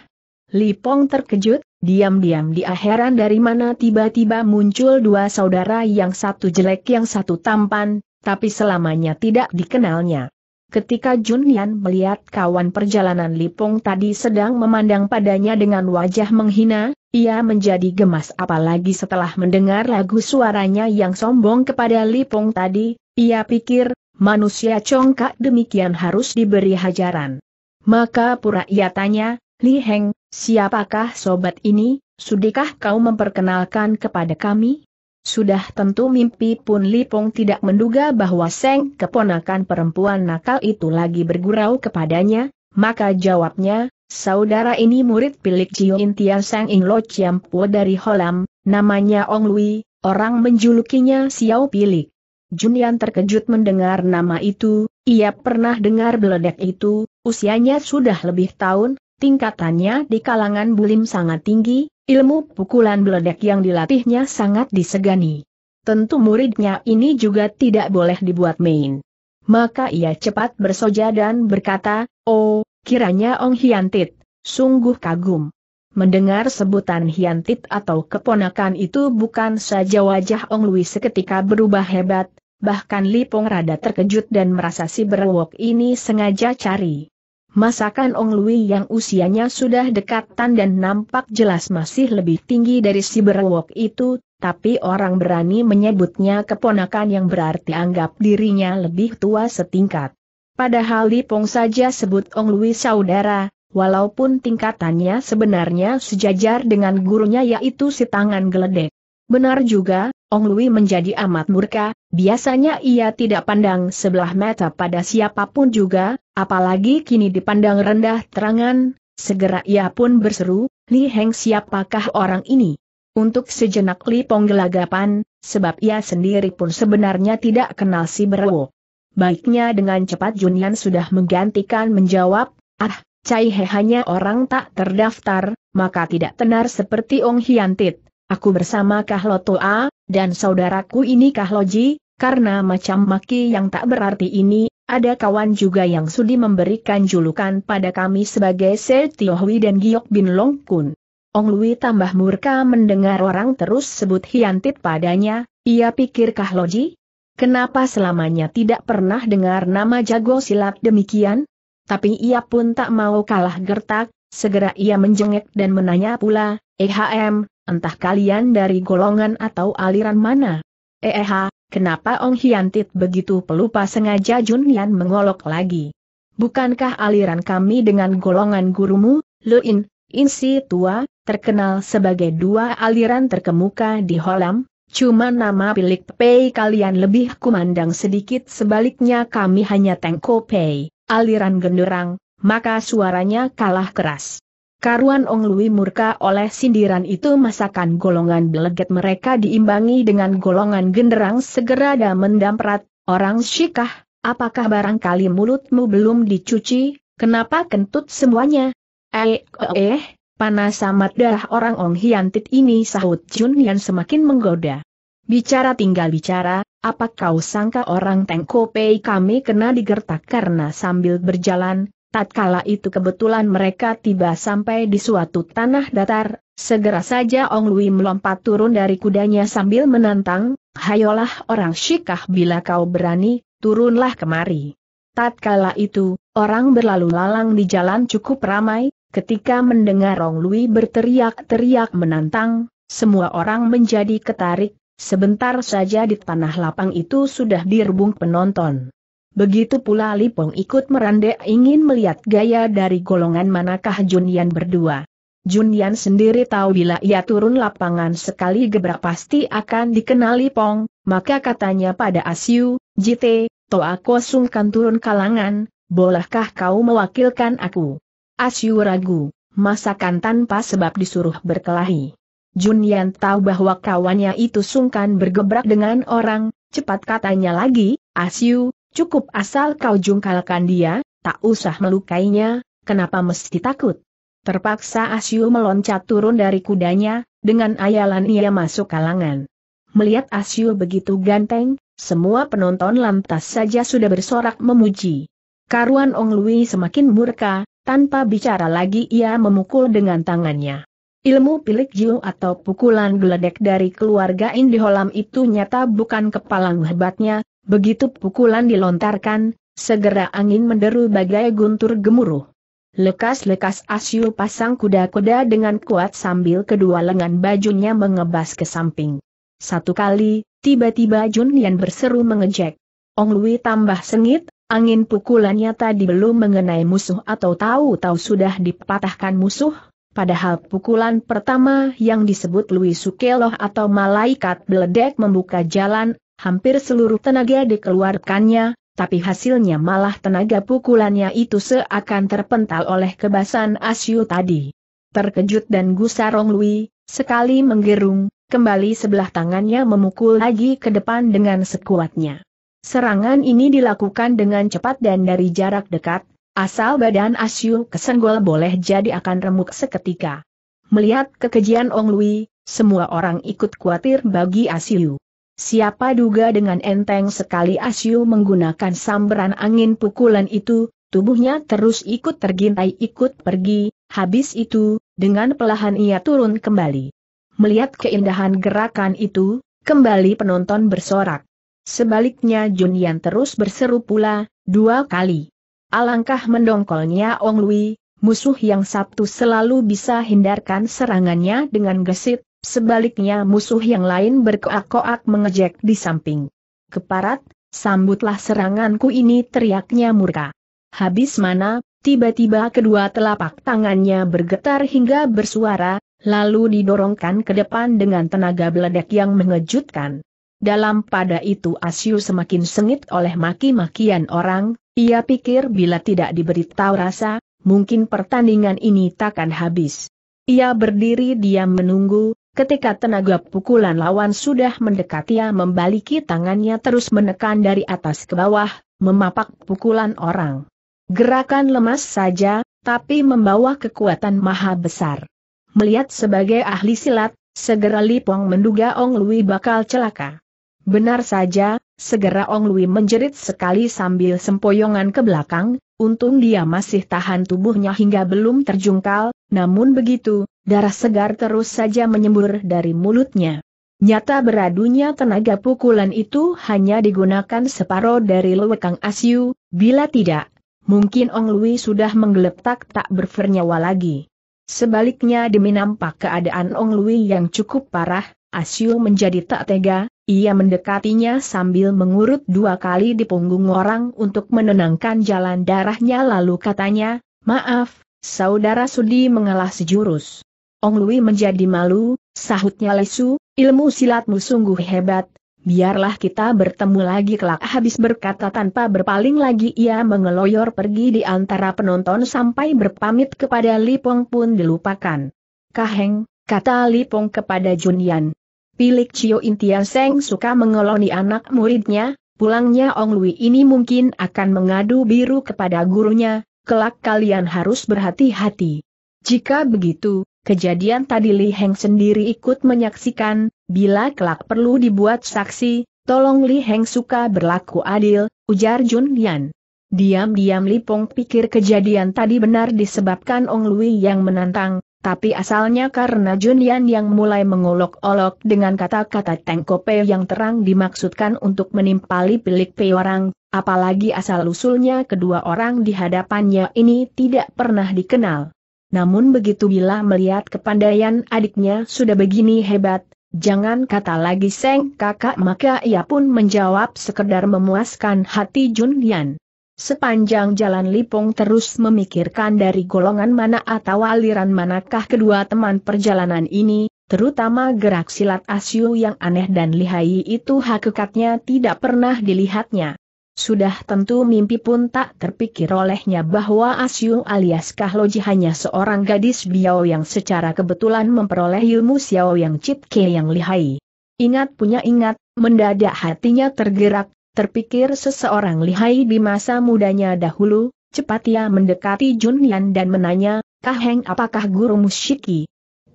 Lipong terkejut, diam-diam dia heran dari mana tiba-tiba muncul dua saudara yang satu jelek yang satu tampan, tapi selamanya tidak dikenalnya. Ketika Junian melihat kawan perjalanan Lipong tadi sedang memandang padanya dengan wajah menghina, ia menjadi gemas apalagi setelah mendengar lagu suaranya yang sombong kepada Lipong tadi, ia pikir, manusia congkak demikian harus diberi hajaran. Maka pura ia tanya, Li Heng, siapakah sobat ini, sudikah kau memperkenalkan kepada kami? Sudah tentu mimpi pun Lipong tidak menduga bahwa Seng keponakan perempuan nakal itu lagi bergurau kepadanya, maka jawabnya, saudara ini murid pilik Jiu Intian Seng Ing Lo Po dari Holam, namanya Ong Lui, orang menjulukinya Xiao Pilik. Junian terkejut mendengar nama itu, ia pernah dengar beledek itu, usianya sudah lebih tahun, tingkatannya di kalangan bulim sangat tinggi, ilmu pukulan beledek yang dilatihnya sangat disegani. Tentu muridnya ini juga tidak boleh dibuat main. Maka ia cepat bersoja dan berkata, Oh, kiranya Ong Hiantit, sungguh kagum. Mendengar sebutan Hiantit atau keponakan itu bukan saja wajah Ong Lui seketika berubah hebat, bahkan Lipong rada terkejut dan merasa si berwok ini sengaja cari. Masakan Ong Lui yang usianya sudah dekatan dan nampak jelas masih lebih tinggi dari si berwok itu, tapi orang berani menyebutnya keponakan yang berarti anggap dirinya lebih tua setingkat. Padahal Lipong saja sebut Ong Lui saudara, walaupun tingkatannya sebenarnya sejajar dengan gurunya yaitu si tangan geledek. Benar juga, Ong Lui menjadi amat murka, biasanya ia tidak pandang sebelah mata pada siapapun juga, apalagi kini dipandang rendah terangan, segera ia pun berseru, Li Heng siapakah orang ini? Untuk sejenak Li Pong gelagapan, sebab ia sendiri pun sebenarnya tidak kenal si Berwo. Baiknya dengan cepat Junian sudah menggantikan menjawab, ah, Cai He hanya orang tak terdaftar, maka tidak tenar seperti Ong Hiantit. Aku bersama Kahlo Toa, dan saudaraku ini Loji, karena macam maki yang tak berarti ini, ada kawan juga yang sudi memberikan julukan pada kami sebagai Se Tio Hui dan Giok Bin Long Kun. Ong Lui tambah murka mendengar orang terus sebut Hiantit padanya, ia pikir Loji, Kenapa selamanya tidak pernah dengar nama jago silat demikian? Tapi ia pun tak mau kalah gertak, segera ia menjengek dan menanya pula, EHM, entah kalian dari golongan atau aliran mana? EH, kenapa Ong Hiantit begitu pelupa sengaja Jun Yan mengolok lagi? Bukankah aliran kami dengan golongan gurumu, In, Insi Tua, terkenal sebagai dua aliran terkemuka di Holam? Cuma nama Pilik Pei kalian lebih kumandang sedikit sebaliknya kami hanya Tengko Pei aliran genderang, maka suaranya kalah keras. Karuan Ong Lui murka oleh sindiran itu masakan golongan beleget mereka diimbangi dengan golongan genderang segera dan mendamprat, orang syikah, apakah barangkali mulutmu belum dicuci, kenapa kentut semuanya? Eh, eh, panas amat darah orang Ong Hiantit ini sahut Jun yang semakin menggoda. Bicara tinggal bicara, apa kau sangka orang Tengkopei kami kena digertak karena sambil berjalan, tatkala itu kebetulan mereka tiba sampai di suatu tanah datar, segera saja Ong Lui melompat turun dari kudanya sambil menantang, hayolah orang syikah bila kau berani, turunlah kemari. Tatkala itu, orang berlalu lalang di jalan cukup ramai, ketika mendengar Ong Lui berteriak-teriak menantang, semua orang menjadi ketarik, Sebentar saja di tanah lapang itu sudah direbung penonton. Begitu pula Lipong ikut merandek ingin melihat gaya dari golongan manakah Junian berdua. Junian sendiri tahu bila ia turun lapangan sekali gebrak pasti akan dikenali Lipong, maka katanya pada Asyu, Jite, Toa sungkan turun kalangan, bolehkah kau mewakilkan aku? Asyu ragu, masakan tanpa sebab disuruh berkelahi. Jun Yan tahu bahwa kawannya itu sungkan bergebrak dengan orang, cepat katanya lagi, Asyu, cukup asal kau jungkalkan dia, tak usah melukainya, kenapa mesti takut? Terpaksa Asyu meloncat turun dari kudanya, dengan ayalan ia masuk kalangan. Melihat Asyu begitu ganteng, semua penonton lantas saja sudah bersorak memuji. Karuan Ong Lui semakin murka, tanpa bicara lagi ia memukul dengan tangannya. Ilmu pilik jiu atau pukulan geledek dari keluarga Indiholam itu nyata bukan kepalang hebatnya, begitu pukulan dilontarkan, segera angin menderu bagai guntur gemuruh. Lekas-lekas Asyu pasang kuda-kuda dengan kuat sambil kedua lengan bajunya mengebas ke samping. Satu kali, tiba-tiba Jun Yan berseru mengejek. Ong Lui tambah sengit, angin pukulannya tadi belum mengenai musuh atau tahu-tahu sudah dipatahkan musuh, Padahal pukulan pertama yang disebut Louis Sukeloh atau malaikat beledek membuka jalan, hampir seluruh tenaga dikeluarkannya, tapi hasilnya malah tenaga pukulannya itu seakan terpental oleh kebasan Asyu tadi. Terkejut dan gusarong Lui, sekali menggerung, kembali sebelah tangannya memukul lagi ke depan dengan sekuatnya. Serangan ini dilakukan dengan cepat dan dari jarak dekat, Asal badan Asyu kesenggol boleh jadi akan remuk seketika. Melihat kekejian Ong Lui, semua orang ikut khawatir bagi Asyu. Siapa duga dengan enteng sekali Asyu menggunakan sambaran angin pukulan itu, tubuhnya terus ikut tergintai ikut pergi, habis itu, dengan pelahan ia turun kembali. Melihat keindahan gerakan itu, kembali penonton bersorak. Sebaliknya Junian terus berseru pula, dua kali. Alangkah mendongkolnya Ong Lui, musuh yang Sabtu selalu bisa hindarkan serangannya dengan gesit, sebaliknya musuh yang lain berkoak-koak mengejek di samping. Keparat, sambutlah seranganku ini teriaknya murka. Habis mana, tiba-tiba kedua telapak tangannya bergetar hingga bersuara, lalu didorongkan ke depan dengan tenaga beledek yang mengejutkan. Dalam pada itu Asyu semakin sengit oleh maki-makian orang, ia pikir bila tidak diberitahu rasa, mungkin pertandingan ini takkan habis. Ia berdiri diam menunggu, ketika tenaga pukulan lawan sudah mendekat ia membaliki tangannya terus menekan dari atas ke bawah, memapak pukulan orang. Gerakan lemas saja, tapi membawa kekuatan maha besar. Melihat sebagai ahli silat, segera Lipong menduga Ong Lui bakal celaka. Benar saja, segera Ong Lui menjerit sekali sambil sempoyongan ke belakang, untung dia masih tahan tubuhnya hingga belum terjungkal, namun begitu, darah segar terus saja menyembur dari mulutnya. Nyata beradunya tenaga pukulan itu hanya digunakan separoh dari lewekang Asyu, bila tidak, mungkin Ong Lui sudah menggeletak tak bernyawa lagi. Sebaliknya demi nampak keadaan Ong Lui yang cukup parah, Asyu menjadi tak tega, ia mendekatinya sambil mengurut dua kali di punggung orang untuk menenangkan jalan darahnya lalu katanya, Maaf, saudara Sudi mengalah sejurus. Ong Lui menjadi malu, sahutnya lesu, ilmu silatmu sungguh hebat, biarlah kita bertemu lagi kelak habis berkata tanpa berpaling lagi ia mengeloyor pergi di antara penonton sampai berpamit kepada Lipong pun dilupakan. Kaheng, kata Lipong kepada Junian, Pilik Cio Intian Seng suka mengeloni anak muridnya, pulangnya Ong Lui ini mungkin akan mengadu biru kepada gurunya, kelak kalian harus berhati-hati. Jika begitu, kejadian tadi Li Heng sendiri ikut menyaksikan, bila kelak perlu dibuat saksi, tolong Li Heng suka berlaku adil, ujar Jun Yan. Diam-diam Li Pong pikir kejadian tadi benar disebabkan Ong Lui yang menantang, tapi asalnya karena Junian yang mulai mengolok-olok dengan kata-kata Tengkope yang terang dimaksudkan untuk menimpali pilik pe orang, apalagi asal-usulnya kedua orang di hadapannya ini tidak pernah dikenal. Namun begitu bila melihat kepandaian adiknya sudah begini hebat, jangan kata lagi Seng kakak maka ia pun menjawab sekedar memuaskan hati Junian. Sepanjang jalan Lipung terus memikirkan dari golongan mana atau aliran manakah kedua teman perjalanan ini, terutama gerak silat Asyu yang aneh dan lihai itu hakikatnya tidak pernah dilihatnya. Sudah tentu mimpi pun tak terpikir olehnya bahwa Asyu alias Kahloji hanya seorang gadis biao yang secara kebetulan memperoleh ilmu Xiao yang citke yang lihai. Ingat punya ingat, mendadak hatinya tergerak, Terpikir seseorang lihai di masa mudanya dahulu, cepat ia mendekati Junyan dan menanya, Kaheng apakah guru musyiki?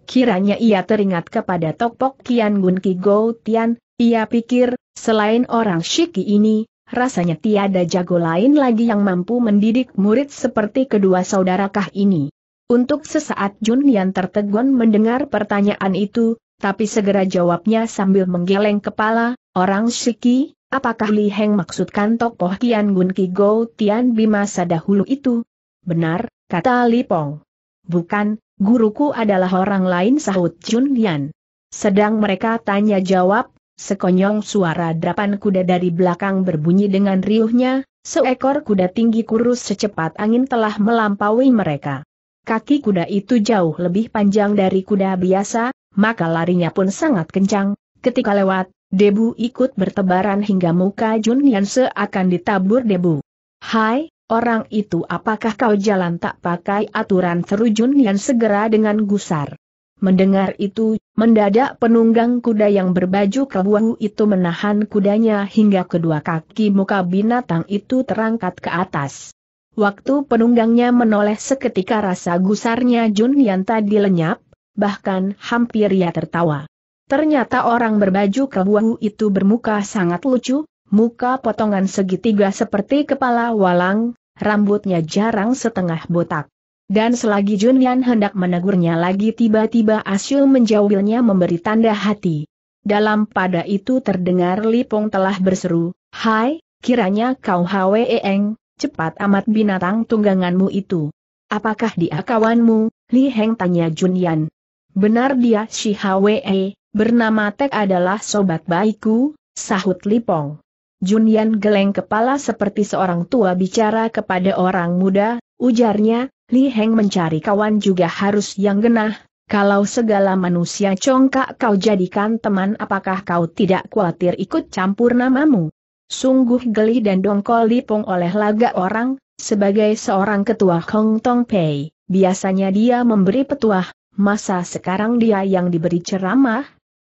Kiranya ia teringat kepada Tokpok Kian Gun Ki Go Tian, ia pikir, selain orang Shiki ini, rasanya tiada jago lain lagi yang mampu mendidik murid seperti kedua saudara Kah ini. Untuk sesaat Jun Yan tertegun mendengar pertanyaan itu, tapi segera jawabnya sambil menggeleng kepala, orang Shiki, Apakah Li Heng maksudkan tokoh Tian Gun Ki Go Tian masa dahulu itu? Benar, kata Li Pong. Bukan, guruku adalah orang lain sahut Chun Yan. Sedang mereka tanya jawab, sekonyong suara drapan kuda dari belakang berbunyi dengan riuhnya, seekor kuda tinggi kurus secepat angin telah melampaui mereka. Kaki kuda itu jauh lebih panjang dari kuda biasa, maka larinya pun sangat kencang, ketika lewat, Debu ikut bertebaran hingga muka Jun Yan seakan ditabur debu. Hai, orang itu apakah kau jalan tak pakai aturan seru Yan segera dengan gusar. Mendengar itu, mendadak penunggang kuda yang berbaju kebuahu itu menahan kudanya hingga kedua kaki muka binatang itu terangkat ke atas. Waktu penunggangnya menoleh seketika rasa gusarnya Yan tadi lenyap, bahkan hampir ia tertawa. Ternyata orang berbaju kerbau itu bermuka sangat lucu, muka potongan segitiga seperti kepala walang, rambutnya jarang setengah botak. Dan selagi Junyan hendak menegurnya lagi tiba-tiba Asyul menjauhilnya memberi tanda hati. Dalam pada itu terdengar Lipong telah berseru, Hai, kiranya kau Eng, cepat amat binatang tungganganmu itu. Apakah dia kawanmu? Li Heng tanya Junyan. Benar dia si Hwe, Bernama Tek adalah sobat baikku, sahut Lipong. Junian geleng kepala seperti seorang tua bicara kepada orang muda, ujarnya, Li Heng mencari kawan juga harus yang genah, kalau segala manusia congkak kau jadikan teman apakah kau tidak khawatir ikut campur namamu? Sungguh geli dan dongkol Lipong oleh laga orang, sebagai seorang ketua Hong Tong Pei, biasanya dia memberi petuah, masa sekarang dia yang diberi ceramah,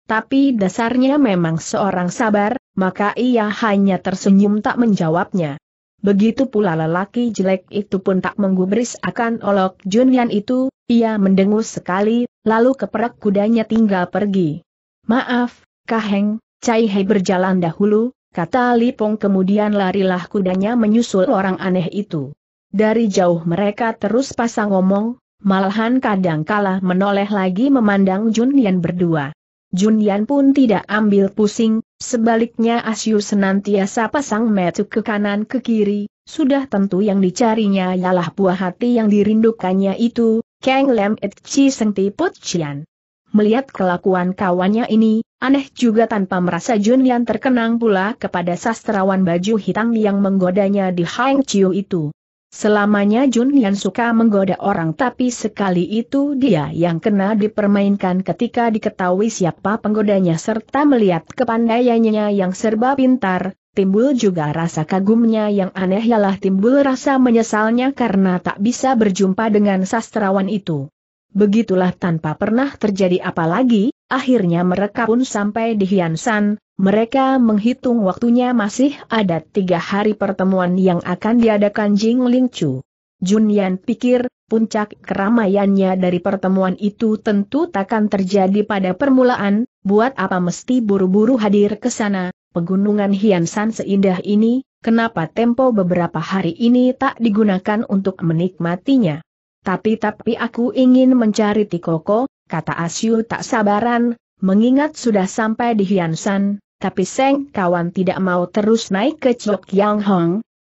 tapi dasarnya memang seorang sabar, maka ia hanya tersenyum tak menjawabnya. Begitu pula lelaki jelek itu pun tak menggubris akan olok Junyan itu, ia mendengus sekali, lalu keperak kudanya tinggal pergi. Maaf, Kaheng, Cai Hei berjalan dahulu, kata Lipong kemudian larilah kudanya menyusul orang aneh itu. Dari jauh mereka terus pasang ngomong, malahan kadang kadangkala menoleh lagi memandang Junyan berdua. Junyan pun tidak ambil pusing, sebaliknya Asyu senantiasa pasang metu ke kanan ke kiri, sudah tentu yang dicarinya ialah buah hati yang dirindukannya itu, Kang Lem Et Chi Seng Put Chian. Melihat kelakuan kawannya ini, aneh juga tanpa merasa Junyan terkenang pula kepada sastrawan baju hitam yang menggodanya di Hang Chiu itu. Selamanya Jun Yan suka menggoda orang tapi sekali itu dia yang kena dipermainkan ketika diketahui siapa penggodanya serta melihat kepandaiannya yang serba pintar, timbul juga rasa kagumnya yang aneh ialah timbul rasa menyesalnya karena tak bisa berjumpa dengan sastrawan itu. Begitulah tanpa pernah terjadi apa lagi, akhirnya mereka pun sampai di Hiansan, mereka menghitung waktunya masih ada tiga hari pertemuan yang akan diadakan Jing Ling Chu. Yan pikir, puncak keramaiannya dari pertemuan itu tentu takkan terjadi pada permulaan, buat apa mesti buru-buru hadir ke sana, pegunungan Hiansan seindah ini, kenapa tempo beberapa hari ini tak digunakan untuk menikmatinya. Tapi-tapi aku ingin mencari Tikoko, kata Asyu tak sabaran, mengingat sudah sampai di Hiansan, tapi Seng kawan tidak mau terus naik ke Chok Yang Hong.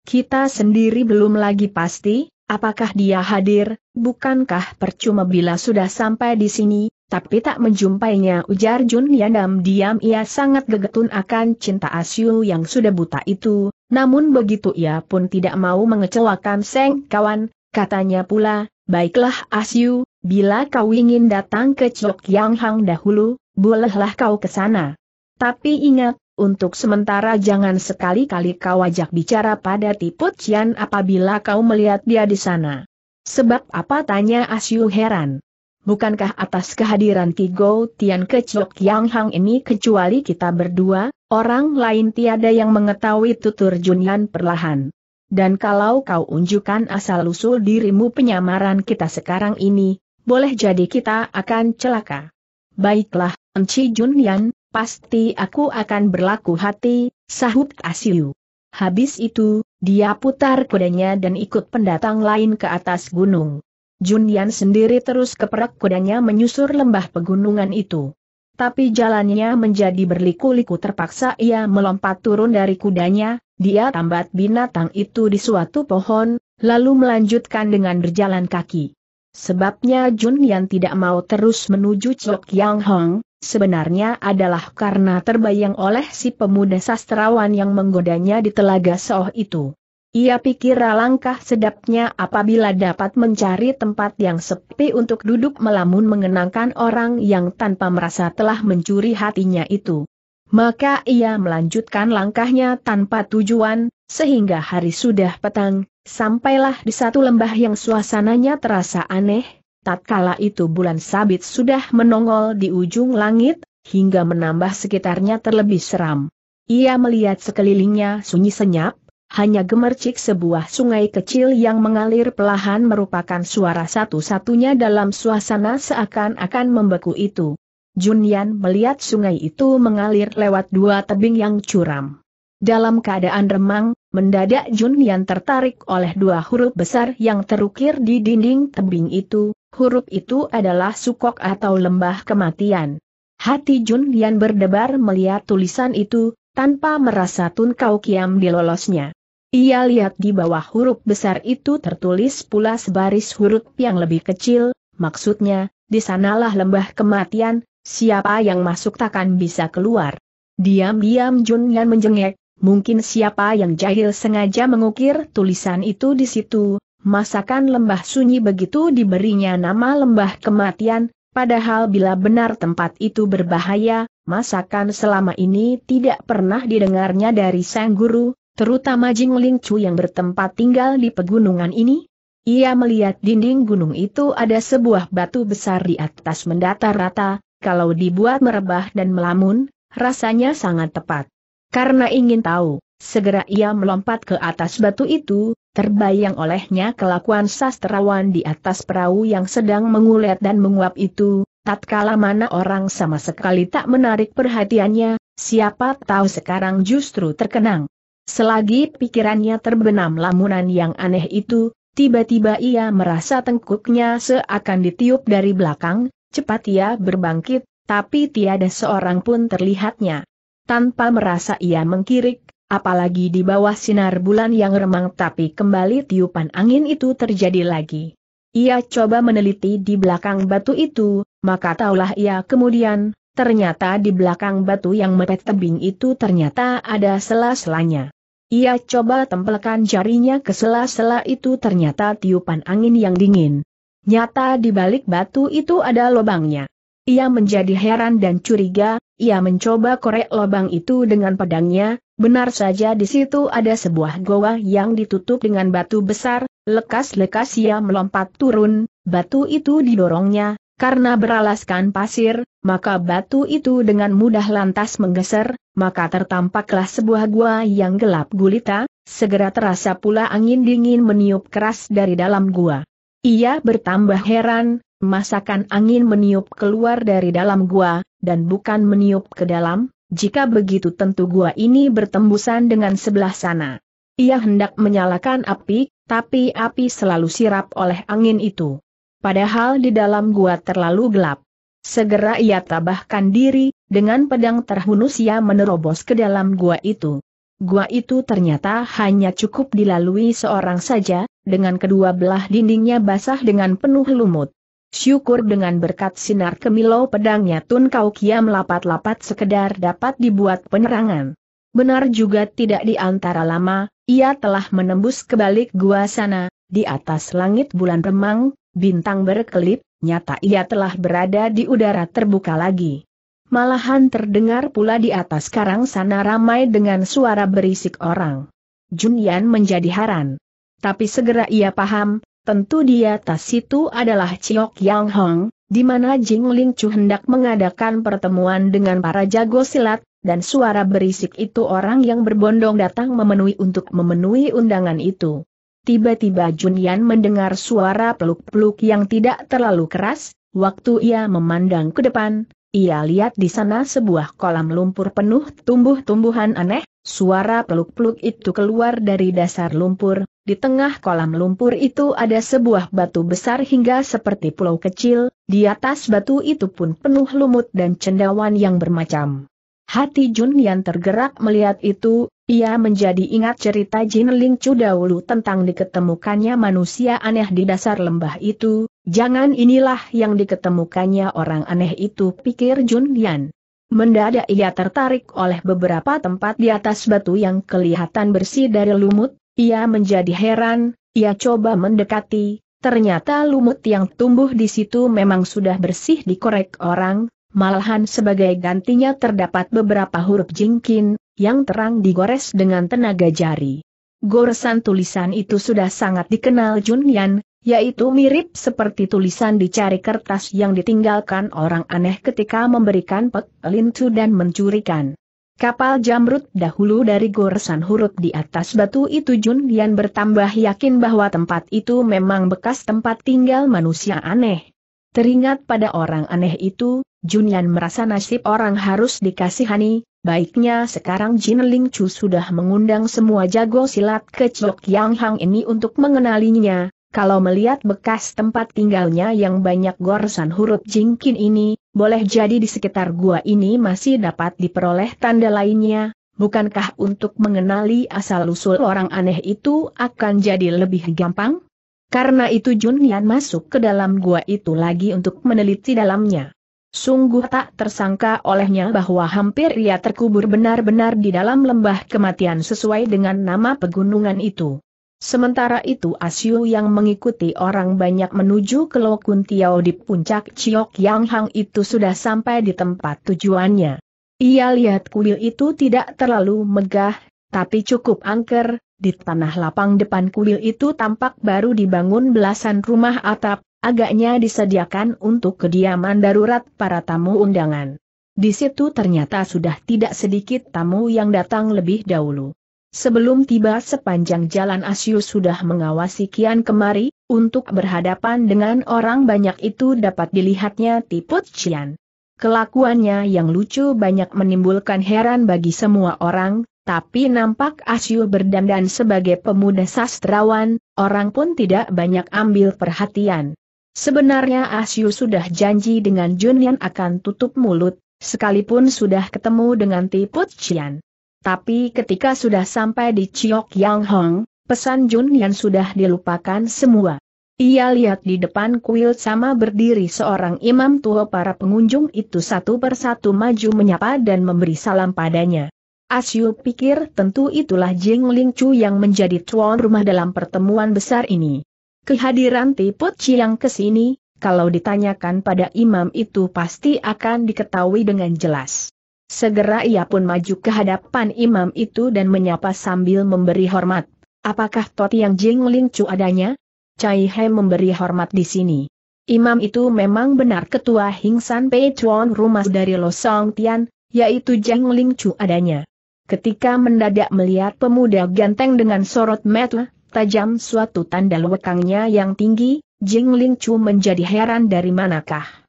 Kita sendiri belum lagi pasti, apakah dia hadir, bukankah percuma bila sudah sampai di sini, tapi tak menjumpainya ujar Jun Yandam diam ia sangat gegetun akan cinta Asyu yang sudah buta itu, namun begitu ia pun tidak mau mengecewakan Seng kawan, katanya pula, baiklah Asyu, bila kau ingin datang ke Chok Yang Hang dahulu, bolehlah kau ke sana. Tapi ingat, untuk sementara jangan sekali-kali kau ajak bicara pada tipu Cian apabila kau melihat dia di sana. Sebab apa tanya Asyu heran. Bukankah atas kehadiran Tigo Tian Kecok Yang Hang ini kecuali kita berdua, orang lain tiada yang mengetahui tutur Yan perlahan. Dan kalau kau unjukkan asal-usul dirimu penyamaran kita sekarang ini, boleh jadi kita akan celaka. Baiklah, Enci Yan, pasti aku akan berlaku hati, sahut Asiu. Habis itu, dia putar kudanya dan ikut pendatang lain ke atas gunung. Junian sendiri terus keperak kudanya menyusur lembah pegunungan itu. Tapi jalannya menjadi berliku-liku terpaksa ia melompat turun dari kudanya, dia tambat binatang itu di suatu pohon, lalu melanjutkan dengan berjalan kaki. Sebabnya Junyan tidak mau terus menuju Chok Yang Hong, sebenarnya adalah karena terbayang oleh si pemuda sastrawan yang menggodanya di telaga Soh itu. Ia pikir langkah sedapnya apabila dapat mencari tempat yang sepi untuk duduk melamun mengenangkan orang yang tanpa merasa telah mencuri hatinya itu. Maka ia melanjutkan langkahnya tanpa tujuan, sehingga hari sudah petang, sampailah di satu lembah yang suasananya terasa aneh, Tatkala itu bulan sabit sudah menongol di ujung langit, hingga menambah sekitarnya terlebih seram. Ia melihat sekelilingnya sunyi senyap, hanya gemercik sebuah sungai kecil yang mengalir pelahan merupakan suara satu-satunya dalam suasana seakan-akan membeku itu. Junyan melihat sungai itu mengalir lewat dua tebing yang curam. Dalam keadaan remang, mendadak Junyan tertarik oleh dua huruf besar yang terukir di dinding tebing itu, huruf itu adalah sukok atau lembah kematian. Hati Jun Lian berdebar melihat tulisan itu, tanpa merasa Tun Kau Kiam dilolosnya. Ia lihat di bawah huruf besar itu tertulis pula sebaris huruf yang lebih kecil, maksudnya, di sanalah lembah kematian, siapa yang masuk takkan bisa keluar. Diam-diam Jun Lian menjengek, mungkin siapa yang jahil sengaja mengukir tulisan itu di situ, masakan lembah sunyi begitu diberinya nama lembah kematian, padahal bila benar tempat itu berbahaya, masakan selama ini tidak pernah didengarnya dari sang guru, terutama Jing Ling Chu yang bertempat tinggal di pegunungan ini. Ia melihat dinding gunung itu ada sebuah batu besar di atas mendatar rata, kalau dibuat merebah dan melamun, rasanya sangat tepat. Karena ingin tahu, segera ia melompat ke atas batu itu, Terbayang olehnya kelakuan sastrawan di atas perahu yang sedang mengulet dan menguap itu, tatkala mana orang sama sekali tak menarik perhatiannya, siapa tahu sekarang justru terkenang. Selagi pikirannya terbenam lamunan yang aneh itu, tiba-tiba ia merasa tengkuknya seakan ditiup dari belakang, cepat ia berbangkit, tapi tiada seorang pun terlihatnya. Tanpa merasa ia mengkirik, apalagi di bawah sinar bulan yang remang tapi kembali tiupan angin itu terjadi lagi. Ia coba meneliti di belakang batu itu, maka taulah ia kemudian, ternyata di belakang batu yang mepet tebing itu ternyata ada sela-selanya. Ia coba tempelkan jarinya ke sela-sela itu ternyata tiupan angin yang dingin. Nyata di balik batu itu ada lubangnya. Ia menjadi heran dan curiga, ia mencoba korek lubang itu dengan pedangnya, Benar saja di situ ada sebuah goa yang ditutup dengan batu besar, lekas-lekas ia melompat turun, batu itu didorongnya, karena beralaskan pasir, maka batu itu dengan mudah lantas menggeser, maka tertampaklah sebuah gua yang gelap gulita, segera terasa pula angin dingin meniup keras dari dalam gua. Ia bertambah heran, masakan angin meniup keluar dari dalam gua, dan bukan meniup ke dalam, jika begitu tentu gua ini bertembusan dengan sebelah sana. Ia hendak menyalakan api, tapi api selalu sirap oleh angin itu. Padahal di dalam gua terlalu gelap. Segera ia tabahkan diri, dengan pedang terhunus ia menerobos ke dalam gua itu. Gua itu ternyata hanya cukup dilalui seorang saja, dengan kedua belah dindingnya basah dengan penuh lumut. Syukur dengan berkat sinar kemilau pedangnya Tun Kau Kia melapat-lapat sekedar dapat dibuat penerangan. Benar juga tidak di antara lama, ia telah menembus kebalik gua sana, di atas langit bulan remang, bintang berkelip, nyata ia telah berada di udara terbuka lagi. Malahan terdengar pula di atas karang sana ramai dengan suara berisik orang. Junyan menjadi haran. Tapi segera ia paham, Tentu di atas itu adalah Chiok Yang Hong, di mana Jing Ling Chu hendak mengadakan pertemuan dengan para jago silat, dan suara berisik itu orang yang berbondong datang memenuhi untuk memenuhi undangan itu. Tiba-tiba Jun Yan mendengar suara peluk-peluk yang tidak terlalu keras, waktu ia memandang ke depan, ia lihat di sana sebuah kolam lumpur penuh tumbuh-tumbuhan aneh, suara peluk-peluk itu keluar dari dasar lumpur, di tengah kolam lumpur itu ada sebuah batu besar hingga seperti pulau kecil, di atas batu itu pun penuh lumut dan cendawan yang bermacam. Hati Jun yang tergerak melihat itu, ia menjadi ingat cerita Jin Ling Chu dahulu tentang diketemukannya manusia aneh di dasar lembah itu, jangan inilah yang diketemukannya orang aneh itu pikir Jun Yan. Mendadak ia tertarik oleh beberapa tempat di atas batu yang kelihatan bersih dari lumut, ia menjadi heran, ia coba mendekati, ternyata lumut yang tumbuh di situ memang sudah bersih dikorek orang, malahan sebagai gantinya terdapat beberapa huruf jingkin, yang terang digores dengan tenaga jari. Goresan tulisan itu sudah sangat dikenal Junyan, yaitu mirip seperti tulisan dicari kertas yang ditinggalkan orang aneh ketika memberikan pek lintu dan mencurikan. Kapal Jamrut dahulu dari goresan huruf di atas batu itu Jun Yan bertambah yakin bahwa tempat itu memang bekas tempat tinggal manusia aneh. Teringat pada orang aneh itu, Jun Yan merasa nasib orang harus dikasihani, baiknya sekarang Jin Ling Chu sudah mengundang semua jago silat ke Chok Yang Hang ini untuk mengenalinya, kalau melihat bekas tempat tinggalnya yang banyak goresan huruf jingkin ini, boleh jadi di sekitar gua ini masih dapat diperoleh tanda lainnya, bukankah untuk mengenali asal-usul orang aneh itu akan jadi lebih gampang? Karena itu Jun Yan masuk ke dalam gua itu lagi untuk meneliti dalamnya. Sungguh tak tersangka olehnya bahwa hampir ia terkubur benar-benar di dalam lembah kematian sesuai dengan nama pegunungan itu. Sementara itu Asyu yang mengikuti orang banyak menuju ke Lokun Tiao di puncak Ciok Yang Hang itu sudah sampai di tempat tujuannya. Ia lihat kuil itu tidak terlalu megah, tapi cukup angker, di tanah lapang depan kuil itu tampak baru dibangun belasan rumah atap, agaknya disediakan untuk kediaman darurat para tamu undangan. Di situ ternyata sudah tidak sedikit tamu yang datang lebih dahulu. Sebelum tiba sepanjang jalan Asyu sudah mengawasi kian kemari, untuk berhadapan dengan orang banyak itu dapat dilihatnya tiput cian. Kelakuannya yang lucu banyak menimbulkan heran bagi semua orang, tapi nampak Asyu berdandan sebagai pemuda sastrawan, orang pun tidak banyak ambil perhatian. Sebenarnya Asyu sudah janji dengan Junian akan tutup mulut, sekalipun sudah ketemu dengan Tiput Cian. Tapi ketika sudah sampai di Chiok Yang Hong, pesan Jun Yan sudah dilupakan semua. Ia lihat di depan kuil sama berdiri seorang imam tua para pengunjung itu satu persatu maju menyapa dan memberi salam padanya. Asyu pikir tentu itulah Jing Ling Chu yang menjadi tuan rumah dalam pertemuan besar ini. Kehadiran Tiput Chiang ke sini, kalau ditanyakan pada imam itu pasti akan diketahui dengan jelas. Segera ia pun maju ke hadapan imam itu dan menyapa sambil memberi hormat. Apakah Toti yang Jing Ling Chu adanya? Cai He memberi hormat di sini. Imam itu memang benar ketua Hingsan Pei Chuan rumah dari Losong Tian, yaitu Jing Ling Chu adanya. Ketika mendadak melihat pemuda ganteng dengan sorot mata tajam suatu tanda lekangnya yang tinggi, Jing Ling Chu menjadi heran dari manakah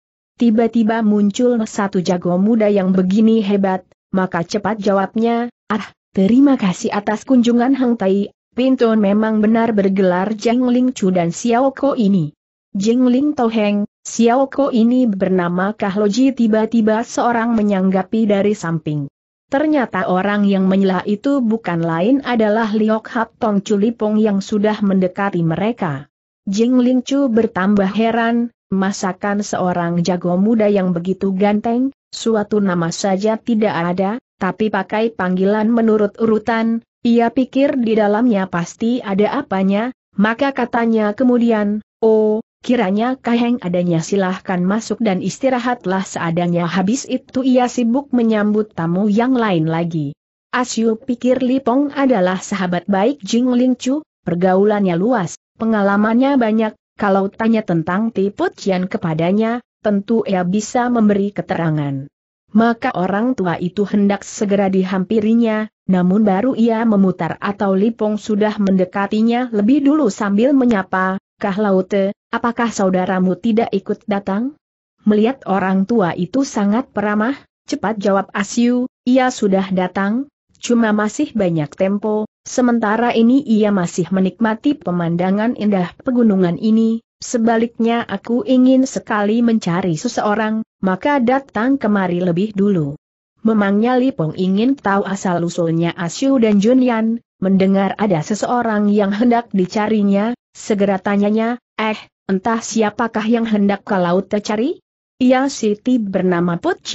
tiba-tiba muncul satu jago muda yang begini hebat, maka cepat jawabnya, ah, terima kasih atas kunjungan Hang Tai, Pintun memang benar bergelar Jeng Ling Chu dan Xiao Ko ini. Jeng Ling Toheng, Xiao Ko ini bernama Kahloji tiba-tiba seorang menyanggapi dari samping. Ternyata orang yang menyela itu bukan lain adalah Liok Hap Tong Chulipong yang sudah mendekati mereka. Jing Ling Chu bertambah heran, Masakan seorang jago muda yang begitu ganteng, suatu nama saja tidak ada, tapi pakai panggilan menurut urutan, ia pikir di dalamnya pasti ada apanya, maka katanya kemudian, oh, Kiranya kaheng adanya silahkan masuk dan istirahatlah seadanya habis itu ia sibuk menyambut tamu yang lain lagi. Asyu pikir Lipong adalah sahabat baik Jing Ling pergaulannya luas, pengalamannya banyak, kalau tanya tentang tipu cian kepadanya, tentu ia bisa memberi keterangan. Maka orang tua itu hendak segera dihampirinya, namun baru ia memutar atau Lipong sudah mendekatinya lebih dulu sambil menyapa, Kah Laute, apakah saudaramu tidak ikut datang? Melihat orang tua itu sangat peramah, cepat jawab Asyu, ia sudah datang, cuma masih banyak tempo, sementara ini ia masih menikmati pemandangan indah pegunungan ini, sebaliknya aku ingin sekali mencari seseorang, maka datang kemari lebih dulu. Memangnya Lipong ingin tahu asal-usulnya Asyu dan Junyan, mendengar ada seseorang yang hendak dicarinya, segera tanyanya, eh, entah siapakah yang hendak ke laut tercari? Ia Siti bernama Put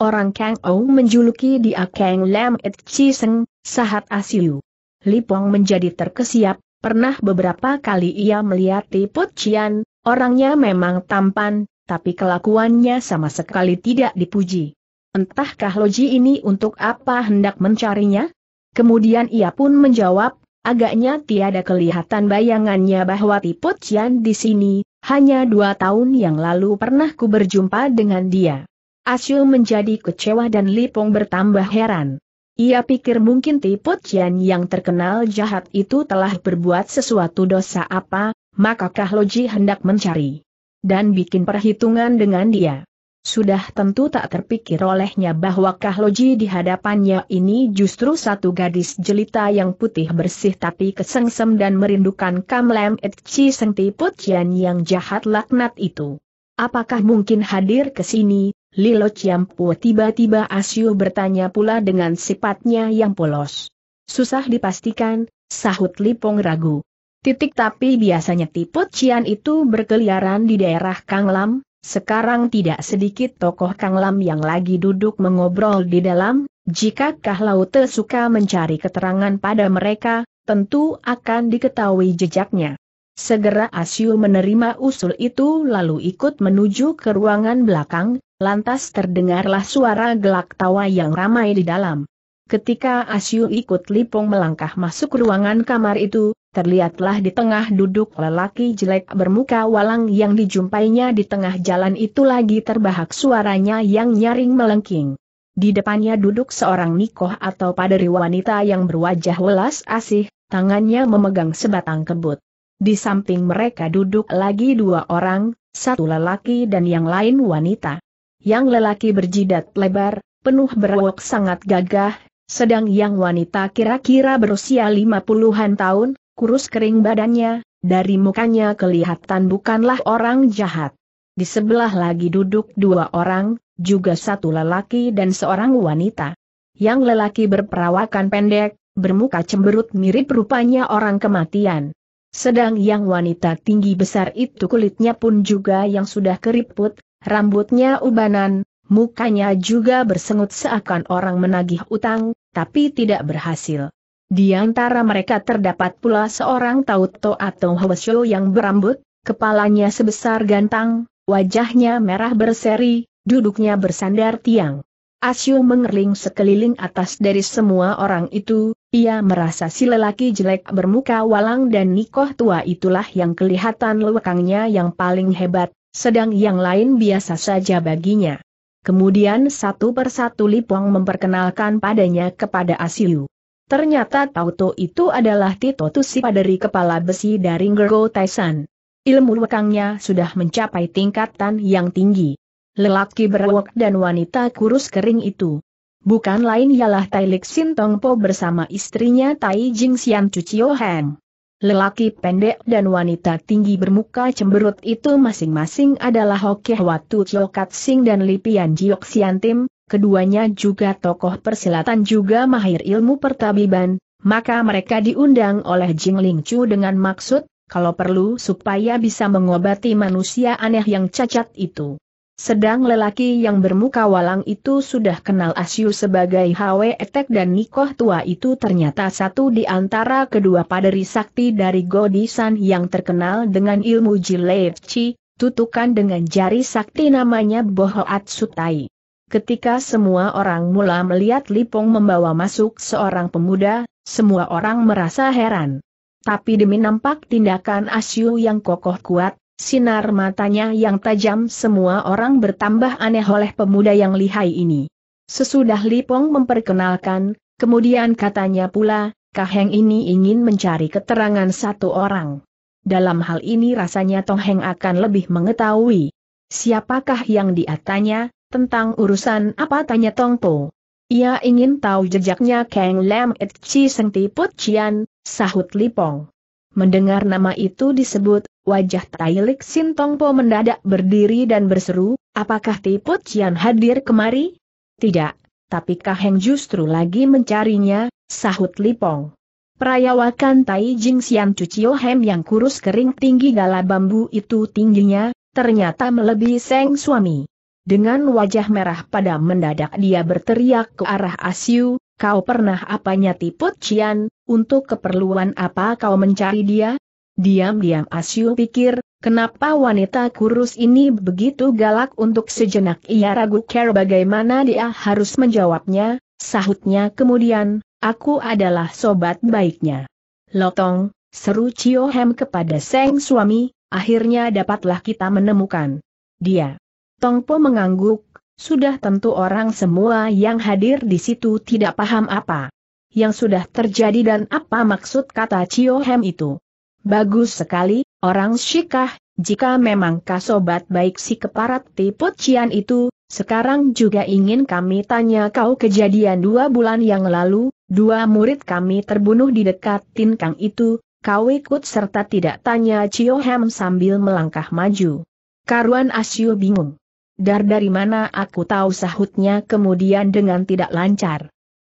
Orang Kang Ou menjuluki dia Kang Lam Et Chi Seng, Sahat Asiu. Lipong menjadi terkesiap, pernah beberapa kali ia melihat Tiput Cian, orangnya memang tampan, tapi kelakuannya sama sekali tidak dipuji. Entahkah Loji ini untuk apa hendak mencarinya? Kemudian ia pun menjawab, agaknya tiada kelihatan bayangannya bahwa Tiput Cian di sini, hanya dua tahun yang lalu pernah ku berjumpa dengan dia. Asyu menjadi kecewa dan Lipong bertambah heran. Ia pikir mungkin Tipu Tian yang terkenal jahat itu telah berbuat sesuatu dosa apa, makakah Loji hendak mencari dan bikin perhitungan dengan dia. Sudah tentu tak terpikir olehnya bahwa Kahloji di hadapannya ini justru satu gadis jelita yang putih bersih tapi kesengsem dan merindukan Kamlem Etchi Sengti Putian yang jahat laknat itu. Apakah mungkin hadir ke sini, Lilo Ciampu tiba-tiba Asyu bertanya pula dengan sifatnya yang polos. Susah dipastikan, sahut Lipong ragu. Titik tapi biasanya tipu Cian itu berkeliaran di daerah Kanglam, sekarang tidak sedikit tokoh Kanglam yang lagi duduk mengobrol di dalam, jika Kahlaute suka mencari keterangan pada mereka, tentu akan diketahui jejaknya. Segera Asyu menerima usul itu lalu ikut menuju ke ruangan belakang, lantas terdengarlah suara gelak tawa yang ramai di dalam. Ketika Asyu ikut lipung melangkah masuk ruangan kamar itu, terlihatlah di tengah duduk lelaki jelek bermuka walang yang dijumpainya di tengah jalan itu lagi terbahak suaranya yang nyaring melengking. Di depannya duduk seorang nikoh atau paderi wanita yang berwajah welas asih, tangannya memegang sebatang kebut. Di samping mereka duduk lagi dua orang, satu lelaki dan yang lain wanita. Yang lelaki berjidat lebar, penuh berwok sangat gagah, sedang yang wanita kira-kira berusia lima puluhan tahun, kurus kering badannya, dari mukanya kelihatan bukanlah orang jahat. Di sebelah lagi duduk dua orang, juga satu lelaki dan seorang wanita. Yang lelaki berperawakan pendek, bermuka cemberut mirip rupanya orang kematian. Sedang yang wanita tinggi besar itu kulitnya pun juga yang sudah keriput, rambutnya ubanan, mukanya juga bersengut seakan orang menagih utang, tapi tidak berhasil. Di antara mereka terdapat pula seorang Tauto atau Hwasyo yang berambut, kepalanya sebesar gantang, wajahnya merah berseri, duduknya bersandar tiang. Asyu mengerling sekeliling atas dari semua orang itu, ia merasa si lelaki jelek bermuka walang dan nikoh tua itulah yang kelihatan lewekangnya yang paling hebat, sedang yang lain biasa saja baginya. Kemudian satu persatu lipuang memperkenalkan padanya kepada Asiu. Ternyata Tauto itu adalah Tito Tusipa dari kepala besi dari Ngergo Taisan. Ilmu lewakannya sudah mencapai tingkatan yang tinggi. Lelaki berwok dan wanita kurus kering itu Bukan lain ialah Tai Lik Sin Tongpo bersama istrinya Tai Jing Sian Cucio Heng. Lelaki pendek dan wanita tinggi bermuka cemberut itu masing-masing adalah Hoki Watu Chio Kat Sing dan Lipian Jiok Xian Tim, keduanya juga tokoh persilatan juga mahir ilmu pertabiban, maka mereka diundang oleh Jing Ling Chu dengan maksud, kalau perlu supaya bisa mengobati manusia aneh yang cacat itu. Sedang lelaki yang bermuka walang itu sudah kenal Asyu sebagai Hwe Etek dan Nikoh tua itu ternyata satu di antara kedua paderi sakti dari Godisan yang terkenal dengan ilmu Jilevci, tutukan dengan jari sakti namanya Bohoat Sutai. Ketika semua orang mula melihat Lipong membawa masuk seorang pemuda, semua orang merasa heran. Tapi demi nampak tindakan Asyu yang kokoh kuat, Sinar matanya yang tajam semua orang bertambah aneh oleh pemuda yang lihai ini. Sesudah Lipong memperkenalkan, kemudian katanya pula, Kaheng ini ingin mencari keterangan satu orang. Dalam hal ini rasanya Tongheng akan lebih mengetahui. Siapakah yang diatanya tentang urusan apa tanya Tongpo. Ia ingin tahu jejaknya Kang Lam Et Chi Seng sahut Lipong. Mendengar nama itu disebut, wajah Tailik Sintongpo mendadak berdiri dan berseru, apakah Tipu Cian hadir kemari? Tidak, tapi Kaheng justru lagi mencarinya, sahut Lipong. Perayawakan Tai Jing Sian Cucio Hem yang kurus kering tinggi gala bambu itu tingginya, ternyata melebihi Seng suami. Dengan wajah merah pada mendadak dia berteriak ke arah Asiu, kau pernah apanya tiput Cian, untuk keperluan apa kau mencari dia? Diam-diam Asyu pikir, kenapa wanita kurus ini begitu galak untuk sejenak ia ragu care bagaimana dia harus menjawabnya, sahutnya kemudian, aku adalah sobat baiknya. Lotong, seru Cio Hem kepada Seng suami, akhirnya dapatlah kita menemukan dia. Tongpo mengangguk, sudah tentu orang semua yang hadir di situ tidak paham apa yang sudah terjadi dan apa maksud kata Cio Hem itu. Bagus sekali, orang Syikah, jika memang kasobat baik si keparat tiput cian itu, sekarang juga ingin kami tanya kau kejadian dua bulan yang lalu, dua murid kami terbunuh di dekat Tin itu, kau ikut serta tidak tanya Cio Hem sambil melangkah maju. Karuan Asyu bingung. Dar dari mana aku tahu sahutnya kemudian dengan tidak lancar.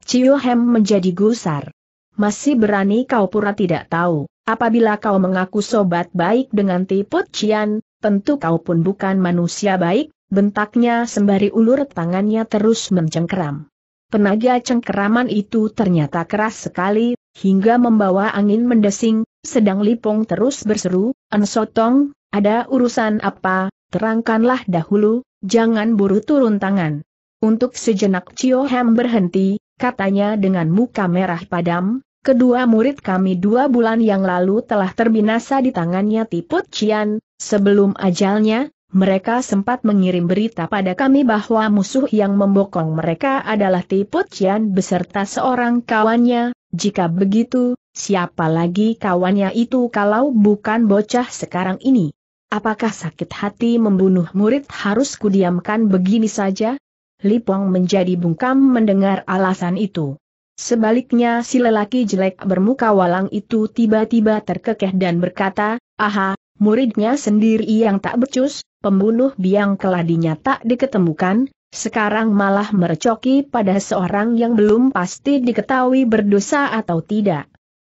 Cio Hem menjadi gusar. Masih berani kau pura tidak tahu. Apabila kau mengaku sobat baik dengan Tipu Cian, tentu kau pun bukan manusia baik, bentaknya sembari ulur tangannya terus mencengkeram. Penaga cengkeraman itu ternyata keras sekali, hingga membawa angin mendesing, sedang Lipong terus berseru, Sotong, ada urusan apa, terangkanlah dahulu, jangan buru turun tangan. Untuk sejenak Cio Ham berhenti, katanya dengan muka merah padam, Kedua murid kami dua bulan yang lalu telah terbinasa di tangannya Tiput Cian, sebelum ajalnya, mereka sempat mengirim berita pada kami bahwa musuh yang membokong mereka adalah Tiput Cian beserta seorang kawannya, jika begitu, siapa lagi kawannya itu kalau bukan bocah sekarang ini? Apakah sakit hati membunuh murid harus kudiamkan begini saja? Lipong menjadi bungkam mendengar alasan itu. Sebaliknya si lelaki jelek bermuka walang itu tiba-tiba terkekeh dan berkata, aha, muridnya sendiri yang tak becus, pembunuh biang keladinya tak diketemukan, sekarang malah merecoki pada seorang yang belum pasti diketahui berdosa atau tidak.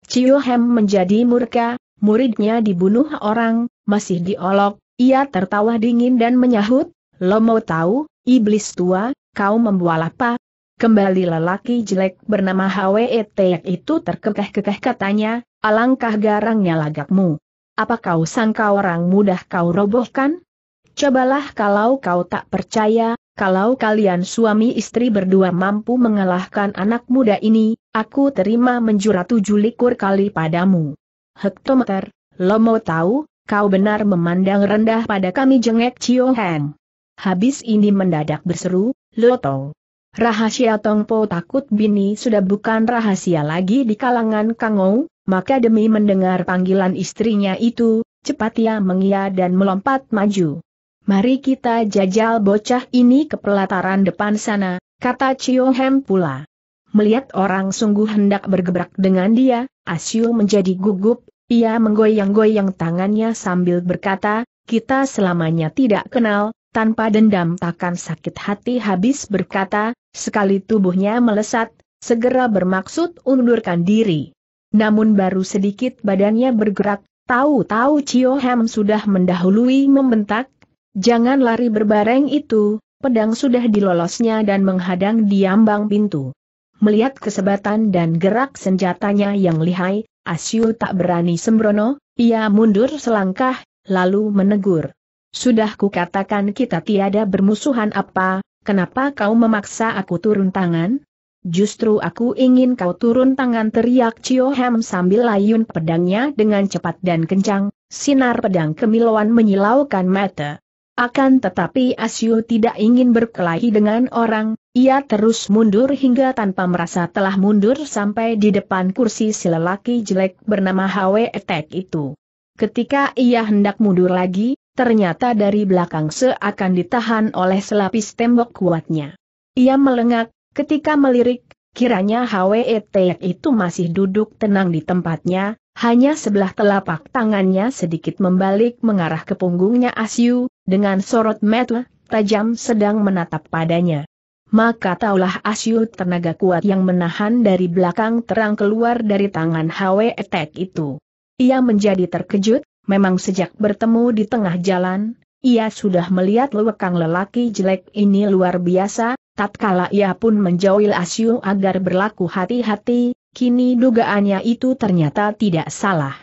Ciohem menjadi murka, muridnya dibunuh orang, masih diolok, ia tertawa dingin dan menyahut, lo mau tahu, iblis tua, kau membual apa, Kembali lelaki jelek bernama HWET itu terkekeh-kekeh katanya, alangkah garangnya lagakmu. Apa kau sangka orang mudah kau robohkan? Cobalah kalau kau tak percaya, kalau kalian suami istri berdua mampu mengalahkan anak muda ini, aku terima menjura tujuh likur kali padamu. Hektometer, lo mau tahu, kau benar memandang rendah pada kami jengek Chio Heng. Habis ini mendadak berseru, lo tahu. Rahasia Tongpo takut bini sudah bukan rahasia lagi di kalangan Kangou, maka demi mendengar panggilan istrinya itu, cepat ia mengia dan melompat maju. Mari kita jajal bocah ini ke pelataran depan sana, kata Chiu Hem pula. Melihat orang sungguh hendak bergebrak dengan dia, Asyul menjadi gugup, ia menggoyang-goyang tangannya sambil berkata, kita selamanya tidak kenal, tanpa dendam takkan sakit hati habis berkata, Sekali tubuhnya melesat, segera bermaksud undurkan diri. Namun baru sedikit badannya bergerak, tahu-tahu Cio Ham sudah mendahului membentak, jangan lari berbareng itu, pedang sudah dilolosnya dan menghadang di ambang pintu. Melihat kesebatan dan gerak senjatanya yang lihai, Asyu tak berani sembrono, ia mundur selangkah, lalu menegur. Sudah kukatakan kita tiada bermusuhan apa, Kenapa kau memaksa aku turun tangan? Justru aku ingin kau turun tangan teriak Chio Hem sambil layun pedangnya dengan cepat dan kencang, sinar pedang kemilauan menyilaukan mata. Akan tetapi Asyu tidak ingin berkelahi dengan orang, ia terus mundur hingga tanpa merasa telah mundur sampai di depan kursi si lelaki jelek bernama Hwe Etek itu. Ketika ia hendak mundur lagi, ternyata dari belakang seakan ditahan oleh selapis tembok kuatnya. Ia melengak, ketika melirik, kiranya HWET itu masih duduk tenang di tempatnya, hanya sebelah telapak tangannya sedikit membalik mengarah ke punggungnya Asyu, dengan sorot mata tajam sedang menatap padanya. Maka taulah Asyu tenaga kuat yang menahan dari belakang terang keluar dari tangan HWET itu. Ia menjadi terkejut, memang sejak bertemu di tengah jalan, ia sudah melihat lewekang lelaki jelek ini luar biasa, tatkala ia pun menjauhi Asyu agar berlaku hati-hati, kini dugaannya itu ternyata tidak salah.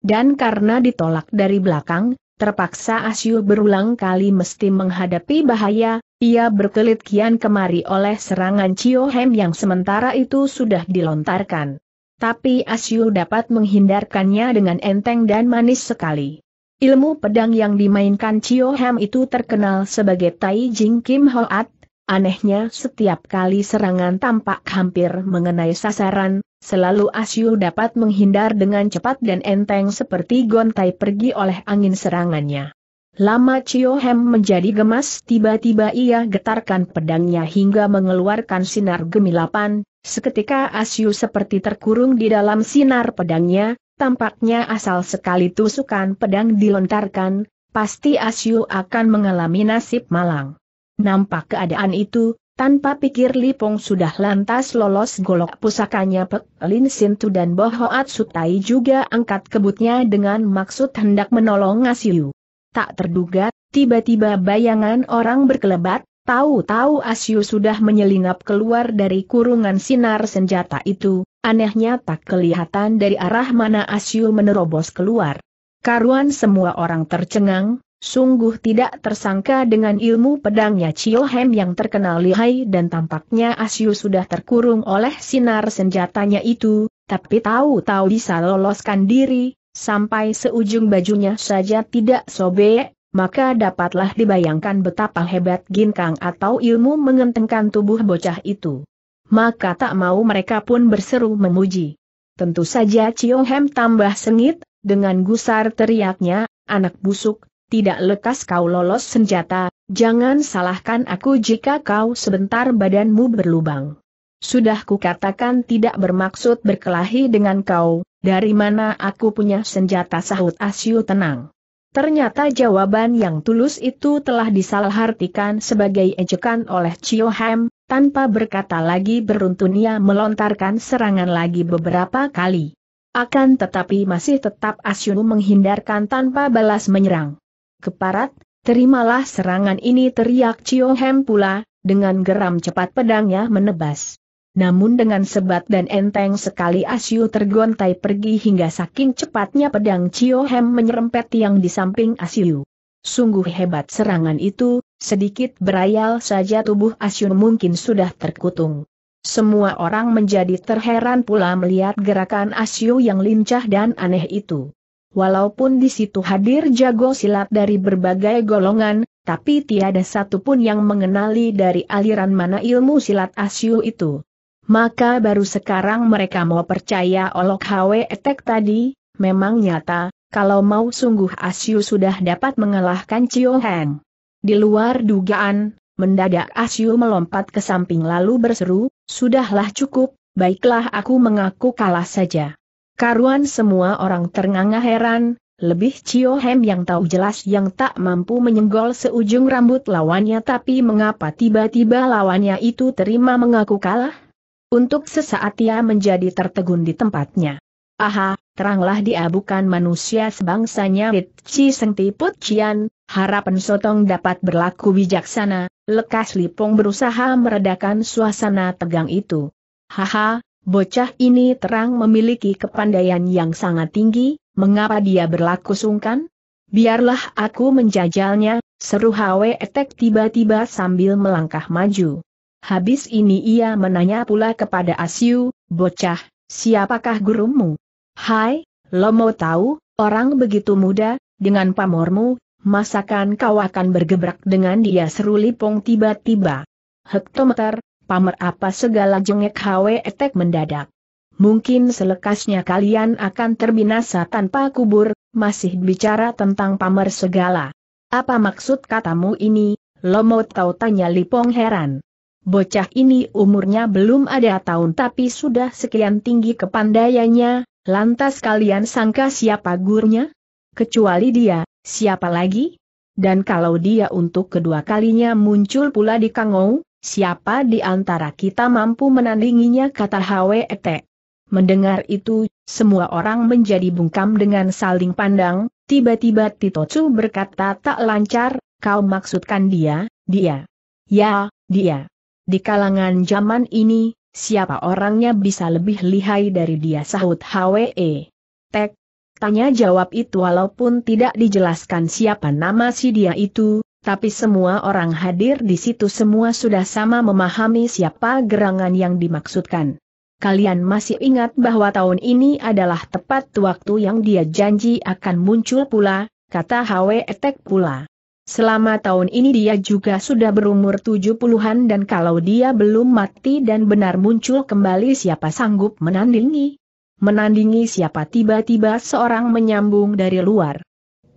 Dan karena ditolak dari belakang, terpaksa Asyu berulang kali mesti menghadapi bahaya, ia berkelit kian kemari oleh serangan Chio Hem yang sementara itu sudah dilontarkan tapi Asyu dapat menghindarkannya dengan enteng dan manis sekali. Ilmu pedang yang dimainkan Chio Ham itu terkenal sebagai Tai Jing Kim Hoat, Anehnya setiap kali serangan tampak hampir mengenai sasaran, selalu Asyu dapat menghindar dengan cepat dan enteng seperti gontai pergi oleh angin serangannya. Lama Chio Hem menjadi gemas tiba-tiba ia getarkan pedangnya hingga mengeluarkan sinar gemilapan, Seketika Asyu seperti terkurung di dalam sinar pedangnya, tampaknya asal sekali tusukan pedang dilontarkan, pasti Asyu akan mengalami nasib malang. Nampak keadaan itu, tanpa pikir Lipong sudah lantas lolos golok pusakanya Pek Lin Sintu dan Bohoat Sutai juga angkat kebutnya dengan maksud hendak menolong Asyu. Tak terduga, tiba-tiba bayangan orang berkelebat, Tahu-tahu Asyu sudah menyelinap keluar dari kurungan sinar senjata itu, anehnya tak kelihatan dari arah mana Asyu menerobos keluar. Karuan semua orang tercengang, sungguh tidak tersangka dengan ilmu pedangnya Chiohem yang terkenal lihai dan tampaknya Asyu sudah terkurung oleh sinar senjatanya itu, tapi tahu-tahu bisa loloskan diri, sampai seujung bajunya saja tidak sobek, maka dapatlah dibayangkan betapa hebat ginkang atau ilmu mengentengkan tubuh bocah itu. Maka tak mau mereka pun berseru memuji. Tentu saja Ciong Hem tambah sengit, dengan gusar teriaknya, anak busuk, tidak lekas kau lolos senjata, jangan salahkan aku jika kau sebentar badanmu berlubang. Sudah kukatakan tidak bermaksud berkelahi dengan kau, dari mana aku punya senjata sahut Asyu tenang. Ternyata jawaban yang tulus itu telah disalahartikan sebagai ejekan oleh Chio Ham, tanpa berkata lagi beruntun ia melontarkan serangan lagi beberapa kali. Akan tetapi masih tetap Asyunu menghindarkan tanpa balas menyerang. Keparat, terimalah serangan ini teriak Chio Hem pula, dengan geram cepat pedangnya menebas. Namun dengan sebat dan enteng sekali Asyu tergontai pergi hingga saking cepatnya pedang Cio Hem menyerempet yang di samping Asyu. Sungguh hebat serangan itu, sedikit berayal saja tubuh Asyu mungkin sudah terkutung. Semua orang menjadi terheran pula melihat gerakan Asyu yang lincah dan aneh itu. Walaupun di situ hadir jago silat dari berbagai golongan, tapi tiada satupun yang mengenali dari aliran mana ilmu silat Asyu itu maka baru sekarang mereka mau percaya olok hawe Etek tadi, memang nyata, kalau mau sungguh Asyu sudah dapat mengalahkan Chiu Heng. Di luar dugaan, mendadak Asyu melompat ke samping lalu berseru, sudahlah cukup, baiklah aku mengaku kalah saja. Karuan semua orang ternganga heran, lebih Chiu Heng yang tahu jelas yang tak mampu menyenggol seujung rambut lawannya tapi mengapa tiba-tiba lawannya itu terima mengaku kalah? Untuk sesaat ia menjadi tertegun di tempatnya. Aha, teranglah dia bukan manusia sebangsanya Itchi Sengti Cian, harapan Sotong dapat berlaku bijaksana, lekas Lipong berusaha meredakan suasana tegang itu. Haha, bocah ini terang memiliki kepandaian yang sangat tinggi, mengapa dia berlaku sungkan? Biarlah aku menjajalnya, seru Hwe Etek tiba-tiba sambil melangkah maju. Habis ini ia menanya pula kepada Asyu, bocah, siapakah gurumu? Hai, lo mau tahu, orang begitu muda, dengan pamormu, masakan kau akan bergebrak dengan dia seru Lipong tiba-tiba. Hektometer, pamer apa segala jengek hawe etek mendadak. Mungkin selekasnya kalian akan terbinasa tanpa kubur, masih bicara tentang pamer segala. Apa maksud katamu ini, lo mau tahu tanya Lipong heran. Bocah ini umurnya belum ada tahun tapi sudah sekian tinggi kepandaiannya, lantas kalian sangka siapa gurunya? Kecuali dia, siapa lagi? Dan kalau dia untuk kedua kalinya muncul pula di Kangou, siapa di antara kita mampu menandinginya kata HWET. Mendengar itu, semua orang menjadi bungkam dengan saling pandang, tiba-tiba Tito Chu berkata tak lancar, kau maksudkan dia, dia. Ya, dia di kalangan zaman ini, siapa orangnya bisa lebih lihai dari dia sahut HWE. Tek, tanya jawab itu walaupun tidak dijelaskan siapa nama si dia itu, tapi semua orang hadir di situ semua sudah sama memahami siapa gerangan yang dimaksudkan. Kalian masih ingat bahwa tahun ini adalah tepat waktu yang dia janji akan muncul pula, kata Hwe Etek pula. Selama tahun ini dia juga sudah berumur 70-an dan kalau dia belum mati dan benar muncul kembali siapa sanggup menandingi? Menandingi siapa tiba-tiba seorang menyambung dari luar.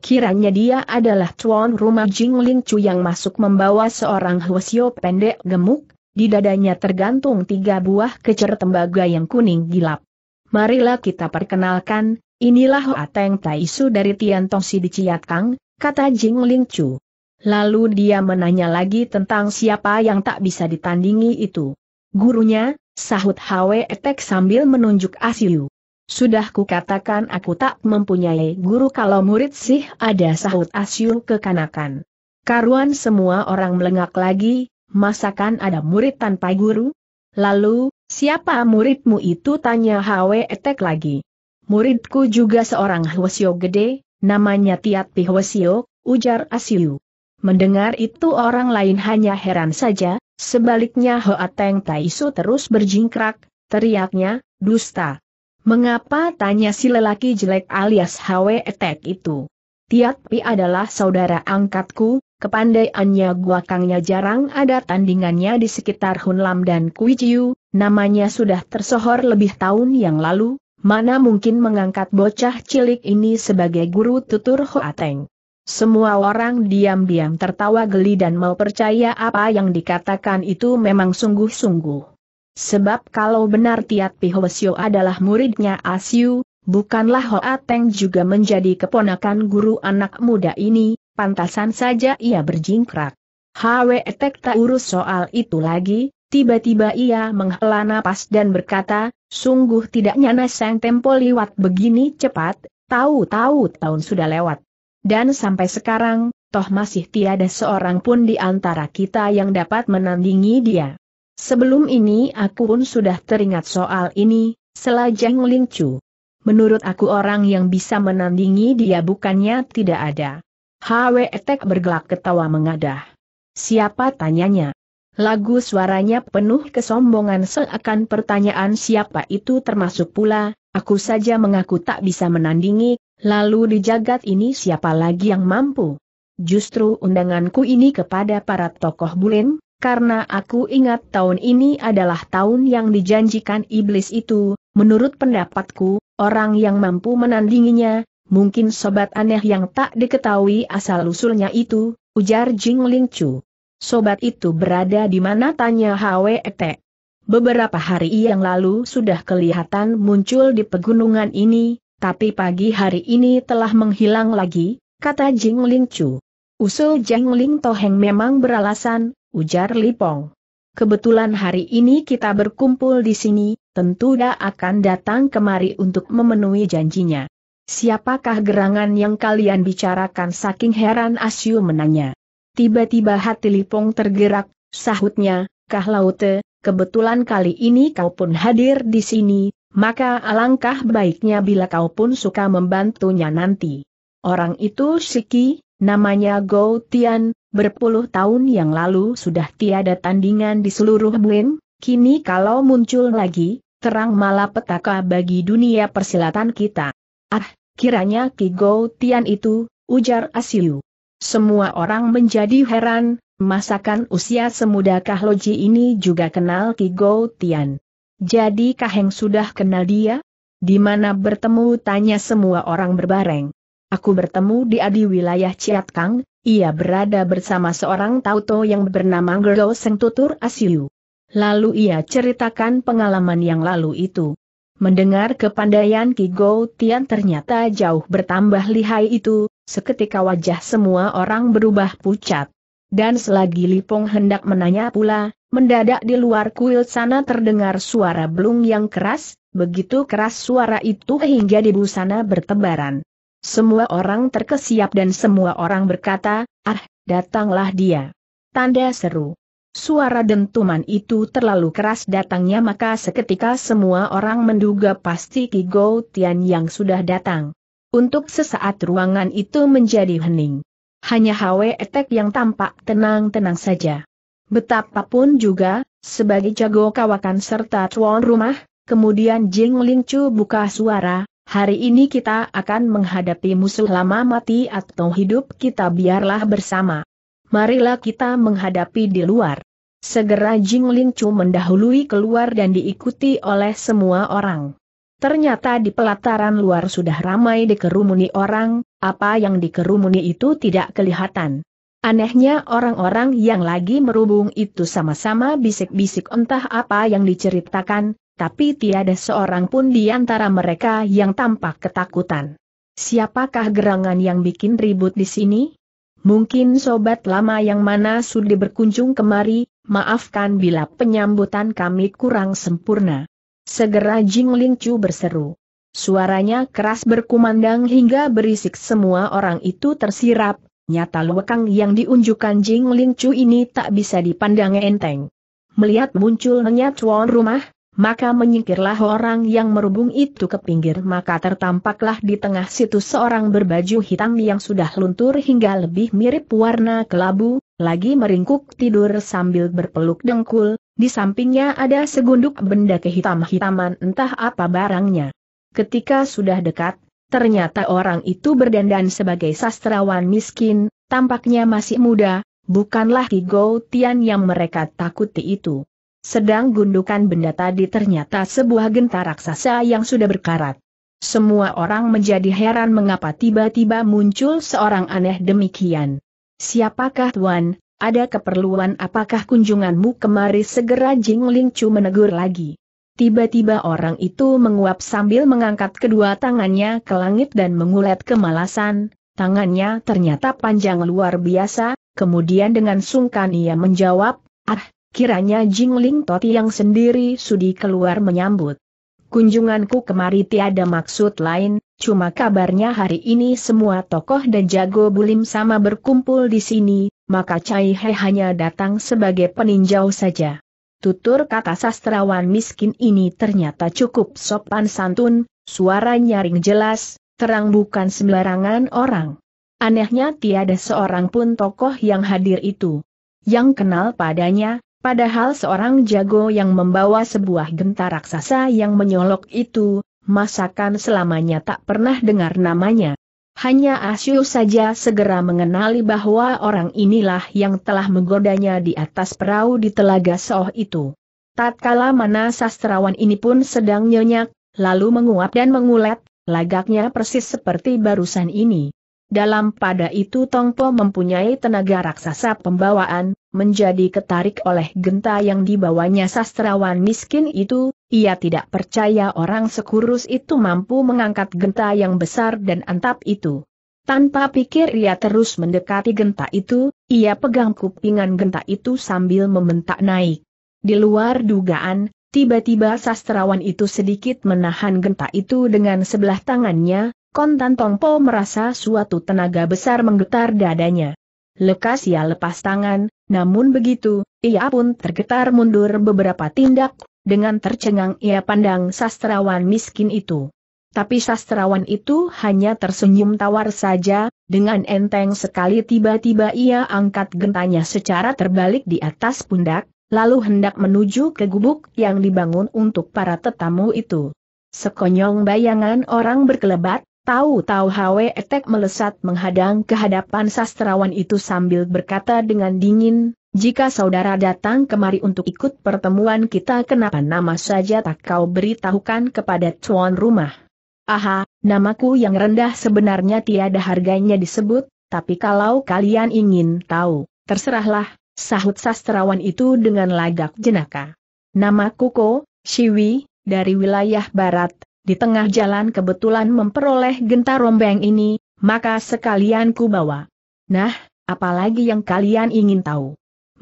Kiranya dia adalah tuan rumah Jing Ling Chu yang masuk membawa seorang Hwasyo pendek gemuk, di dadanya tergantung tiga buah kecer tembaga yang kuning gilap. Marilah kita perkenalkan, inilah Hoa Teng Taisu dari Tian Tong Tongsi di Ciat Kang, kata Jing Ling Chu. Lalu dia menanya lagi tentang siapa yang tak bisa ditandingi itu. Gurunya, sahut Hwe Etek sambil menunjuk Asiu. Sudah kukatakan aku tak mempunyai guru kalau murid sih ada sahut Asiu kekanakan. Karuan semua orang melengak lagi, masakan ada murid tanpa guru? Lalu, siapa muridmu itu tanya Hwe Etek lagi. Muridku juga seorang hwasio gede, namanya Tiat Pihwasyo, ujar Asiu. Mendengar itu orang lain hanya heran saja, sebaliknya Hoa Teng Taisu terus berjingkrak, teriaknya, dusta. Mengapa tanya si lelaki jelek alias Hwe Etek itu? Tiat Pi adalah saudara angkatku, kepandaiannya gua kangnya jarang ada tandingannya di sekitar Hunlam dan Kuijiu, namanya sudah tersohor lebih tahun yang lalu, mana mungkin mengangkat bocah cilik ini sebagai guru tutur Hoa Teng. Semua orang diam-diam tertawa geli dan mau percaya apa yang dikatakan itu memang sungguh-sungguh. Sebab kalau benar Tiat Pihosio adalah muridnya Asyu, bukanlah Hoa Teng juga menjadi keponakan guru anak muda ini, pantasan saja ia berjingkrak. Hwe Tek tak urus soal itu lagi, tiba-tiba ia menghela napas dan berkata, sungguh tidak nyana sang tempo liwat begini cepat, tahu-tahu tahun sudah lewat. Dan sampai sekarang, toh masih tiada seorang pun di antara kita yang dapat menandingi dia. Sebelum ini aku pun sudah teringat soal ini, selajang lingcu. Menurut aku orang yang bisa menandingi dia bukannya tidak ada. Hwe Etek bergelak ketawa mengadah. Siapa tanyanya? Lagu suaranya penuh kesombongan seakan pertanyaan siapa itu termasuk pula, aku saja mengaku tak bisa menandingi Lalu di jagat ini siapa lagi yang mampu? Justru undanganku ini kepada para tokoh bulin, karena aku ingat tahun ini adalah tahun yang dijanjikan iblis itu, menurut pendapatku, orang yang mampu menandinginya, mungkin sobat aneh yang tak diketahui asal-usulnya itu, ujar Jing Ling Chu. Sobat itu berada di mana tanya HWET. Beberapa hari yang lalu sudah kelihatan muncul di pegunungan ini, tapi pagi hari ini telah menghilang lagi, kata Jing Ling Chu. Usul Jing Ling Toheng memang beralasan, ujar Lipong. Kebetulan hari ini kita berkumpul di sini, tentu dia akan datang kemari untuk memenuhi janjinya. Siapakah gerangan yang kalian bicarakan saking heran Asyu menanya. Tiba-tiba hati Lipong tergerak, sahutnya, Kah Laute, kebetulan kali ini kau pun hadir di sini, maka alangkah baiknya bila kau pun suka membantunya nanti. Orang itu Shiki, namanya Go Tian, berpuluh tahun yang lalu sudah tiada tandingan di seluruh Buin, kini kalau muncul lagi, terang malapetaka bagi dunia persilatan kita. Ah, kiranya Ki Go Tian itu, ujar Asiu. Semua orang menjadi heran, masakan usia semudakah Loji ini juga kenal Ki Go Tian. Jadi Kaheng sudah kenal dia? Di mana bertemu tanya semua orang berbareng. Aku bertemu di adi wilayah Ciat Kang, ia berada bersama seorang tauto yang bernama Gerlo Seng Tutur Asiu. Lalu ia ceritakan pengalaman yang lalu itu. Mendengar kepandaian Ki Go Tian ternyata jauh bertambah lihai itu, seketika wajah semua orang berubah pucat. Dan selagi Lipong hendak menanya pula, mendadak di luar kuil sana terdengar suara belung yang keras, begitu keras suara itu hingga di busana bertebaran. Semua orang terkesiap dan semua orang berkata, ah, datanglah dia. Tanda seru. Suara dentuman itu terlalu keras datangnya maka seketika semua orang menduga pasti Gou Tian yang sudah datang. Untuk sesaat ruangan itu menjadi hening hanya Hwe Etek yang tampak tenang-tenang saja. Betapapun juga, sebagai jago kawakan serta tuan rumah, kemudian Jing Ling Chu buka suara, hari ini kita akan menghadapi musuh lama mati atau hidup kita biarlah bersama. Marilah kita menghadapi di luar. Segera Jing Ling Chu mendahului keluar dan diikuti oleh semua orang. Ternyata di pelataran luar sudah ramai dikerumuni orang, apa yang dikerumuni itu tidak kelihatan. Anehnya orang-orang yang lagi merubung itu sama-sama bisik-bisik entah apa yang diceritakan, tapi tiada seorang pun di antara mereka yang tampak ketakutan. Siapakah gerangan yang bikin ribut di sini? Mungkin sobat lama yang mana sudah berkunjung kemari, maafkan bila penyambutan kami kurang sempurna. Segera Jing Ling Chu berseru. Suaranya keras berkumandang hingga berisik semua orang itu tersirap, nyata luekang yang diunjukkan Jing Ling Chu ini tak bisa dipandang enteng. Melihat munculnya cuan rumah, maka menyingkirlah orang yang merubung itu ke pinggir maka tertampaklah di tengah situ seorang berbaju hitam yang sudah luntur hingga lebih mirip warna kelabu, lagi meringkuk tidur sambil berpeluk dengkul, di sampingnya ada segunduk benda kehitam-hitaman entah apa barangnya. Ketika sudah dekat, ternyata orang itu berdandan sebagai sastrawan miskin, tampaknya masih muda, bukanlah Kigo Tian yang mereka takuti itu. Sedang gundukan benda tadi ternyata sebuah genta raksasa yang sudah berkarat. Semua orang menjadi heran mengapa tiba-tiba muncul seorang aneh demikian. Siapakah Tuan, ada keperluan apakah kunjunganmu kemari segera Jing Ling Chu menegur lagi. Tiba-tiba orang itu menguap sambil mengangkat kedua tangannya ke langit dan mengulat kemalasan, tangannya ternyata panjang luar biasa, kemudian dengan sungkan ia menjawab, ah, kiranya Jing Ling Toti yang sendiri sudi keluar menyambut. Kunjunganku kemari tiada maksud lain, cuma kabarnya hari ini semua tokoh dan jago bulim sama berkumpul di sini, maka Cai He hanya datang sebagai peninjau saja. Tutur kata sastrawan miskin ini ternyata cukup sopan santun, suara nyaring jelas, terang bukan sembarangan orang. Anehnya tiada seorang pun tokoh yang hadir itu. Yang kenal padanya, Padahal seorang jago yang membawa sebuah genta raksasa yang menyolok itu, masakan selamanya tak pernah dengar namanya. Hanya Asyu saja segera mengenali bahwa orang inilah yang telah menggodanya di atas perahu di telaga Soh itu. Tatkala mana sastrawan ini pun sedang nyenyak, lalu menguap dan mengulat, lagaknya persis seperti barusan ini. Dalam pada itu Tongpo mempunyai tenaga raksasa pembawaan, menjadi ketarik oleh genta yang dibawanya sastrawan miskin itu, ia tidak percaya orang sekurus itu mampu mengangkat genta yang besar dan antap itu. Tanpa pikir ia terus mendekati genta itu, ia pegang kupingan genta itu sambil membentak naik. Di luar dugaan, tiba-tiba sastrawan itu sedikit menahan genta itu dengan sebelah tangannya, kontan Tongpo merasa suatu tenaga besar menggetar dadanya. Lekas ia lepas tangan, namun begitu, ia pun tergetar mundur beberapa tindak, dengan tercengang ia pandang sastrawan miskin itu. Tapi sastrawan itu hanya tersenyum tawar saja, dengan enteng sekali tiba-tiba ia angkat gentanya secara terbalik di atas pundak, lalu hendak menuju ke gubuk yang dibangun untuk para tetamu itu. Sekonyong bayangan orang berkelebat, tahu-tahu Hwe Etek melesat menghadang kehadapan sastrawan itu sambil berkata dengan dingin, jika saudara datang kemari untuk ikut pertemuan kita kenapa nama saja tak kau beritahukan kepada tuan rumah? Aha, namaku yang rendah sebenarnya tiada harganya disebut, tapi kalau kalian ingin tahu, terserahlah, sahut sastrawan itu dengan lagak jenaka. Namaku Ko, Siwi, dari wilayah barat, di tengah jalan kebetulan memperoleh genta rombeng ini, maka sekalian ku bawa. Nah, apalagi yang kalian ingin tahu?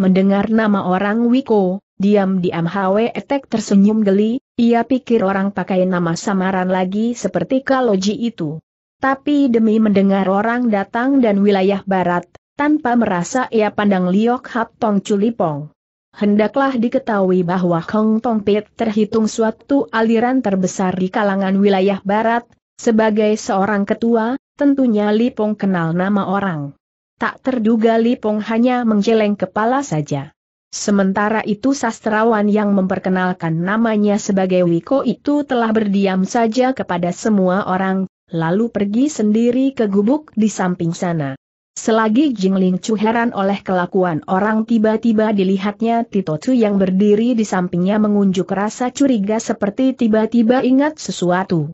Mendengar nama orang Wiko, diam-diam Hwe Etek tersenyum geli, ia pikir orang pakai nama samaran lagi seperti Kaloji itu. Tapi demi mendengar orang datang dan wilayah barat, tanpa merasa ia pandang Liok Hap Tong Culipong. Hendaklah diketahui bahwa Hong Tong Pit terhitung suatu aliran terbesar di kalangan wilayah barat, sebagai seorang ketua, tentunya Lipong kenal nama orang. Tak terduga Lipong hanya menggeleng kepala saja. Sementara itu sastrawan yang memperkenalkan namanya sebagai Wiko itu telah berdiam saja kepada semua orang, lalu pergi sendiri ke gubuk di samping sana. Selagi Jingling Chu heran oleh kelakuan orang tiba-tiba dilihatnya Tito Chu yang berdiri di sampingnya mengunjuk rasa curiga seperti tiba-tiba ingat sesuatu.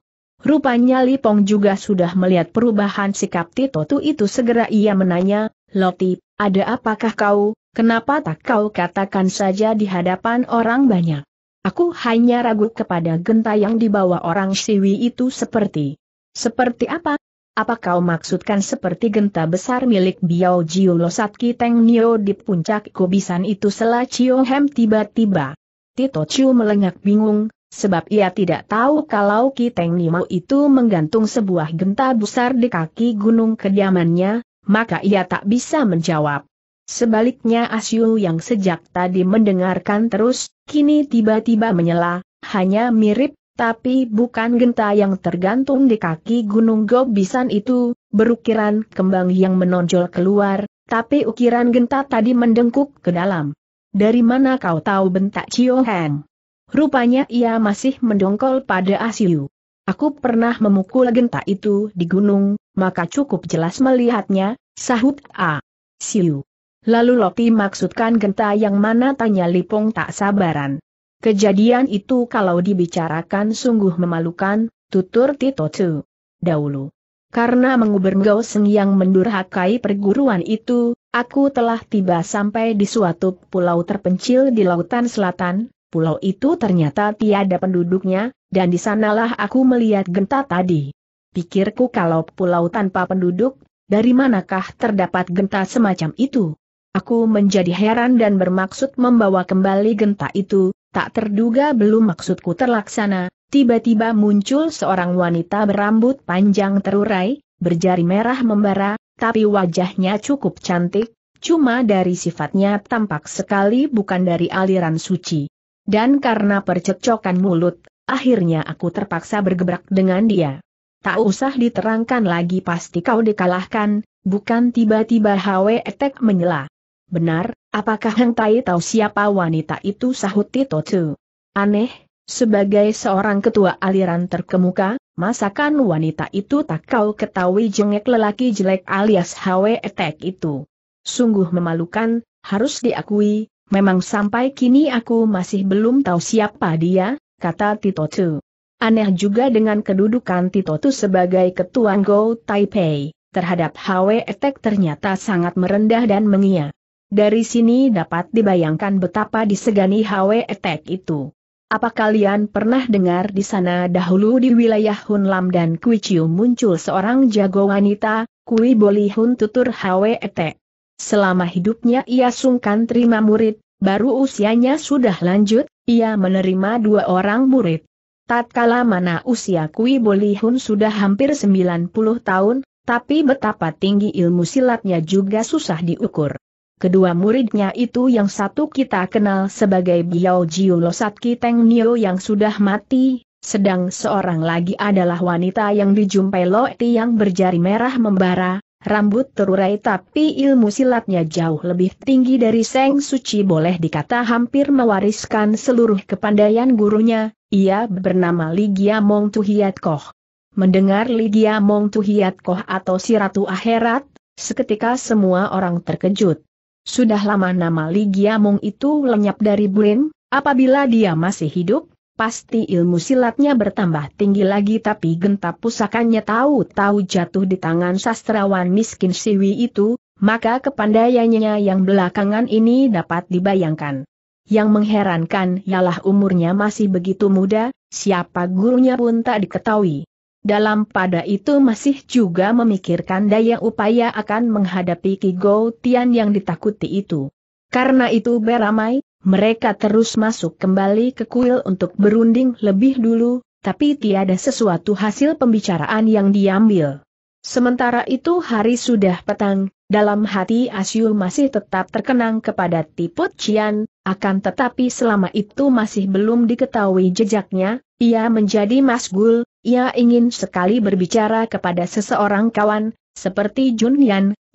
Rupanya Lipong juga sudah melihat perubahan sikap Tito Tu itu segera ia menanya, Loti, ada apakah kau, kenapa tak kau katakan saja di hadapan orang banyak? Aku hanya ragu kepada genta yang dibawa orang Siwi itu seperti. Seperti apa? Apa kau maksudkan seperti genta besar milik Biao Jiu Losat Kiteng Nio di puncak kubisan itu selah Cio Hem tiba-tiba? Tito Chiu melengak bingung, sebab ia tidak tahu kalau Kiteng Nimo itu menggantung sebuah genta besar di kaki gunung kediamannya, maka ia tak bisa menjawab. Sebaliknya Asyu yang sejak tadi mendengarkan terus, kini tiba-tiba menyela, hanya mirip, tapi bukan genta yang tergantung di kaki gunung gobisan itu, berukiran kembang yang menonjol keluar, tapi ukiran genta tadi mendengkuk ke dalam. Dari mana kau tahu bentak Chio Heng? Rupanya ia masih mendongkol pada Asyu. Aku pernah memukul genta itu di gunung, maka cukup jelas melihatnya, sahut A. Siu. Lalu Loki maksudkan genta yang mana tanya Lipong tak sabaran. Kejadian itu kalau dibicarakan sungguh memalukan, tutur Tito Tzu. Dahulu. Karena mengubur Seng yang mendurhakai perguruan itu, aku telah tiba sampai di suatu pulau terpencil di lautan selatan, pulau itu ternyata tiada penduduknya, dan di sanalah aku melihat genta tadi. Pikirku kalau pulau tanpa penduduk, dari manakah terdapat genta semacam itu? Aku menjadi heran dan bermaksud membawa kembali genta itu, tak terduga belum maksudku terlaksana, tiba-tiba muncul seorang wanita berambut panjang terurai, berjari merah membara, tapi wajahnya cukup cantik, cuma dari sifatnya tampak sekali bukan dari aliran suci. Dan karena percekcokan mulut, akhirnya aku terpaksa bergebrak dengan dia. Tak usah diterangkan lagi pasti kau dikalahkan, bukan tiba-tiba Hwe Etek menyela. Benar, apakah Heng Tai tahu siapa wanita itu sahut Tito Tzu? Aneh, sebagai seorang ketua aliran terkemuka, masakan wanita itu tak kau ketahui jengek lelaki jelek alias Hwe Etek itu. Sungguh memalukan, harus diakui, Memang sampai kini aku masih belum tahu siapa dia, kata Tito Tu. Aneh juga dengan kedudukan Tito Tu sebagai ketua Go Taipei, terhadap Hwe Etek ternyata sangat merendah dan mengia. Dari sini dapat dibayangkan betapa disegani Hwe Etek itu. Apa kalian pernah dengar di sana dahulu di wilayah Hunlam dan Chiu muncul seorang jago wanita, Kui Hun tutur Hwe Etek. Selama hidupnya ia sungkan terima murid, baru usianya sudah lanjut, ia menerima dua orang murid. Tatkala mana usia Kui Bolihun sudah hampir 90 tahun, tapi betapa tinggi ilmu silatnya juga susah diukur. Kedua muridnya itu yang satu kita kenal sebagai Biao Jiu Losat Teng Nio yang sudah mati, sedang seorang lagi adalah wanita yang dijumpai Loti yang berjari merah membara, rambut terurai tapi ilmu silatnya jauh lebih tinggi dari Seng Suci boleh dikata hampir mewariskan seluruh kepandaian gurunya, ia bernama Ligia Mong Tuhiat Koh. Mendengar Ligia Mong Tuhiat Koh atau si Ratu Akhirat, seketika semua orang terkejut. Sudah lama nama Ligia Mong itu lenyap dari Burin, apabila dia masih hidup, Pasti ilmu silatnya bertambah tinggi lagi tapi genta pusakanya tahu-tahu jatuh di tangan sastrawan miskin Siwi itu, maka kepandaiannya yang belakangan ini dapat dibayangkan. Yang mengherankan ialah umurnya masih begitu muda, siapa gurunya pun tak diketahui. Dalam pada itu masih juga memikirkan daya upaya akan menghadapi Kigo Tian yang ditakuti itu. Karena itu beramai, mereka terus masuk kembali ke kuil untuk berunding lebih dulu, tapi tiada sesuatu hasil pembicaraan yang diambil. Sementara itu hari sudah petang, dalam hati Asyu masih tetap terkenang kepada Tiput Cian, akan tetapi selama itu masih belum diketahui jejaknya, ia menjadi masgul, ia ingin sekali berbicara kepada seseorang kawan, seperti Jun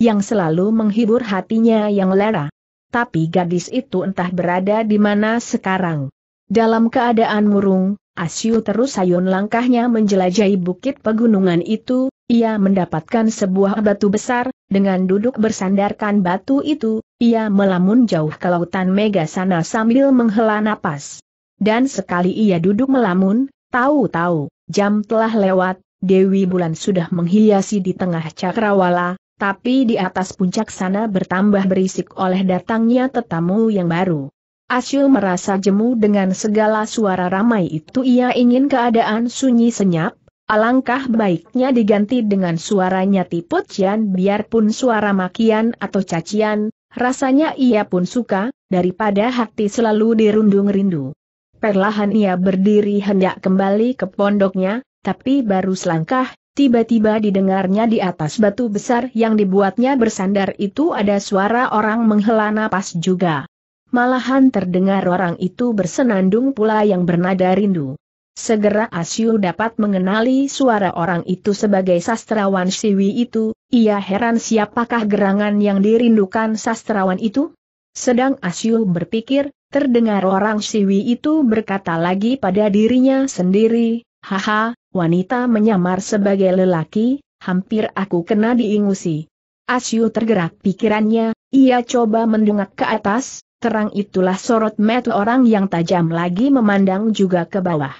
yang selalu menghibur hatinya yang lera tapi gadis itu entah berada di mana sekarang. Dalam keadaan murung, Asyu terus sayun langkahnya menjelajahi bukit pegunungan itu, ia mendapatkan sebuah batu besar, dengan duduk bersandarkan batu itu, ia melamun jauh ke lautan mega sana sambil menghela napas. Dan sekali ia duduk melamun, tahu-tahu, jam telah lewat, Dewi Bulan sudah menghiasi di tengah cakrawala, tapi di atas puncak sana bertambah berisik oleh datangnya tetamu yang baru. Asyul merasa jemu dengan segala suara ramai itu ia ingin keadaan sunyi senyap, alangkah baiknya diganti dengan suaranya tipucian biarpun suara makian atau cacian, rasanya ia pun suka, daripada hati selalu dirundung rindu. Perlahan ia berdiri hendak kembali ke pondoknya, tapi baru selangkah, Tiba-tiba didengarnya di atas batu besar yang dibuatnya bersandar itu ada suara orang menghela napas juga. Malahan terdengar orang itu bersenandung pula yang bernada rindu. Segera Asyu dapat mengenali suara orang itu sebagai sastrawan Siwi itu, ia heran siapakah gerangan yang dirindukan sastrawan itu? Sedang Asyu berpikir, terdengar orang Siwi itu berkata lagi pada dirinya sendiri, Haha, wanita menyamar sebagai lelaki, hampir aku kena diingusi. Asyu tergerak pikirannya, ia coba mendongak ke atas, terang itulah sorot mata orang yang tajam lagi memandang juga ke bawah.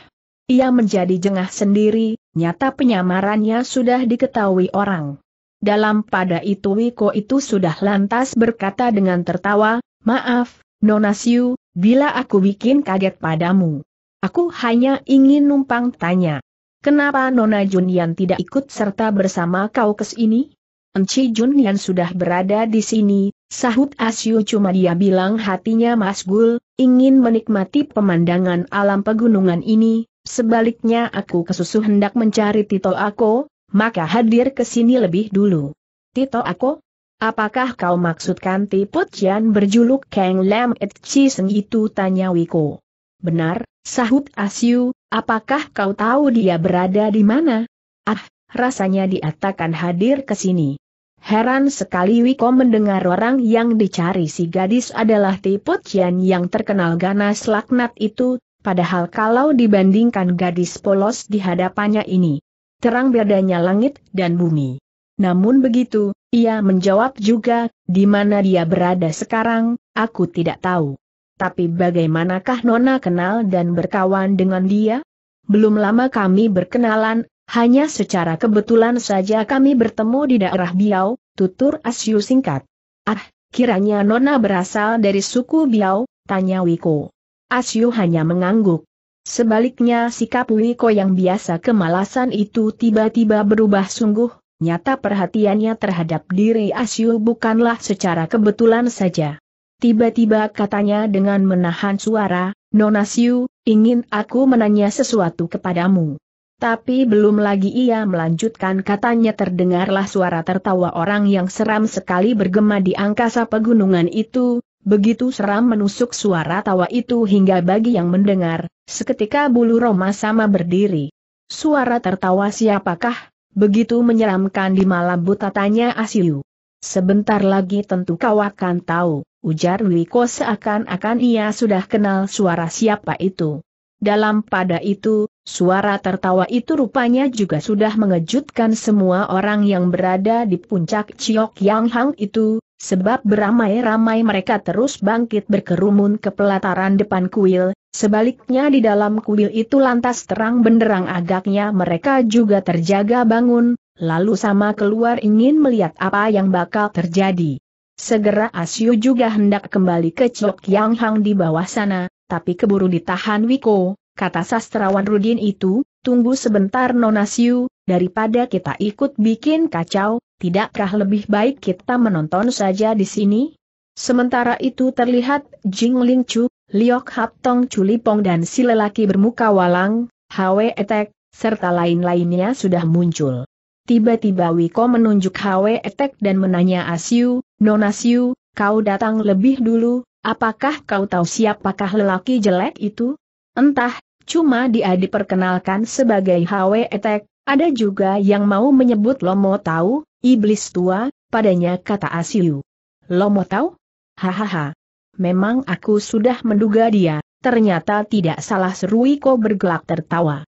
Ia menjadi jengah sendiri, nyata penyamarannya sudah diketahui orang. Dalam pada itu Wiko itu sudah lantas berkata dengan tertawa, Maaf, Nona Siu, bila aku bikin kaget padamu. Aku hanya ingin numpang tanya. Kenapa Nona Junian tidak ikut serta bersama kau ke sini? Enci Junian sudah berada di sini, sahut Asyu cuma dia bilang hatinya masgul, ingin menikmati pemandangan alam pegunungan ini, sebaliknya aku kesusu hendak mencari Tito Ako, maka hadir ke sini lebih dulu. Tito Ako? Apakah kau maksudkan Tiput Jan berjuluk Kang Lam Et Chi Seng itu tanya Wiko. Benar, sahut Asyu, apakah kau tahu dia berada di mana? Ah, rasanya diatakan hadir ke sini. Heran sekali Wiko mendengar orang yang dicari si gadis adalah Tipu Cian yang terkenal ganas laknat itu, padahal kalau dibandingkan gadis polos di hadapannya ini. Terang bedanya langit dan bumi. Namun begitu, ia menjawab juga, di mana dia berada sekarang, aku tidak tahu. Tapi bagaimanakah Nona kenal dan berkawan dengan dia? Belum lama kami berkenalan, hanya secara kebetulan saja kami bertemu di daerah Biau, tutur Asyu singkat. Ah, kiranya Nona berasal dari suku Biau, tanya Wiko. Asyu hanya mengangguk. Sebaliknya sikap Wiko yang biasa kemalasan itu tiba-tiba berubah sungguh, nyata perhatiannya terhadap diri Asyu bukanlah secara kebetulan saja. Tiba-tiba katanya dengan menahan suara, Nonasiu ingin aku menanya sesuatu kepadamu. Tapi belum lagi ia melanjutkan katanya terdengarlah suara tertawa orang yang seram sekali bergema di angkasa pegunungan itu, begitu seram menusuk suara tawa itu hingga bagi yang mendengar, seketika bulu Roma sama berdiri. Suara tertawa siapakah? Begitu menyeramkan di malam buta tanya Asiu. Sebentar lagi tentu kau akan tahu ujar Wiko seakan-akan ia sudah kenal suara siapa itu. Dalam pada itu, suara tertawa itu rupanya juga sudah mengejutkan semua orang yang berada di puncak Ciok Yang Hang itu, sebab beramai-ramai mereka terus bangkit berkerumun ke pelataran depan kuil, sebaliknya di dalam kuil itu lantas terang benderang agaknya mereka juga terjaga bangun, lalu sama keluar ingin melihat apa yang bakal terjadi. Segera Asyu juga hendak kembali ke Chok Yang Hang di bawah sana, tapi keburu ditahan Wiko, kata sastrawan Rudin itu, tunggu sebentar Non Asyu, daripada kita ikut bikin kacau, tidakkah lebih baik kita menonton saja di sini? Sementara itu terlihat Jing Ling Chu, Liok Hap Tong Chulipong dan si lelaki bermuka walang, Hwe Etek, serta lain-lainnya sudah muncul. Tiba-tiba Wiko menunjuk Hwe Etek dan menanya Asyu, Nona Siu, kau datang lebih dulu, apakah kau tahu siapakah lelaki jelek itu? Entah, cuma dia diperkenalkan sebagai Hwe Etek, ada juga yang mau menyebut Lomo tahu, iblis tua, padanya kata Asiu. Lomo tahu? Hahaha. Memang aku sudah menduga dia, ternyata tidak salah Seruiko bergelak tertawa.